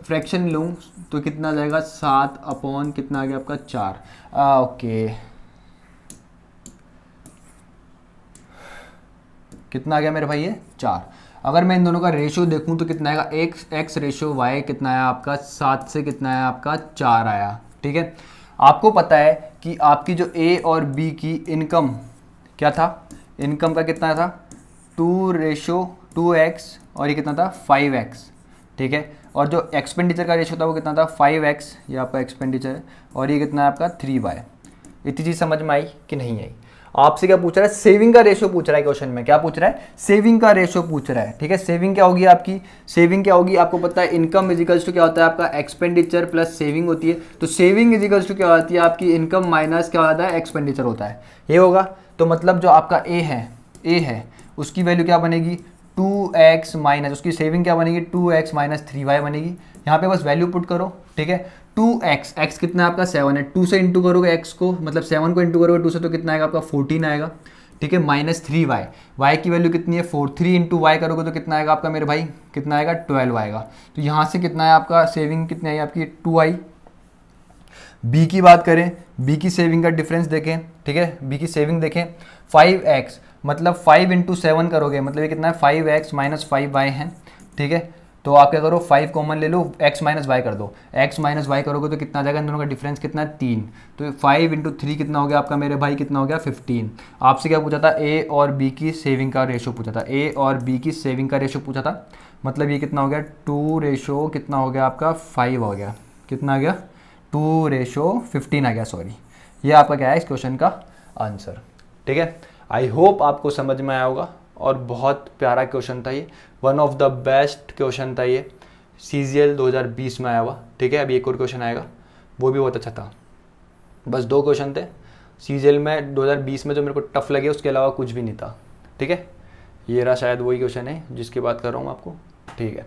फ्रैक्शन लूँ तो कितना जाएगा सात अपॉन कितना आ गया आपका चार आ, ओके कितना आ गया मेरे भाई ये चार अगर मैं इन दोनों का रेशियो देखूं तो कितना आएगा एक्स एक्स रेशियो वाई कितना आया आपका सात से कितना आया आपका चार आया ठीक है आपको पता है कि आपकी जो ए और बी की इनकम क्या था इनकम का कितना था टू रेशो टू एक्स और ये कितना था फाइव एक्स ठीक है और जो एक्सपेंडिचर का रेशो था वो कितना था फाइव एक्स ये आपका एक्सपेंडिचर है और ये कितना है आपका थ्री बाय इतनी चीज़ समझ में आई कि नहीं आई आपसे क्या पूछ रहा है सेविंग का रेशियो पूछ रहा है क्वेश्चन में क्या पूछ रहा है सेविंग का रेशियो पूछ रहा है ठीक है सेविंग क्या होगी आपकी सेविंग क्या होगी आपको पता है इनकम इजिकल्स टू क्या होता है आपका एक्सपेंडिचर प्लस सेविंग होती है तो सेविंग इजिकल्स टू क्या होती है आपकी इनकम माइनस क्या होता है एक्सपेंडिचर होता है ये होगा तो मतलब जो आपका ए है ए है उसकी वैल्यू क्या बनेगी टू एक्स माइनस उसकी सेविंग क्या बनेगी two x minus three y बनेगी यहाँ पे बस वैल्यू पुट करो ठीक है टू एक्स एक्स कितना आपका सेवन है टू से इंटू करोगे एक्स को मतलब सेवन को इंटू करोगे टू से तो कितना आएगा आपका फोर्टीन आएगा ठीक है माइनस थ्री वाई वाई की वैल्यू कितनी है फोर थ्री इंटू वाई करोगे तो कितना आएगा आपका मेरे भाई कितना आएगा ट्वेल्व आएगा तो यहाँ से कितना है आपका सेविंग कितनी आई आपकी टू आई बी की बात करें बी की सेविंग का डिफरेंस देखें ठीक है बी की सेविंग देखें फाइव एक्स मतलब फाइव इंटू सेवन करोगे मतलब ये कितना है five x minus five y है ठीक है तो आप क्या करो फाइव कॉमन ले लो एक्स माइनस वाई कर दो एक्स माइनस वाई करोगे तो कितना आ जाएगा इन दोनों का डिफरेंस कितना है तीन तो फाइव इंटू थ्री कितना हो गया आपका मेरे भाई कितना हो गया फिफ्टीन आपसे क्या पूछा था ए और बी की सेविंग का रेशो पूछा था ए और बी की सेविंग का रेशो पूछा था मतलब ये कितना हो गया टू रेशो कितना हो गया आपका फाइव हो गया कितना आ गया टू रेशो फिफ्टीन आ गया सॉरी ये आपका क्या है इस क्वेश्चन का आंसर ठीक है आई होप आपको समझ में आया होगा और बहुत प्यारा क्वेश्चन था ये one of the best question था ये सी जी एल दो हज़ार बीस में आया हुआ ठीक है अभी एक और क्वेश्चन आएगा वो भी बहुत अच्छा था बस दो क्वेश्चन थे सी जी एल में दो हज़ार बीस में जो मेरे को टफ लगे उसके अलावा कुछ भी नहीं था ठीक है ये रहा शायद वही क्वेश्चन है जिसकी बात कर रहा हूँ आपको ठीक है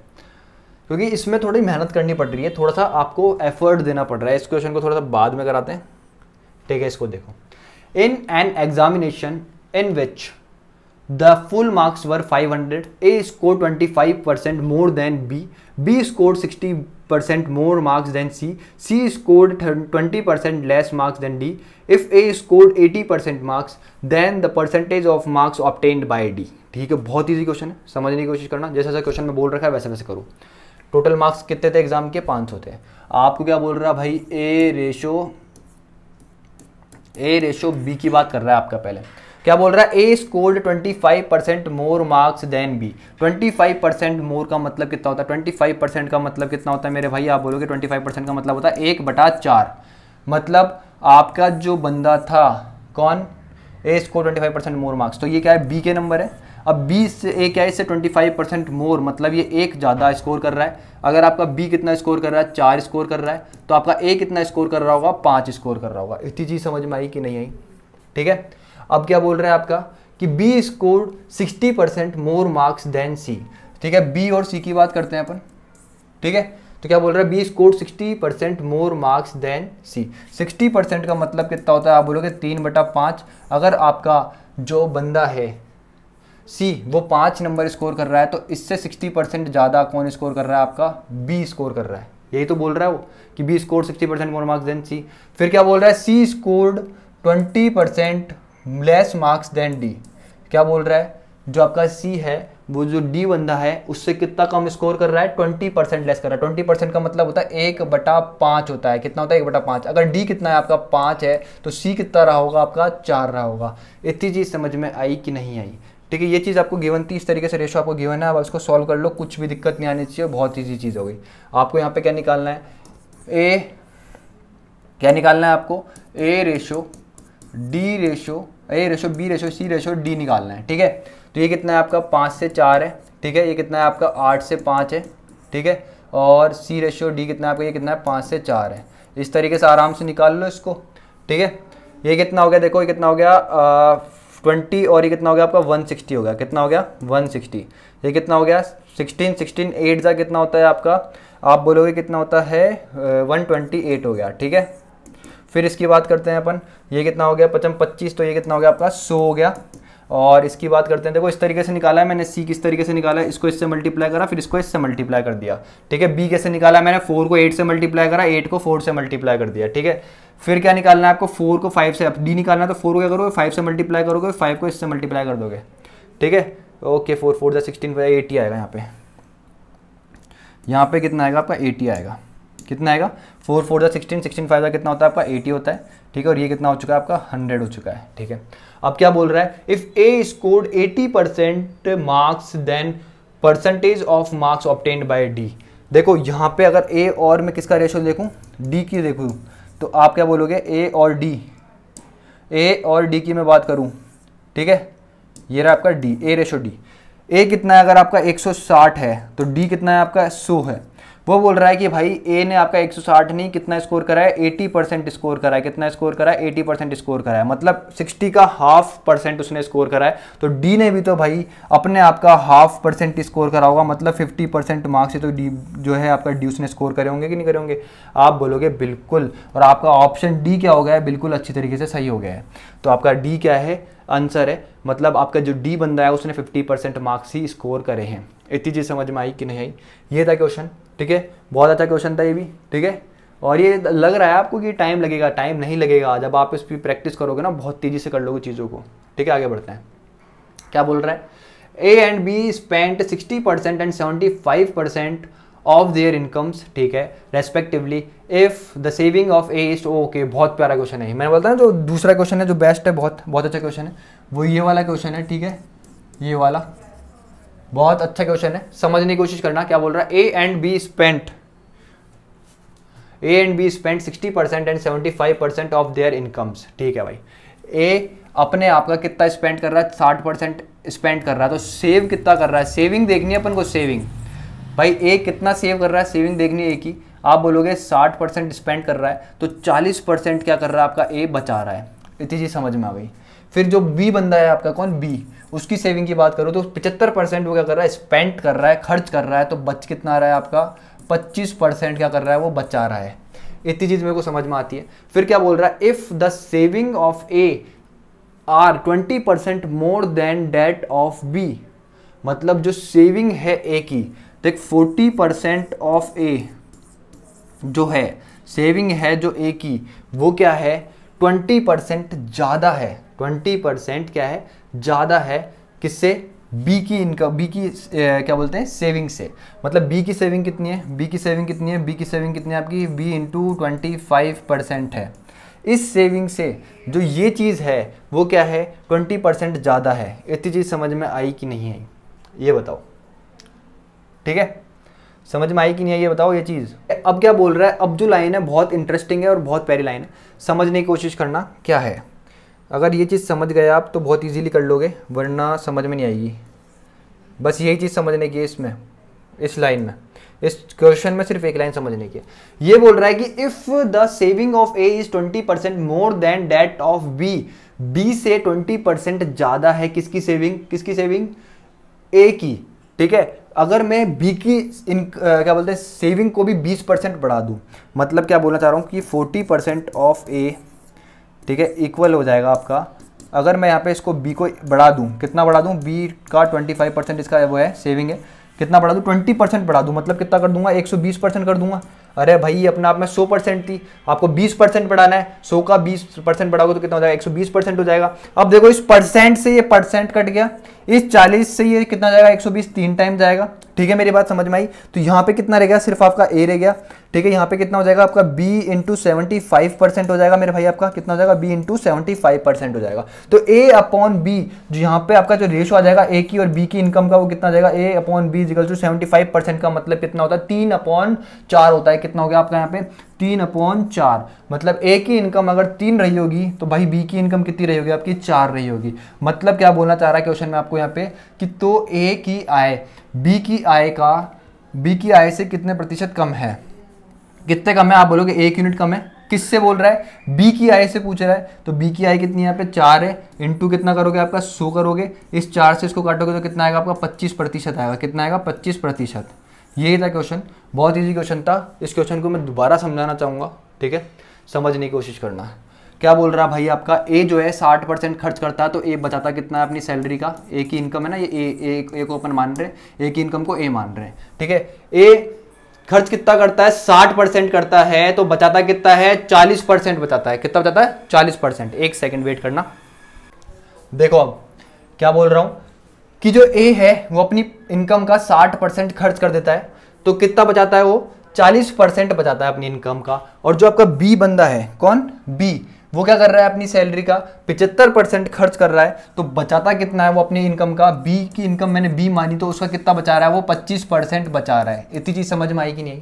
क्योंकि इसमें थोड़ी मेहनत करनी पड़ रही है थोड़ा सा आपको एफर्ट देना पड़ रहा है इस क्वेश्चन को थोड़ा सा बाद में कराते हैं ठीक है इसको देखो in an examination in which the full marks were 500 A score twenty five percent more than B B score sixty percent more marks than C C score twenty percent less marks than D if A score eighty percent marks then the percentage of marks obtained by D ठीक है बहुत easy question है समझने की कोशिश करना जैसे जैसा क्वेश्चन में बोल रखा है वैसे वैसे करूँ टोटल मार्क्स कितने थे एग्जाम के पाँच सौ थे आपको क्या बोल रहा भाई A ratio A ratio B की बात कर रहा है आपका पहले क्या बोल रहा है A scored 25 percent more marks than B 25 percent more का मतलब कितना होता है 25 परसेंट का मतलब कितना होता है मेरे भाई आप बोलोगे 25 परसेंट का मतलब होता है एक बटा चार मतलब आपका जो बंदा था कौन A score 25 percent more marks तो ये क्या है बी के नंबर है अब बी से ए क्या है इससे 25 परसेंट मोर मतलब ये एक ज़्यादा स्कोर कर रहा है अगर आपका बी कितना स्कोर कर रहा है चार स्कोर कर रहा है तो आपका ए कितना स्कोर कर रहा होगा पाँच स्कोर कर रहा होगा इतनी चीज़ समझ में आई कि नहीं आई ठीक है अब क्या बोल रहा है आपका कि B score sixty percent more marks than C ठीक है बी और सी की बात करते हैं अपन ठीक है तो क्या बोल रहा है B score sixty percent more marks than C sixty percent का मतलब कितना होता है आप बोलोगे तीन बटा पाँच अगर आपका जो बंदा है सी वो पाँच नंबर स्कोर कर रहा है तो इससे सिक्सटी परसेंट ज़्यादा कौन स्कोर कर रहा है आपका बी स्कोर कर रहा है यही तो बोल रहा है वो कि B score sixty percent more marks than C फिर क्या बोल रहा है C score twenty percent less marks than D क्या बोल रहा है जो आपका सी है वो जो डी बंदा है उससे कितना कम स्कोर कर रहा है ट्वेंटी परसेंट लेस कर रहा है ट्वेंटी परसेंट का मतलब होता है एक बटा पाँच होता है कितना होता है एक बटा पाँच अगर डी कितना है आपका पाँच है तो सी कितना रहा होगा आपका चार रहा होगा इतनी चीज़ समझ में आई कि नहीं आई ठीक है ये चीज़ आपको गिवन थी इस तरीके से रेशो आपको गिवन है आप इसको सॉल्व कर लो कुछ भी दिक्कत नहीं आनी चाहिए बहुत ईजी चीज़ होगी आपको यहाँ पर क्या निकालना है ए क्या निकालना है आपको A ratio D ratio A ratio B ratio C ratio D निकालना है ठीक है तो ये कितना है आपका पाँच से चार है ठीक है ये कितना है आपका आठ से पाँच है ठीक है और सी रेशो डी कितना है आपका ये कितना है पाँच से चार है इस तरीके से आराम से निकाल लो इसको ठीक है ये कितना हो गया देखो ये कितना हो गया ट्वेंटी और ये कितना हो गया आपका वन सिक्सटी हो गया कितना हो गया वन सिक्सटी ये कितना हो गया सिक्सटीन सिक्सटीन एट जा कितना होता है आपका आप बोलोगे कितना होता है वन ट्वेंटी एट हो गया ठीक है फिर इसकी बात करते हैं अपन ये कितना हो गया पचम पच्चीस तो ये कितना हो गया आपका सो हो गया और इसकी बात करते हैं देखो इस तरीके से निकाला है मैंने सी किस तरीके से निकाला है इसको इससे मल्टीप्लाई करा फिर इसको इससे मल्टीप्लाई कर दिया ठीक है बी कैसे निकाला मैंने फोर को एट से मल्टीप्लाई करा एट को फोर से मल्टीप्लाई कर दिया ठीक है फिर क्या निकालना है आपको फोर को फाइव से डी निकालना है तो फोर को क्या करोगे फाइव से मल्टीप्लाई करोगे फाइव को इससे मल्टीप्लाई कर दोगे ठीक है ओके फोर फोर जै सिक्सटीन एटी आएगा यहाँ पे यहाँ पे कितना आएगा आपका एटी आएगा कितना आएगा फोर फोर ज़ा सिक्सटीन सिक्सटीन फाइव का कितना होता है आपका एटी होता है ठीक है और ये कितना हो चुका है आपका हंड्रेड हो चुका है ठीक है अब क्या बोल रहा है if A scored eighty percent marks then percentage of marks obtained by D देखो यहाँ पे अगर ए और मैं किसका रेशो देखूँ डी की देखूँ तो आप क्या बोलोगे ए और डी ए और डी की मैं बात करूँ ठीक है ये रहा आपका D A ratio D A कितना है अगर आपका 160 है तो डी कितना है आपका 100 है वो बोल रहा है कि भाई ए ने आपका 160 नहीं कितना स्कोर करा है 80 परसेंट स्कोर करा है कितना स्कोर करा है 80 परसेंट स्कोर करा है मतलब 60 का हाफ परसेंट उसने स्कोर करा है तो डी ने भी तो भाई अपने आपका हाफ परसेंट स्कोर करा होगा मतलब 50 परसेंट मार्क्स से तो डी जो है आपका डी उसने स्कोर करे होंगे कि नहीं करे होंगे आप बोलोगे बिल्कुल और आपका ऑप्शन डी क्या हो गया है बिल्कुल अच्छी तरीके से सही हो गया है तो आपका डी क्या है आंसर है मतलब आपका जो डी बंदा है उसने फिफ्टी परसेंट मार्क्स ही स्कोर करे हैं इतनी चीज़ समझ में आई कि नहीं आई ये था क्वेश्चन ठीक है बहुत अच्छा क्वेश्चन था ये भी ठीक है और ये लग रहा है आपको कि टाइम लगेगा टाइम नहीं लगेगा जब आप इस पर प्रैक्टिस करोगे ना बहुत तेज़ी से कर लोगे चीज़ों को ठीक है आगे बढ़ते हैं क्या बोल रहा है A and B spent sixty percent and seventy five percent of their incomes ठीक है respectively if the saving of A is okay बहुत प्यारा क्वेश्चन है मैंने बोलता ना जो दूसरा क्वेश्चन है जो बेस्ट है बहुत बहुत अच्छा क्वेश्चन है वो ये वाला क्वेश्चन है ठीक है ये वाला बहुत अच्छा क्वेश्चन है समझने की कोशिश करना क्या बोल रहा है A and B spent A and B spend sixty percent and seventy five percent of their incomes ठीक है भाई ए अपने आप का कितना स्पेंड कर रहा है साठ परसेंट स्पेंड कर रहा है तो सेव कितना कर रहा है सेविंग देखनी है अपन को सेविंग भाई ए कितना सेव कर रहा है सेविंग देखनी है ए की आप बोलोगे साठ परसेंट स्पेंड कर रहा है तो चालीस परसेंट क्या कर रहा है आपका ए बचा रहा है इतनी चीज़ समझ में आ गई फिर जो बी बंदा है आपका कौन बी उसकी सेविंग की बात करो तो पचहत्तर परसेंट वो क्या कर रहा है स्पेंड कर रहा है खर्च कर रहा है तो बच कितना आ रहा है आपका पच्चीस परसेंट क्या कर रहा है वो बचा रहा है इतनी चीज़ मेरे को समझ में आती है फिर क्या बोल रहा है if the saving of A are twenty percent more than that of B मतलब जो सेविंग है ए की देख फोर्टी परसेंट ऑफ ए जो है सेविंग है जो ए की वो क्या है ट्वेंटी परसेंट ज़्यादा है ट्वेंटी परसेंट क्या है ज़्यादा है किससे बी की इनकम बी की ए, क्या बोलते हैं सेविंग से मतलब बी की सेविंग कितनी है बी की सेविंग कितनी है बी की सेविंग कितनी है आपकी B into twenty five percent है इस सेविंग से जो ये चीज़ है वो क्या है ट्वेंटी परसेंट ज़्यादा है इतनी चीज़ समझ में आई कि नहीं आई ये बताओ ठीक है समझ में आई कि नहीं आई ये बताओ ये चीज़ अब क्या बोल रहा है अब जो लाइन है बहुत इंटरेस्टिंग है और बहुत प्यारी लाइन है समझने की कोशिश करना क्या है अगर ये चीज़ समझ गए आप तो बहुत इजीली कर लोगे वरना समझ में नहीं आएगी बस यही चीज़ समझने की है इसमें इस लाइन में इस क्वेश्चन में सिर्फ एक लाइन समझने की है ये बोल रहा है कि if the saving of A is twenty percent more than that of B B से ट्वेंटी परसेंट ज़्यादा है किसकी सेविंग किसकी सेविंग ए की ठीक है अगर मैं बी की इन आ, क्या बोलते हैं सेविंग को भी बीस परसेंट बढ़ा दूँ मतलब क्या बोलना चाह रहा हूँ कि फोर्टी परसेंट ऑफ ए ठीक है इक्वल हो जाएगा आपका अगर मैं यहाँ पे इसको बी को बढ़ा दूँ कितना बढ़ा दूँ बी का 25 परसेंट इसका वो है सेविंग है कितना बढ़ा दूँ 20 परसेंट बढ़ा दूँ मतलब कितना कर दूंगा 120 परसेंट कर दूंगा अरे भाई अपने आप में 100 परसेंट थी आपको 20 परसेंट बढ़ाना है 100 का 20 परसेंट बढ़ाओगे तो कितना हो जाएगा बीस परसेंट हो जाएगा अब देखो इस परसेंट से ये परसेंट कट गया इस चालीस से ये कितना जाएगा एक बीस तीन टाइम जाएगा ठीक है मेरी बात समझ में आई तो यहाँ पे कितना रह गया सिर्फ आपका ए रह गया ठीक है यहाँ पे कितना हो जाएगा आपका b into seventy five percent हो जाएगा मेरे भाई आपका कितना हो जाएगा b into seventy five percent हो जाएगा तो a अपॉन बी जो यहाँ पे आपका जो रेशो आ जाएगा a की और b की इनकम का वो कितना जाएगा a upon B is equal to seventy five percent का मतलब कितना होता है तीन अपॉन चार होता है कितना हो गया आपका यहाँ पे तीन अपॉन चार मतलब ए की इनकम अगर तीन रही होगी तो भाई बी की इनकम कितनी रही होगी आपकी चार रही होगी मतलब क्या बोलना चाह रहा है क्वेश्चन में आपको यहाँ पे कि तो ए की आय बी की आय का बी की आय से कितने प्रतिशत कम है कितने कम है आप बोलोगे एक यूनिट कम है किससे बोल रहा है बी की आय से पूछ रहा है तो बी की आय कितनी यहाँ पे चार है इंटू कितना करोगे आपका सो करोगे इस चार से इसको काटोगे तो कितना आएगा आपका पच्चीस प्रतिशत आएगा कितना आएगा पच्चीस प्रतिशत यही था क्वेश्चन बहुत इजी क्वेश्चन था इस क्वेश्चन को मैं दोबारा समझाना चाहूँगा ठीक है समझने की कोशिश करना क्या बोल रहा भाई आपका ए जो है साठ परसेंट खर्च करता है तो ए बताता कितना है अपनी सैलरी का ए की इनकम है ना ये ए ए, ए को अपन मान रहे हैं ए की इनकम को ए मान रहे हैं ठीक है ए खर्च कितना करता है साठ परसेंट करता है तो बचाता कितना है चालीस परसेंट बचाता है कितना बचाता है चालीस परसेंट एक सेकेंड वेट करना देखो अब क्या बोल रहा हूँ कि जो ए है वो अपनी इनकम का 60 परसेंट खर्च कर देता है तो कितना बचाता है वो 40 परसेंट बचाता है अपनी इनकम का और जो आपका बी बंदा है कौन बी वो क्या कर रहा है अपनी सैलरी का 75 परसेंट खर्च कर रहा है तो बचाता कितना है वो अपनी इनकम का बी की इनकम मैंने बी मानी तो उसका कितना बचा रहा है वो 25 परसेंट बचा रहा है इतनी चीज़ समझ में आई कि नहीं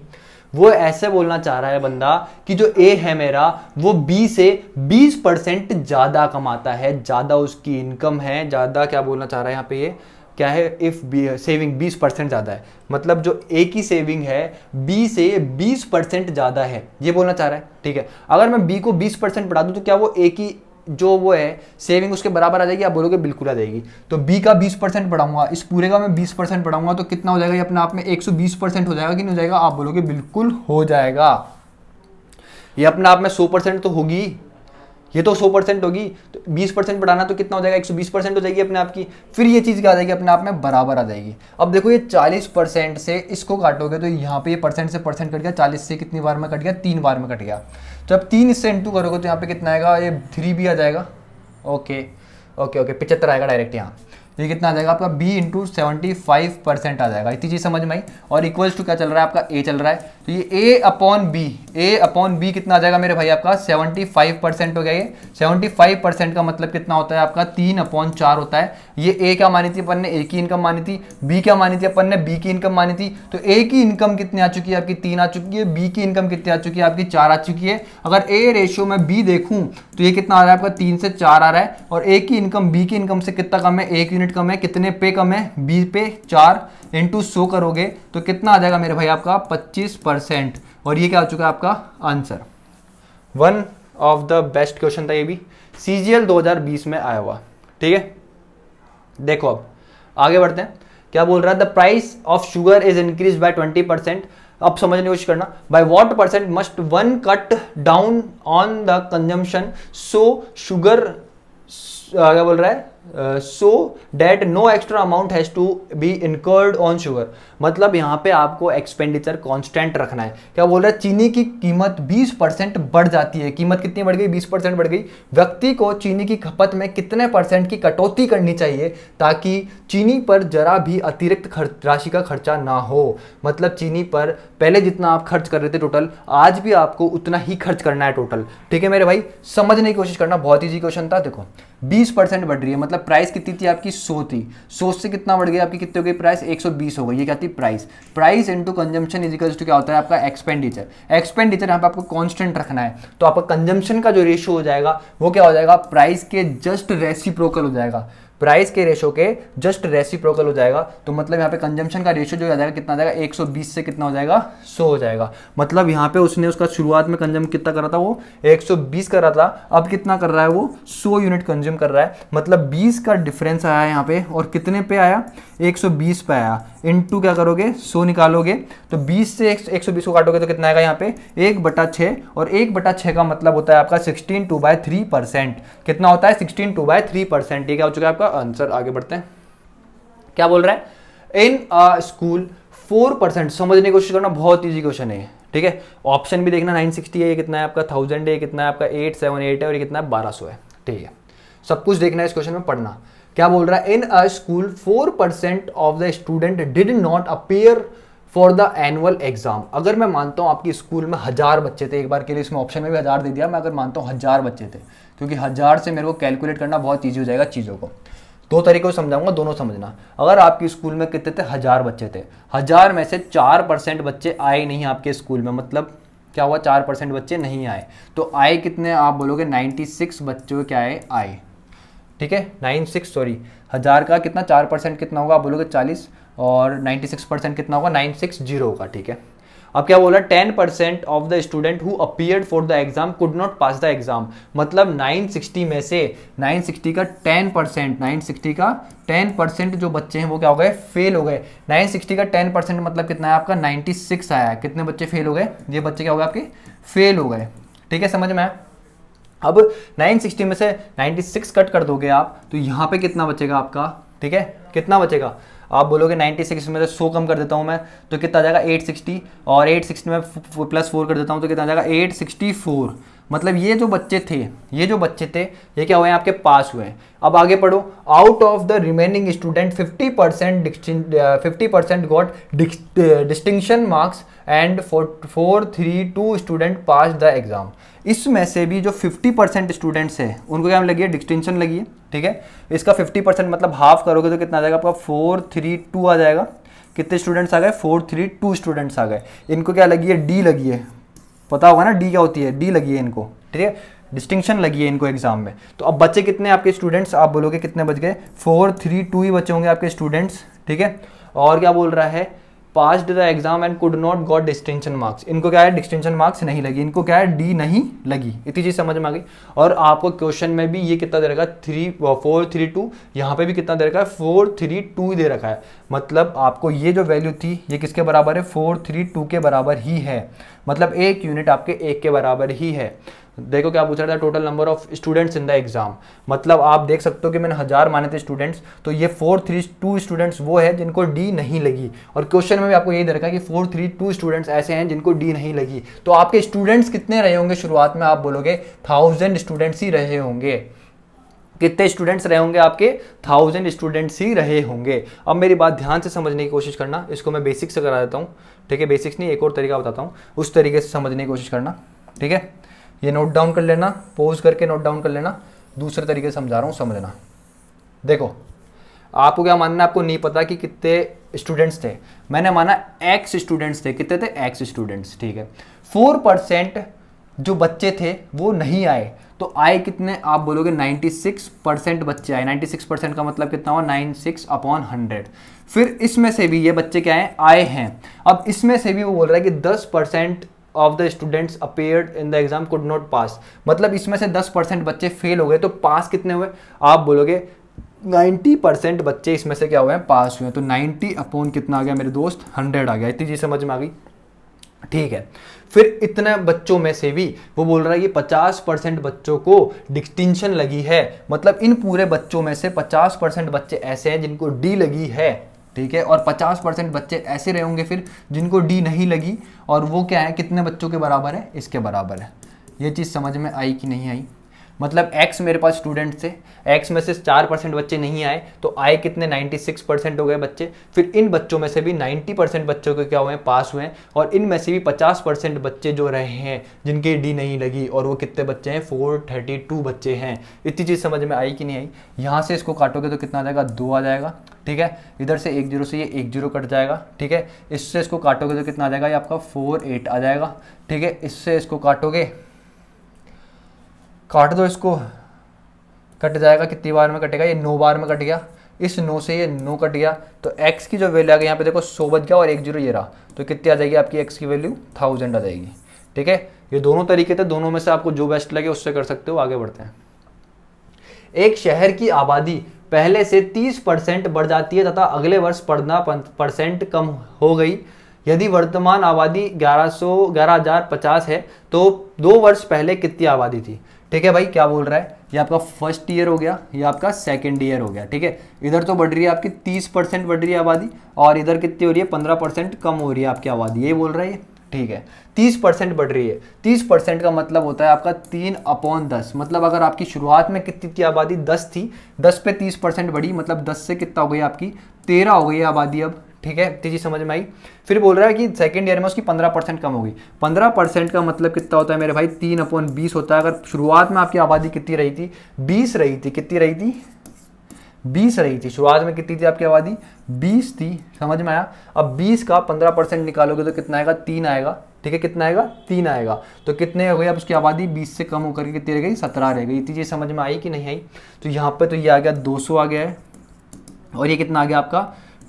वो ऐसे बोलना चाह रहा है बंदा कि जो ए है मेरा वो बी से 20 परसेंट ज़्यादा कमाता है ज़्यादा उसकी इनकम है ज़्यादा क्या बोलना चाह रहा है यहाँ पे ये क्या है इफ़ बी सेविंग 20 परसेंट ज़्यादा है मतलब जो ए की सेविंग है बी से 20 परसेंट ज़्यादा है ये बोलना चाह रहा है ठीक है अगर मैं बी को 20 परसेंट बढ़ा दूँ तो क्या वो ए की जो वो है सेविंग उसके बराबर आ जाएगी आप बोलोगे बिल्कुल आ जाएगी तो बी का 20 परसेंट बढ़ाऊंगा इस पूरे का मैं 20 परसेंट बढ़ाऊंगा तो कितना हो जाएगा ये अपने आप में 120 परसेंट हो जाएगा कि नहीं हो जाएगा आप बोलोगे बिल्कुल हो जाएगा ये अपने आप में 100 परसेंट तो होगी ये तो 100 परसेंट होगी तो बीस परसेंट बढ़ाना तो कितना हो जाएगा 120 परसेंट हो जाएगी अपने आप की फिर ये चीज़ क्या आ जाएगी अपने आप में बराबर आ जाएगी अब देखो ये 40 परसेंट से इसको काटोगे तो यहाँ पे ये परसेंट से परसेंट कट गया 40 से कितनी बार में कट गया तीन बार में कट गया जब तो तीन इससे इंटू करोगे तो यहाँ पे कितना आएगा ये थ्री भी आ जाएगा ओके ओके ओके पिचहत्तर आएगा डायरेक्ट यहाँ तो ये कितना आ जाएगा आपका B into seventy five percent आ जाएगा इतनी चीज़ समझ में आई और इक्वल्स टू क्या चल रहा है आपका ए चल रहा है तो ये A upon B A upon B कितना आ जाएगा मेरे भाई आपका सेवेंटी फाइव परसेंट हो गया ये सेवेंटी फाइव परसेंट का मतलब कितना होता है आपका तीन अपॉन चार होता है ये ए क्या मानी थी अपन ने ए की इनकम मानी थी बी क्या मानी थी अपन ने बी की इनकम मानी थी तो ए की इनकम कितनी आ चुकी है आपकी तीन आ चुकी है बी की इनकम कितनी आ चुकी है आपकी चार आ चुकी है अगर ए रेशियो में बी देखूँ तो ये कितना आ रहा है आपका तीन से चार आ रहा है और ए की इनकम बी की इनकम से कितना कम है ए की यूनिट कम है कितने पे कम है बीस पे चार इंटू सो करोगे तो कितना आ जाएगा मेरे भाई आपका पच्चीस परसेंट और ये क्या हो चुका है आपका answer one of the best question था ये भी सी जी एल दो हजार बीस में आया हुआ ठीक है देखो अब आगे बढ़ते हैं क्या बोल रहा है the price of sugar is increase by twenty percent अब समझने की कोशिश करना by what percent must one cut down on the consumption so sugar क्या बोल रहा है uh, so that no extra amount has to be incurred on sugar मतलब यहाँ पे आपको एक्सपेंडिचर कांस्टेंट रखना है क्या बोल रहा है चीनी की कीमत 20 परसेंट बढ़ जाती है कीमत कितनी बढ़ गई 20 परसेंट बढ़ गई व्यक्ति को चीनी की खपत में कितने परसेंट की कटौती करनी चाहिए ताकि चीनी पर जरा भी अतिरिक्त राशि का खर्चा ना हो मतलब चीनी पर पहले जितना आप खर्च कर रहे थे टोटल आज भी आपको उतना ही खर्च करना है टोटल ठीक है मेरे भाई समझने की कोशिश करना बहुत ईजी क्वेश्चन था देखो 20 परसेंट बढ़ रही है मतलब प्राइस कितनी थी आपकी 100 थी 100 से कितना बढ़ गया आपकी कितनी हो गई प्राइस 120 हो गई ये क्या थी price price into consumption is is equals to क्या होता है आपका एक्सपेंडिचर एक्सपेंडिचर यहाँ पे आपको कांस्टेंट रखना है तो आपका कंजम्पन का जो रेशियो हो जाएगा वो क्या हो जाएगा प्राइस के जस्ट रेसिप्रोकल हो जाएगा प्राइस के रेशो के जस्ट रेसिप्रोकल हो जाएगा तो मतलब यहाँ पे कंजम्पशन का रेशो जो हो जाएगा कितना जाएगा 120 से कितना हो जाएगा 100 हो जाएगा मतलब यहाँ पे उसने उसका शुरुआत में कंज्यूम कितना करा था वो 120 कर रहा था अब कितना कर रहा है वो 100 यूनिट कंज्यूम कर रहा है मतलब 20 का डिफरेंस आया यहाँ पे और कितने पे आया 120 पे आया इन टू क्या करोगे सो निकालोगे तो 20 से एक सौ को काटोगे तो कितना आएगा यहाँ पे एक बटा छः और एक बटा छः का मतलब होता है आपका sixteen two by three percent कितना होता है sixteen two by three percent ये क्या हो चुका है आपका आंसर आगे बढ़ते हैं क्या बोल रहा है इन स्कूल फोर परसेंट समझने की कोशिश करना बहुत ईजी क्वेश्चन है ठीक है ऑप्शन भी देखना 960 है ये कितना है आपका थाउजेंड है कितना है आपका एट सेवन एट है और ये कितना है बारह है ठीक है सब कुछ देखना है इस क्वेश्चन में पढ़ना क्या बोल रहा है in a school four percent of the student did not appear for the annual exam अगर मैं मानता हूँ आपकी स्कूल में हज़ार बच्चे थे एक बार के लिए इसमें ऑप्शन में भी हज़ार दे दिया मैं अगर मानता हूँ हज़ार बच्चे थे क्योंकि हज़ार से मेरे को कैलकुलेट करना बहुत ईजी हो जाएगा चीज़ों को दो तरीके से समझाऊंगा दोनों समझना अगर आपके स्कूल में कितने थे हज़ार बच्चे थे हज़ार में से चार परसेंट बच्चे आए नहीं आपके स्कूल में मतलब क्या हुआ चार परसेंट बच्चे नहीं आए तो आए कितने आप बोलोगे नाइन्टी सिक्स बच्चों के आए आए ठीक है नाइन सिक्स सॉरी हज़ार का कितना चार परसेंट कितना होगा आप बोलोगे चालीस और नाइन्टी सिक्स परसेंट कितना होगा नाइन सिक्स जीरो होगा ठीक है अब क्या बोला ten percent of the student who appear for the exam could not pass the exam मतलब सिक्सटी में से नाइन सिक्सटी का टेन परसेंट नाइन सिक्सटी का टेन परसेंट जो बच्चे हैं वो क्या हो गए फेल हो गए नाइन सिक्सटी का टेन परसेंट मतलब कितना है आपका सिक्स आया कितने बच्चे फेल हो गए ये बच्चे क्या हो गए आपके फेल हो गए ठीक है समझ में आया अब 960 में से 96 कट कर दोगे आप तो यहाँ पे कितना बचेगा आपका ठीक है कितना बचेगा आप बोलोगे 96 में से 100 कम कर देता हूँ मैं तो कितना आ जाएगा 860 और 860 में प्लस फोर कर देता हूँ तो कितना आ जाएगा 864 मतलब ये जो बच्चे थे ये जो बच्चे थे ये क्या हुए हैं आपके पास हुए हैं अब आगे पढ़ो out of the remaining student 50 percent fifty percent got distinction marks and four three two student pass the exam इसमें से भी जो 50 परसेंट स्टूडेंट्स हैं उनको क्या लगी है डिस्टिंक्शन लगी है ठीक है इसका 50 परसेंट मतलब हाफ करोगे तो कितना आ जाएगा आपका फोर थ्री टू आ जाएगा कितने स्टूडेंट्स आ गए फोर थ्री टू स्टूडेंट्स आ गए इनको क्या लगी है डी लगी है पता होगा ना डी क्या होती है डी लगी है इनको ठीक है डिस्टिंक्शन लगी है इनको एग्जाम में तो अब बच्चे कितने आपके स्टूडेंट्स आप बोलोगे कितने बच गए फोर थ्री टू ही बच्चे होंगे आपके स्टूडेंट्स ठीक है और क्या बोल रहा है passed the exam and could not got distinction marks इनको क्या है डिस्टिंक्शन मार्क्स नहीं लगी इनको क्या है डी नहीं लगी इतनी चीज़ समझ में आ गई और आपको क्वेश्चन में भी ये कितना दे रखा है थ्री फोर थ्री टू यहाँ पे भी कितना दे रखा है फोर थ्री टू दे रखा है मतलब आपको ये जो वैल्यू थी ये किसके बराबर है फोर थ्री टू के बराबर ही है मतलब एक यूनिट आपके एक के बराबर ही है देखो क्या पूछा था total number of students in the exam मतलब आप देख सकते हो कि मैंने हजार माने थे स्टूडेंट्स तो ये फोर थ्री टू स्टूडेंट्स वो है जिनको डी नहीं लगी और क्वेश्चन में भी आपको यही दे रखा कि फोर थ्री टू स्टूडेंट्स ऐसे हैं जिनको डी नहीं लगी तो आपके स्टूडेंट्स कितने रहे होंगे शुरुआत में आप बोलोगे थाउजेंड स्टूडेंट्स ही रहे होंगे कितने स्टूडेंट्स रहे होंगे आपके थाउजेंड स्टूडेंट्स ही रहे होंगे अब मेरी बात ध्यान से समझने की कोशिश करना इसको मैं बेसिक्स से करा देता हूँ ठीक है बेसिक्स नहीं एक और तरीका बताता हूँ उस तरीके से समझने की कोशिश करना ठीक है ये नोट डाउन कर लेना पोज करके नोट डाउन कर लेना दूसरे तरीके से समझा रहा हूँ समझना देखो आपको क्या मानना आपको नहीं पता कि कितने स्टूडेंट्स थे मैंने माना एक्स स्टूडेंट्स थे कितने थे एक्स स्टूडेंट्स ठीक है फोर परसेंट जो बच्चे थे वो नहीं आए तो आए कितने आप बोलोगे 96 परसेंट बच्चे आए 96 परसेंट का मतलब कितना हुआ 96 सिक्स अपॉन हंड्रेड फिर इसमें से भी ये बच्चे क्या हैं आए हैं अब इसमें से भी वो बोल रहा है कि 10 percent of the students appear in the exam could not pass मतलब इसमें से 10 परसेंट बच्चे फेल हो गए तो पास कितने हुए आप बोलोगे 90 परसेंट बच्चे इसमें से क्या हुए हैं पास हुए हैं तो 90 अपॉन कितना आ गया मेरे दोस्त 100 आ गया इतनी चीज़ समझ में आ गई ठीक है फिर इतने बच्चों में से भी वो बोल रहा है कि 50 परसेंट बच्चों को डिस्टिंक्शन लगी है मतलब इन पूरे बच्चों में से 50 परसेंट बच्चे ऐसे हैं जिनको डी लगी है ठीक है और 50 परसेंट बच्चे ऐसे रहे होंगे फिर जिनको डी नहीं लगी और वो क्या है कितने बच्चों के बराबर है इसके बराबर है ये चीज़ समझ में आई कि नहीं आई मतलब x मेरे पास स्टूडेंट थे x में से चार परसेंट बच्चे नहीं आए तो आए कितने 96 परसेंट हो गए बच्चे फिर इन बच्चों में से भी 90 परसेंट बच्चों के क्या हुए हैं पास हुए हैं और में से भी 50 परसेंट बच्चे जो रहे हैं जिनके डी नहीं लगी और वो कितने बच्चे हैं 432 बच्चे हैं इतनी चीज़ समझ में आई कि नहीं आई यहाँ से इसको काटोगे तो कितना आ जाएगा दो आ जाएगा ठीक है इधर से एक जीरो से ये एक जीरो कट जाएगा ठीक है इससे इसको काटोगे तो कितना आ जाएगा ये आपका फोर एट आ जाएगा ठीक है इससे इसको काटोगे काट दो इसको कट जाएगा कितनी बार में कटेगा ये नौ बार में कट गया इस नो से ये नो कट गया तो एक्स की जो वैल्यू आ गई यहाँ पे देखो सौ बच गया और एक जीरो ये रहा तो कितनी आ जाएगी आपकी एक्स की वैल्यू थाउजेंड आ जाएगी ठीक है ये दोनों तरीके थे दोनों में से आपको जो बेस्ट लगे उससे कर सकते हो आगे बढ़ते हैं एक शहर की आबादी पहले से 30 परसेंट बढ़ जाती है तथा अगले वर्ष पंद्रह परसेंट कम हो गई यदि वर्तमान आबादी ग्यारह सौ ग्यारह हजार पचास है तो दो वर्ष पहले कितनी आबादी थी ठीक है भाई क्या बोल रहा है ये आपका फर्स्ट ईयर हो गया ये आपका सेकेंड ईयर हो गया ठीक है इधर तो बढ़ रही है आपकी तीस परसेंट बढ़ रही है आबादी और इधर कितनी हो रही है पंद्रह परसेंट कम हो रही है आपकी आबादी ये बोल रहा है ठीक है तीस परसेंट बढ़ रही है तीस परसेंट का मतलब होता है आपका तीन अपॉन दस मतलब अगर आपकी शुरुआत में कितनी थी आबादी दस थी दस पे तीस परसेंट बढ़ी मतलब दस से कितना हो गई आपकी तेरह हो गई आबादी अब ठीक है तीजी समझ में आई फिर बोल रहा है कि सेकेंड ईयर में उसकी पंद्रह परसेंट कम होगी पंद्रह परसेंट का मतलब कितना होता है मेरे भाई तीन अपॉन बीस होता है अगर शुरुआत में आपकी आबादी कितनी रही थी बीस रही थी कितनी रही थी बीस रही थी शुरुआत में कितनी थी आपकी आबादी बीस थी समझ में आया अब बीस का पंद्रह परसेंट निकालोगे तो कितना आएगा तीन आएगा ठीक है कितना आएगा तीन आएगा तो कितने हो गए अब उसकी आबादी बीस से कम होकर कितनी रह गई सत्रह रह गई इतनी चीज़ समझ में आई कि नहीं आई तो यहाँ पर तो ये आ गया दो सौ आ गया है और ये कितना आ गया आपका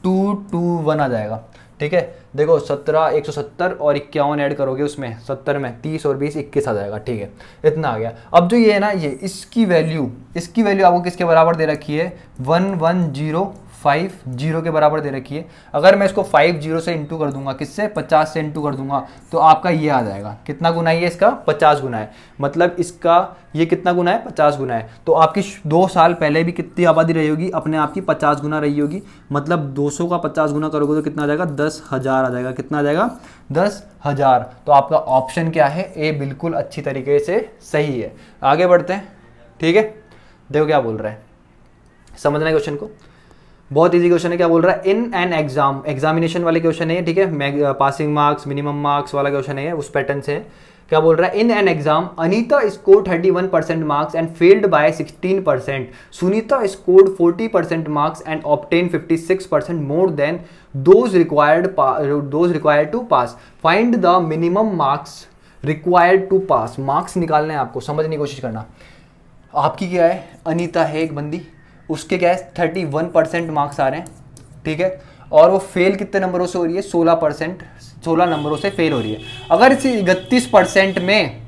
टू टू वन आ जाएगा ठीक है देखो सत्रह एक सौ सत्तर और इक्यावन ऐड करोगे उसमें सत्तर में तीस और बीस इक्कीस आ जाएगा ठीक है इतना आ गया अब जो ये है ना ये इसकी वैल्यू इसकी वैल्यू आपको किसके बराबर दे रखी है one one zero five zero के बराबर दे रखी है अगर मैं इसको फाइव जीरो से इंटू कर दूंगा किससे पचास से इंटू कर दूंगा तो आपका ये आ जाएगा कितना गुना है इसका पचास गुना है मतलब इसका ये कितना गुना है पचास गुना है तो आपकी दो साल पहले भी कितनी आबादी रही होगी अपने आप की पचास गुना रही होगी मतलब दो सौ का पचास गुना करोगे तो कितना आ जाएगा दस हज़ार आ जाएगा कितना आ जाएगा दस हज़ार तो आपका ऑप्शन क्या है ए बिल्कुल अच्छी तरीके से सही है आगे बढ़ते हैं ठीक है देखो क्या बोल रहे हैं समझना है क्वेश्चन को बहुत इजी क्वेश्चन है क्या बोल रहा है इन एन एग्जाम एग्जामिनेशन वाले क्वेश्चन है ठीक है पासिंग मार्क्स मिनिमम मार्क्स वाला क्वेश्चन है उस पैटर्न से क्या बोल रहा है in an exam Anita score 31 percent marks and failed by 16 percent Sunita score 40 percent marks and obtain 56 percent more than those required those required to pass find the minimum marks required to pass marks निकालने आपको समझने की कोशिश करना आपकी क्या है अनिता है एक बंदी उसके है थर्टी वन परसेंट मार्क्स आ रहे हैं ठीक है और वो फेल कितने नंबरों से हो रही है सोलह परसेंट सोलह नंबरों से फेल हो रही है अगर इस इकतीस परसेंट में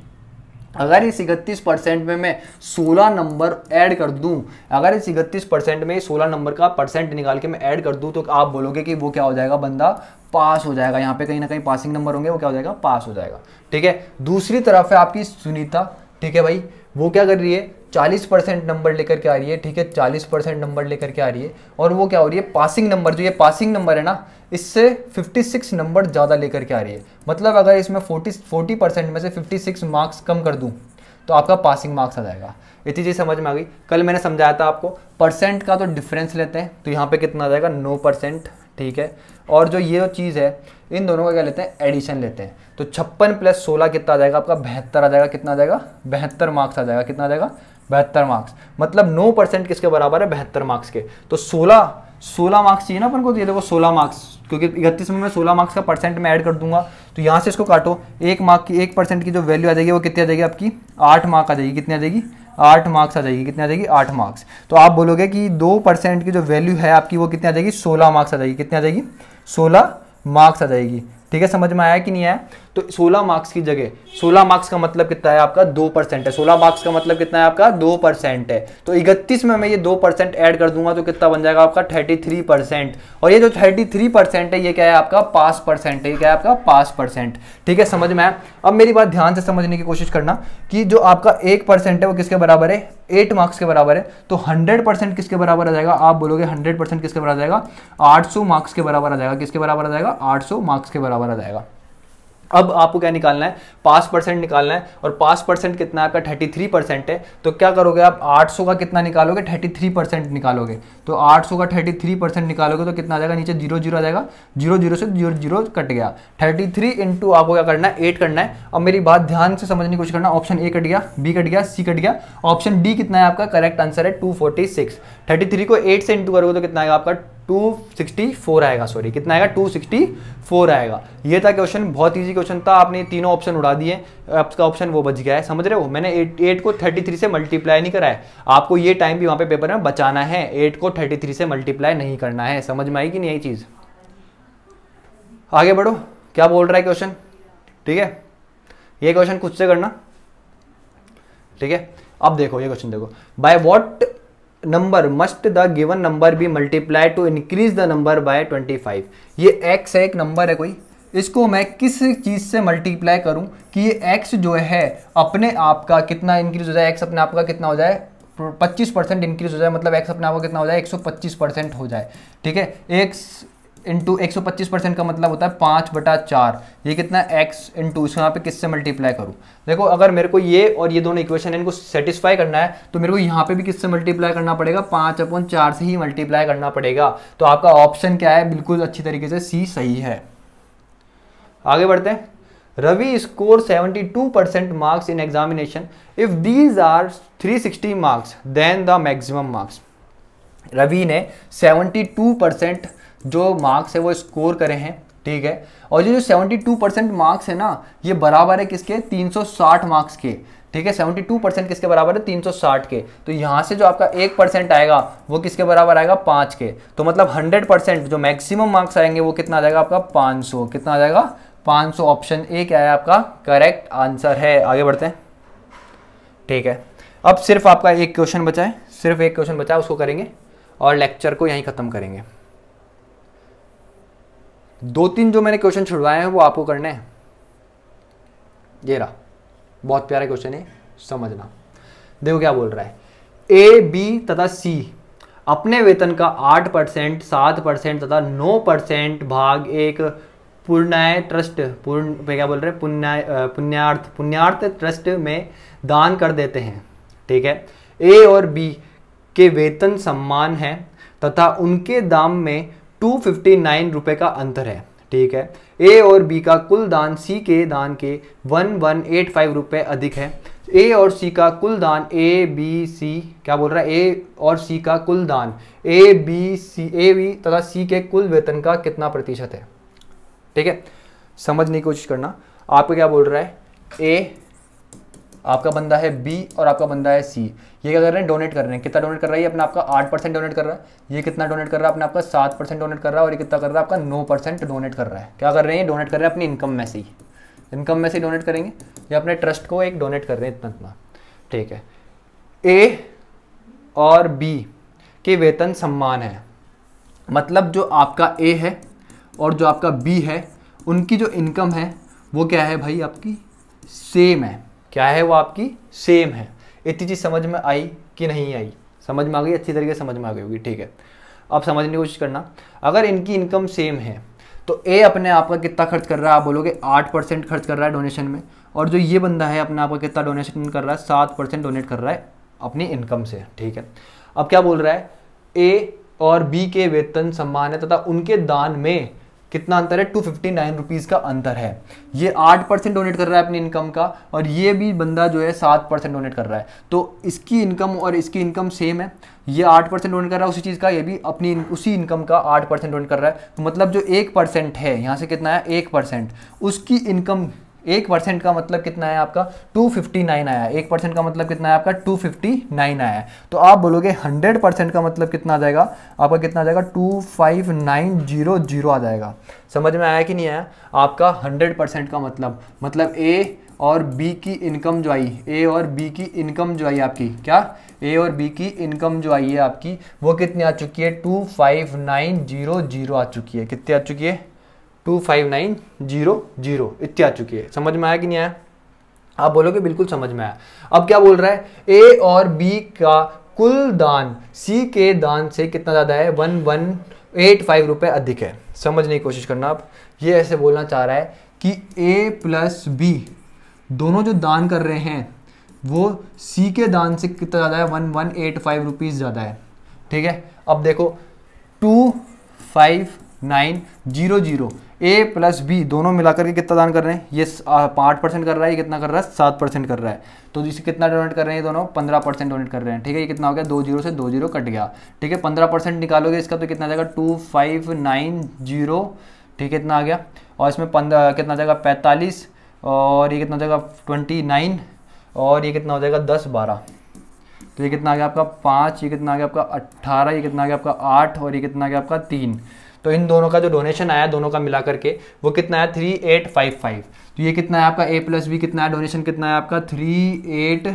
अगर इस इकतीस परसेंट में मैं सोलह नंबर ऐड कर दूं अगर इस इकतीस परसेंट में सोलह नंबर का परसेंट निकाल के मैं ऐड कर दूं तो आप बोलोगे कि वो क्या हो जाएगा बंदा पास हो जाएगा यहाँ पे कहीं ना कहीं पासिंग नंबर होंगे वो क्या हो जाएगा पास हो जाएगा ठीक है दूसरी तरफ है आपकी सुनीता ठीक है भाई वो क्या कर रही है 40 परसेंट नंबर लेकर के आ रही है ठीक है 40 परसेंट नंबर लेकर के आ रही है और वो क्या हो रही है पासिंग नंबर जो ये पासिंग नंबर है ना इससे 56 नंबर ज़्यादा लेकर के आ रही है मतलब अगर इसमें 40 40 परसेंट में से 56 मार्क्स कम कर दूँ तो आपका पासिंग मार्क्स आ जाएगा इतनी चीज़ समझ में आ गई कल मैंने समझाया था आपको परसेंट का तो डिफरेंस लेते हैं तो यहाँ पर कितना आ जाएगा नौ परसेंट ठीक है और जो ये चीज़ है इन दोनों का क्या लेते हैं एडिशन लेते हैं तो छप्पन प्लस सोलह कितना आ जाएगा आपका बेहतर आ जाएगा कितना आ जाएगा बेहतर मार्क्स आ जाएगा कितना आ जाएगा बहत्तर मार्क्स मतलब नौ परसेंट किसके बराबर है बहत्तर मार्क्स के तो सोलह सोलह मार्क्स चाहिए ना अपन को तो ये देखो सोलह मार्क्स क्योंकि इकतीस में मैं सोलह मार्क्स का परसेंट में ऐड कर दूंगा तो यहाँ से इसको काटो एक मार्क की एक परसेंट की जो वैल्यू आ जाएगी वो कितनी आ जाएगी आपकी आठ मार्क आ जाएगी कितनी आ जाएगी आठ मार्क्स आ जाएगी कितनी आ जाएगी आठ मार्क्स तो आप बोलोगे कि दो परसेंट की जो वैल्यू है आपकी वो कितनी आ जाएगी सोलह मार्क्स आ जाएगी कितनी आ जाएगी सोलह मार्क्स आ जाएगी ठीक है समझ में आया कि नहीं आया तो 16 मार्क्स की जगह 16 मार्क्स का मतलब कितना है आपका दो परसेंट है 16 मार्क्स का मतलब कितना है आपका दो परसेंट है तो इकतीस में मैं ये दो परसेंट ऐड कर दूंगा तो कितना बन जाएगा आपका थर्टी थ्री परसेंट और ये जो थर्टी थ्री परसेंट है ये क्या है आपका पास परसेंट है ये क्या है आपका पास परसेंट ठीक है समझ में आया अब मेरी बात ध्यान से समझने की कोशिश करना कि जो आपका एक परसेंट है वो किसके बराबर है एट मार्क्स के बराबर है तो हंड्रेड परसेंट किसके बराबर आ जाएगा आप बोलोगे हंड्रेड परसेंट किसके बराबर आ जाएगा आठ सौ मार्क्स के बराबर आ जाएगा किसके बराबर आ जाएगा आठ सौ मार्क्स के बराबर आ जाएगा अब आपको क्या निकालना है पास परसेंट निकालना है और पास परसेंट कितना आपका थर्टी थ्री परसेंट है तो क्या करोगे आप आठ सौ का कितना निकालोगे थर्टी थ्री परसेंट निकालोगे तो आठ सौ का थर्टी थ्री परसेंट निकालोगे तो कितना आ जाएगा नीचे जीरो जीरो आ जाएगा जीरो जीरो से जीरो जीरो कट गया थर्टी थ्री इंटू आपको क्या करना है एट करना है अब मेरी बात ध्यान से समझने की कोशिश करना ऑप्शन ए कट गया बी कट गया सी कट गया ऑप्शन डी कितना है आपका करेक्ट आंसर है two forty six thirty three को एट से इंटू करोगे तो कितना आएगा आपका 264 आएगा सॉरी कितना आएगा 264 आएगा ये था क्वेश्चन बहुत इजी क्वेश्चन था आपने तीनों ऑप्शन उड़ा दिए आपका ऑप्शन वो बच गया है समझ रहे हो मैंने 8, एट को 33 से मल्टीप्लाई नहीं करा है आपको ये टाइम भी वहाँ पे पेपर में बचाना है एट को 33 से मल्टीप्लाई नहीं करना है समझ में आई कि नहीं आई चीज़ आगे बढ़ो क्या बोल रहा है क्वेश्चन ठीक है ये क्वेश्चन खुद से करना ठीक है अब देखो ये क्वेश्चन देखो by what number must the given number be multiply to increase the number by 25 ये एक्स है एक नंबर है कोई इसको मैं किस चीज़ से मल्टीप्लाई करूं कि ये एक्स जो है अपने आप का कितना इंक्रीज हो जाए एक्स अपने आप का कितना हो जाए 25 परसेंट इंक्रीज हो जाए मतलब एक्स अपने आप का कितना हो जाए 125 परसेंट हो जाए ठीक है एक्स इंटू एक परसेंट का मतलब होता है पाँच बटा चार ये कितना एक्स इंटू इसको यहाँ पे किससे मल्टीप्लाई करूँ देखो अगर मेरे को ये और ये दोनों इक्वेशन है इनको सेटिस्फाई करना है तो मेरे को यहाँ पे भी किससे मल्टीप्लाई करना पड़ेगा पाँच अपॉन चार से ही मल्टीप्लाई करना पड़ेगा तो आपका ऑप्शन क्या है बिल्कुल अच्छी तरीके से सी सही है आगे बढ़ते हैं Ravi score 72 percent marks in examination if these are 360 marks then the maximum marks Ravi ने 72 परसेंट जो मार्क्स है वो स्कोर करे हैं ठीक है और ये जो 72 परसेंट मार्क्स है ना ये बराबर है किसके 360 मार्क्स के ठीक है 72 परसेंट किसके बराबर है 360 के तो यहाँ से जो आपका एक परसेंट आएगा वो किसके बराबर आएगा पाँच के तो मतलब 100 परसेंट जो मैक्सिमम मार्क्स आएंगे वो कितना आ जाएगा आपका 500 कितना आ जाएगा 500 ऑप्शन ए क्या है आपका करेक्ट आंसर है आगे बढ़ते हैं ठीक है अब सिर्फ आपका एक क्वेश्चन बचा है सिर्फ एक क्वेश्चन बचा है उसको करेंगे और लेक्चर को यहीं ख़त्म करेंगे दो तीन जो मैंने क्वेश्चन छुड़वाए हैं वो आपको करने हैं ये रहा बहुत प्यारा क्वेश्चन है समझना देखो क्या बोल रहा है ए बी तथा सी अपने वेतन का आठ परसेंट सात परसेंट तथा नौ परसेंट भाग एक पुण्य ट्रस्ट पूर्ण क्या बोल रहे हैं पुण्य पुण्यार्थ पुण्यार्थ ट्रस्ट में दान कर देते हैं ठीक है ए और बी के वेतन सम्मान है तथा उनके दाम में टू फिफ्टी नाइन का अंतर है ठीक है ए और बी का कुल दान सी के दान के वन वन एट फाइव अधिक है ए और सी का कुल दान ए बी सी क्या बोल रहा है ए और सी का कुल दान A B C A B तथा सी के कुल वेतन का कितना प्रतिशत है ठीक है समझने की कोशिश करना आपको क्या बोल रहा है ए आपका बंदा है बी और आपका बंदा है सी ये क्या कर रहे हैं डोनेट कर रहे हैं कितना डोनेट कर रहा है ये अपना आपका आठ परसेंट डोनेट कर रहा है ये कितना डोनेट कर रहा है अपना आपका सात परसेंट डोनेट कर रहा है और ये कितना कर रहा है आपका नौ परसेंट डोनेट कर रहा है क्या कर रहे हैं डोनेट कर रहे हैं अपनी इनकम में से ही इनकम में से डोनेट करेंगे या अपने ट्रस्ट को एक डोनेट कर रहे हैं इतना इतना ठीक है ए और बी के वेतन सम्मान है मतलब जो आपका ए है और जो आपका बी है उनकी जो इनकम है वो क्या है भाई आपकी सेम है क्या है वो आपकी सेम है इतनी चीज़ समझ में आई कि नहीं आई समझ में आ गई अच्छी तरीके से समझ में आ गई होगी ठीक है अब समझने की कोशिश करना अगर इनकी इनकम सेम है तो ए अपने आप का कितना खर्च कर रहा है आप बोलोगे आठ परसेंट खर्च कर रहा है डोनेशन में और जो ये बंदा है अपने आप का कितना डोनेशन कर रहा है सात परसेंट डोनेट कर रहा है अपनी इनकम से ठीक है अब क्या बोल रहा है ए और बी के वेतन सम्मान है तथा उनके दान में कितना अंतर है टू फिफ्टी नाइन रुपीज़ का अंतर है ये आठ परसेंट डोनेट कर रहा है अपनी इनकम का और ये भी बंदा जो है सात परसेंट डोनेट कर रहा है तो इसकी इनकम और इसकी इनकम सेम है ये आठ परसेंट डोनेट कर रहा है उसी चीज़ का ये भी अपनी उसी इनकम का आठ परसेंट डोनेट कर रहा है तो मतलब जो एक परसेंट है यहाँ से कितना है एक परसेंट उसकी इनकम एक परसेंट का मतलब कितना है आपका 259 आया एक परसेंट का मतलब कितना है आपका 259 आया है तो आप बोलोगे 100 परसेंट का मतलब कितना आ जाएगा आपका कितना आ जाएगा 25900 आ जाएगा समझ में आया कि नहीं आया आपका 100 परसेंट का मतलब मतलब ए और बी की इनकम जो आई ए और बी की इनकम जो आई आपकी क्या ए और बी की इनकम जो आई है आपकी वो कितनी आ चुकी है two five nine zero zero आ चुकी है कितनी आ चुकी है two five nine zero zero इतनी आ चुकी है समझ में आया कि नहीं आया आप बोलोगे बिल्कुल समझ में आया अब क्या बोल रहा है ए और बी का कुल दान सी के दान से कितना ज़्यादा है वन वन एट फाइव रुपये अधिक है समझने की कोशिश करना आप ये ऐसे बोलना चाह रहा है कि ए प्लस बी दोनों जो दान कर रहे हैं वो सी के दान से कितना ज़्यादा है one one eight five rupees ज़्यादा है ठीक है अब देखो two five nine zero zero A plus B दोनों मिलाकर के कितना दान कर रहे हैं ये पाँच परसेंट कर रहा है ये कितना कर रहा है सात परसेंट कर रहा है तो इसे कितना डोनेट कर रहे हैं ये दोनों पंद्रह परसेंट डोनेट कर रहे हैं ठीक है ये कितना हो गया दो जीरो से दो जीरो कट गया ठीक है पंद्रह परसेंट निकालोगे इसका तो कितना जाएगा टू फाइव नाइन जीरो ठीक है कितना आ गया और इसमें पंद्रह कितना जाएगा पैंतालीस और ये कितना हो जाएगा ट्वेंटी नाइन और ये कितना हो जाएगा दस बारह तो ये कितना आ गया आपका पाँच ये कितना आ गया आपका अट्ठारह ये कितना आ गया आपका आठ और ये कितना आ गया आपका तीन तो इन दोनों का जो डोनेशन आया दोनों का मिला करके वो कितना आया थ्री एट फाइव फाइव तो ये कितना है आपका ए प्लस बी कितना है डोनेशन कितना है आपका थ्री एट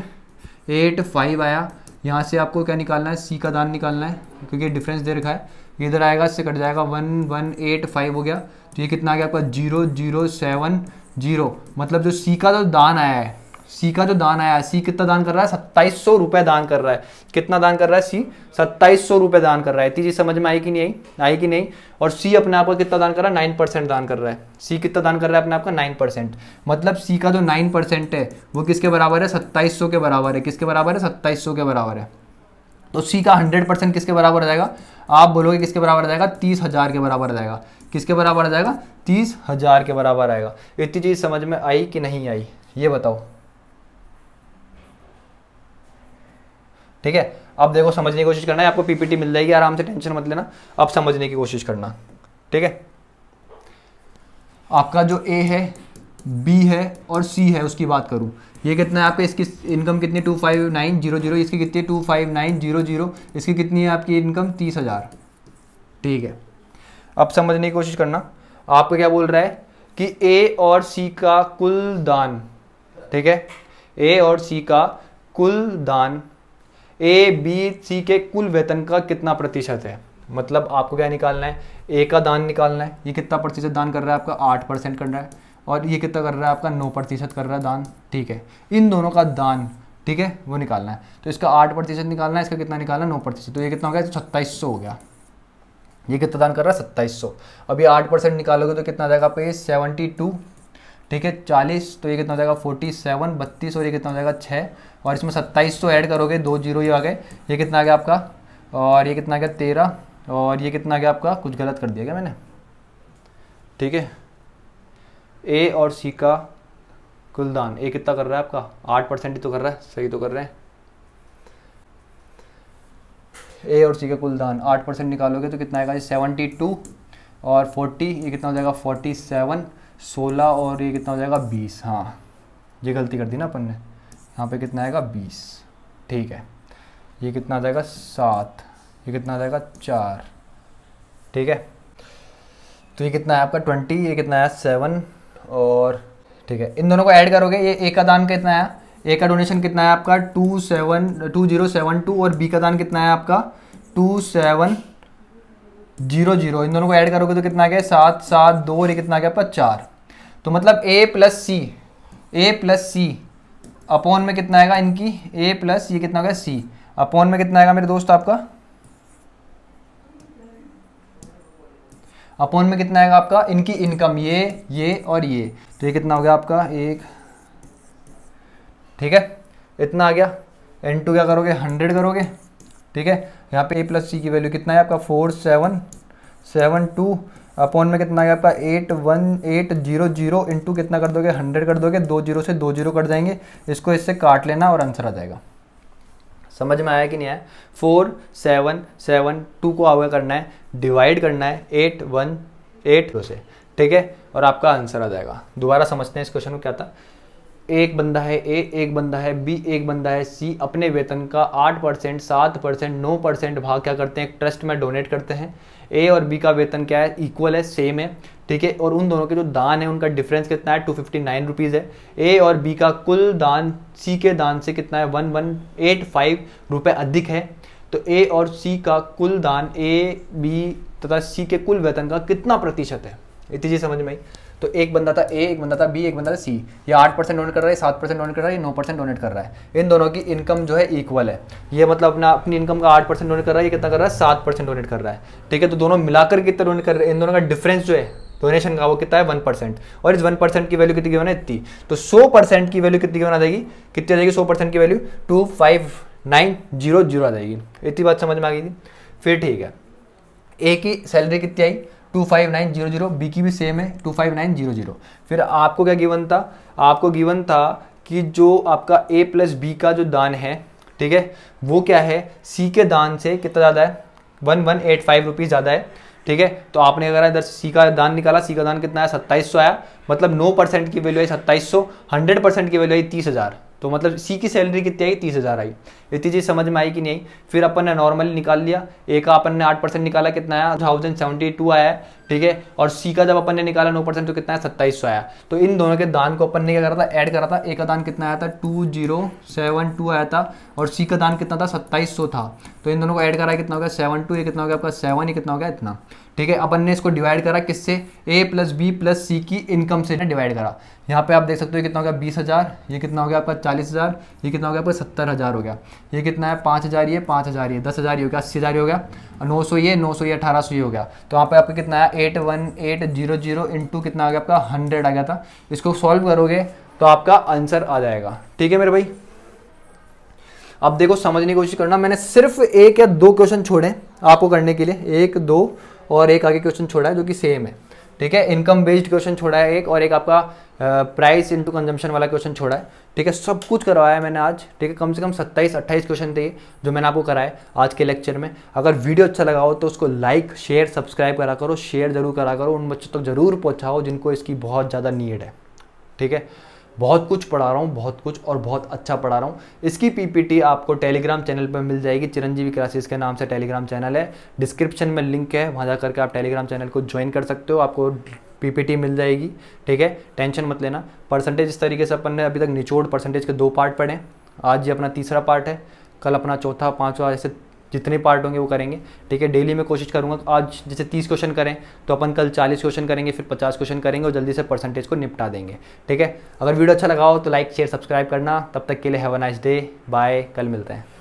एट फाइव आया यहाँ से आपको क्या निकालना है सी का दान निकालना है क्योंकि डिफरेंस दे रखा है इधर आएगा इससे कट जाएगा वन वन एट फाइव हो गया तो ये कितना आ गया आपका जीरो जीरो सेवन जीरो मतलब जो सी का जो दान आया है सी का जो दान आया सी कितना दान कर रहा है सत्ताईस सौ रुपए दान कर रहा है कितना दान कर रहा है सी सत्ताईस सौ रुपये दान कर रहा है इतनी चीज समझ में आई कि नहीं आई कि नहीं और सी अपने आप को कितना दान कर रहा है नाइन परसेंट दान कर रहा है सी कितना दान कर रहा है अपने आपका नाइन परसेंट मतलब सी का जो नाइन परसेंट है वो किसके बराबर है सत्ताईस के बराबर है किसके बराबर है सत्ताईस के बराबर है तो सी का हंड्रेड परसेंट किसके बराबर आ जाएगा आप बोलोगे किसके बराबर आ जाएगा तीस हजार के बराबर जाएगा किसके बराबर आ जाएगा तीस हजार के बराबर आएगा इतनी चीज़ समझ में आई कि नहीं आई ये बताओ ठीक है अब देखो समझने की कोशिश करना है आपको पीपीटी मिल जाएगी आराम से टेंशन मत लेना अब समझने की कोशिश करना ठीक है आपका जो ए है बी है और सी है उसकी बात करूं ये कितना है आपका इसकी इनकम कितनी two five nine zero zero इसकी कितनी two five nine zero zero इसकी कितनी है आपकी इनकम तीस हज़ार ठीक है अब समझने की कोशिश करना आपको क्या बोल रहा है कि ए और सी का कुल दान ठीक है ए और सी का कुल दान ए बी सी के कुल वेतन का कितना प्रतिशत है मतलब आपको क्या निकालना है ए का दान निकालना है ये कितना प्रतिशत दान कर रहा है आपका आठ परसेंट कर रहा है और ये कितना कर रहा है आपका नौ प्रतिशत कर रहा है दान ठीक है इन दोनों का दान ठीक है वो निकालना है तो इसका आठ प्रतिशत निकालना है इसका कितना निकालना है नौ प्रतिशत तो ये कितना हो गया सत्ताईस सौ हो गया ये कितना दान कर रहा है सत्ताईस सौ अभी आठ परसेंट निकालोगे तो कितना जाएगा आपका ये सेवेंटी टू ठीक है चालीस तो ये कितना हो जाएगा फोर्टी सेवन बत्तीस और ये कितना हो जाएगा छः और इसमें सत्ताईस सौ तो ऐड करोगे दो जीरो ये आ गए ये कितना आ गया आपका और ये कितना आ गया तेरह और ये कितना आ गया आपका कुछ गलत कर दिया गया मैंने ठीक है ए और सी का कुलदान ए कितना कर रहा है आपका आठ परसेंट ही तो कर रहा है सही तो कर रहे हैं ए और सी का कुलदान आठ परसेंट निकालोगे तो कितना आएगा सेवेंटी टू और फोर्टी ये कितना हो जाएगा फोर्टी सेवन सोलह और ये कितना हो जाएगा बीस हाँ ये गलती कर दी ना अपन ने यहाँ पे कितना आएगा बीस ठीक है ये कितना आ जाएगा सात ये कितना आ जाएगा चार ठीक है तो ये कितना है आपका ट्वेंटी ये कितना आया सेवन और ठीक है इन दोनों को ऐड करोगे ये ए का दान कितना आया ए का डोनेशन कितना है आपका two seven two zero seven two और बी का दान कितना है आपका टू सेवन जीरो जीरो इन दोनों को ऐड करोगे तो कितना आ गया सात सात दो और ये कितना आ गया आपका चार तो मतलब A plus C A plus C upon में कितना आएगा इनकी ए प्लस ये कितना होगा सी अपोन में कितना आएगा मेरे दोस्त आपका अपोन में कितना आएगा आपका इनकी इनकम ये ये और ये तो ये कितना हो गया आपका एक ठीक है इतना आ गया एन टू क्या करोगे हंड्रेड करोगे ठीक है यहाँ पे ए प्लस सी की वैल्यू कितना है आपका four seven seven two upon में कितना आ गया आपका eight one eight zero zero into कितना कर दोगे हंड्रेड कर दोगे दो जीरो से दो जीरो कट जाएंगे इसको इससे काट लेना और आंसर आ जाएगा समझ में आया कि नहीं आया फोर सेवन सेवन टू को आगे करना है डिवाइड करना है एट वन एट से ठीक है और आपका आंसर आ जाएगा दोबारा समझते हैं इस क्वेश्चन को क्या था एक बंदा है ए एक बंदा है बी एक बंदा है सी अपने वेतन का आठ परसेंट सात परसेंट नौ परसेंट भाग क्या करते हैं ट्रस्ट में डोनेट करते हैं ए और बी का वेतन क्या है इक्वल है सेम है ठीक है और उन दोनों के जो दान है उनका डिफरेंस कितना है टू फिफ्टी नाइन रुपीज़ है ए और बी का कुल दान सी के दान से कितना है वन वन एट फाइव रुपये अधिक है तो ए और सी का कुल दान ए बी तथा सी के कुल वेतन का कितना प्रतिशत है इतनी चीज़ समझ में आई तो एक बंदा था ए एक बंदा था बी एक बंदा था सी ये आठ परसेंट डोनेट कर रहा है सात परसेंट डोनेट कर रहा है नौ परसेंट डोनेट कर रहा है इन दोनों की इनकम जो है इक्वल है ये मतलब अपना अपनी इनकम का आठ परसेंट डोनेट कर रहा है ये कितना कर रहा है सात परसेंट डोनेट कर रहा है ठीक है तो दोनों मिलाकर कितना डोनेट कर रहे हैं इन दोनों का डिफरेंस जो है डोनेशन का वो कितना है वन परसेंट और इस वन परसेंट की वैल्यू कितनी होना है इतनी तो सौ परसेंट की वैल्यू कितनी बना जाएगी कितनी आ जाएगी सौ परसेंट की value two five nine zero zero आ जाएगी इतनी बात समझ में आ गई थी फिर ठीक है ए की सैलरी कितनी आई two five nine zero zero B की भी सेम है two five nine zero zero फिर आपको क्या गिवन था आपको गिवन था कि जो आपका ए प्लस बी का जो दान है ठीक है वो क्या है सी के दान से कितना ज़्यादा है one one eight five rupees ज़्यादा है ठीक है तो आपने अगर इधर सी का दान निकाला सी का दान कितना है सत्ताईस सौ आया मतलब नौ परसेंट की वैल्यू आई सत्ताईस सौ हंड्रेड परसेंट की वैल्यू आई तीस हज़ार तो मतलब सी की सैलरी कितनी आई तीस हज़ार आई इतनी चीज़ समझ में आई कि नहीं फिर अपन ने नॉर्मली निकाल लिया ए का अपन ने आठ परसेंट निकाला कितना आया थाउजेंड सेवेंटी टू आया ठीक है और सी का जब अपन ने निकाला नौ परसेंट तो कितना है सत्ताईस सौ आया तो इन दोनों के दान को अपन ने क्या करा था ऐड करा था ए का दान कितना आया था टू जीरो सेवन टू आया था और सी का दान कितना था सत्ताईस सौ था तो इन दोनों को ऐड करा कितना हो गया सेवन टू ये कितना हो गया आपका सेवन ही कितना हो गया इतना ठीक है अपन ने इसको डिवाइड करा किससे A plus B plus C की इनकम से डिवाइड करा यहाँ पे आप देख सकते हो कितना हो गया बीस हज़ार ये कितना हो गया आपका चालीस हज़ार ये कितना हो गया आपका सत्तर हज़ार हो गया ये कितना है पाँच हज़ार ये पाँच हज़ार ये दस हज़ार ये हो गया अस्सी हज़ार हो गया नौ सौ ये नौ सौ ये अठारह सौ ये हो गया तो यहाँ पे आपका कितना है eight one eight zero zero into कितना आ गया आपका हंड्रेड आ गया था इसको सॉल्व करोगे तो आपका आंसर आ जाएगा ठीक है मेरे भाई अब देखो समझने की कोशिश करना मैंने सिर्फ एक या दो क्वेश्चन छोड़े आपको करने के लिए एक दो और एक आगे क्वेश्चन छोड़ा है जो कि सेम है ठीक है इनकम बेस्ड क्वेश्चन छोड़ा है एक और एक आपका प्राइस इनटू कंजम्पशन वाला क्वेश्चन छोड़ा है ठीक है सब कुछ करवाया है मैंने आज ठीक है कम से कम 27 28 क्वेश्चन थे जो मैंने आपको कराए आज के लेक्चर में अगर वीडियो अच्छा लगा हो तो उसको लाइक शेयर सब्सक्राइब करा करो शेयर जरूर करा करो उन बच्चों तक तो जरूर पहुँचाओ जिनको इसकी बहुत ज़्यादा नीड है ठीक है बहुत कुछ पढ़ा रहा हूँ बहुत कुछ और बहुत अच्छा पढ़ा रहा हूँ इसकी पी आपको टेलीग्राम चैनल पर मिल जाएगी चिरंजीवी क्लासेस के नाम से टेलीग्राम चैनल है डिस्क्रिप्शन में लिंक है वहाँ जा करके आप टेलीग्राम चैनल को ज्वाइन कर सकते हो आपको पी मिल जाएगी ठीक है टेंशन मत लेना परसेंटेज इस तरीके से अपन ने अभी तक निचोड़ परसेंटेज के दो पार्ट पढ़े आज ये अपना तीसरा पार्ट है कल अपना चौथा पाँचवा ऐसे जितने पार्ट होंगे वो करेंगे ठीक है डेली मैं कोशिश करूँगा आज जैसे तीस क्वेश्चन करें तो अपन कल चालीस क्वेश्चन करेंगे फिर पचास क्वेश्चन करेंगे और जल्दी से परसेंटेज को निपटा देंगे ठीक है अगर वीडियो अच्छा लगा हो तो लाइक शेयर सब्सक्राइब करना तब तक के लिए have a nice day bye कल मिलते हैं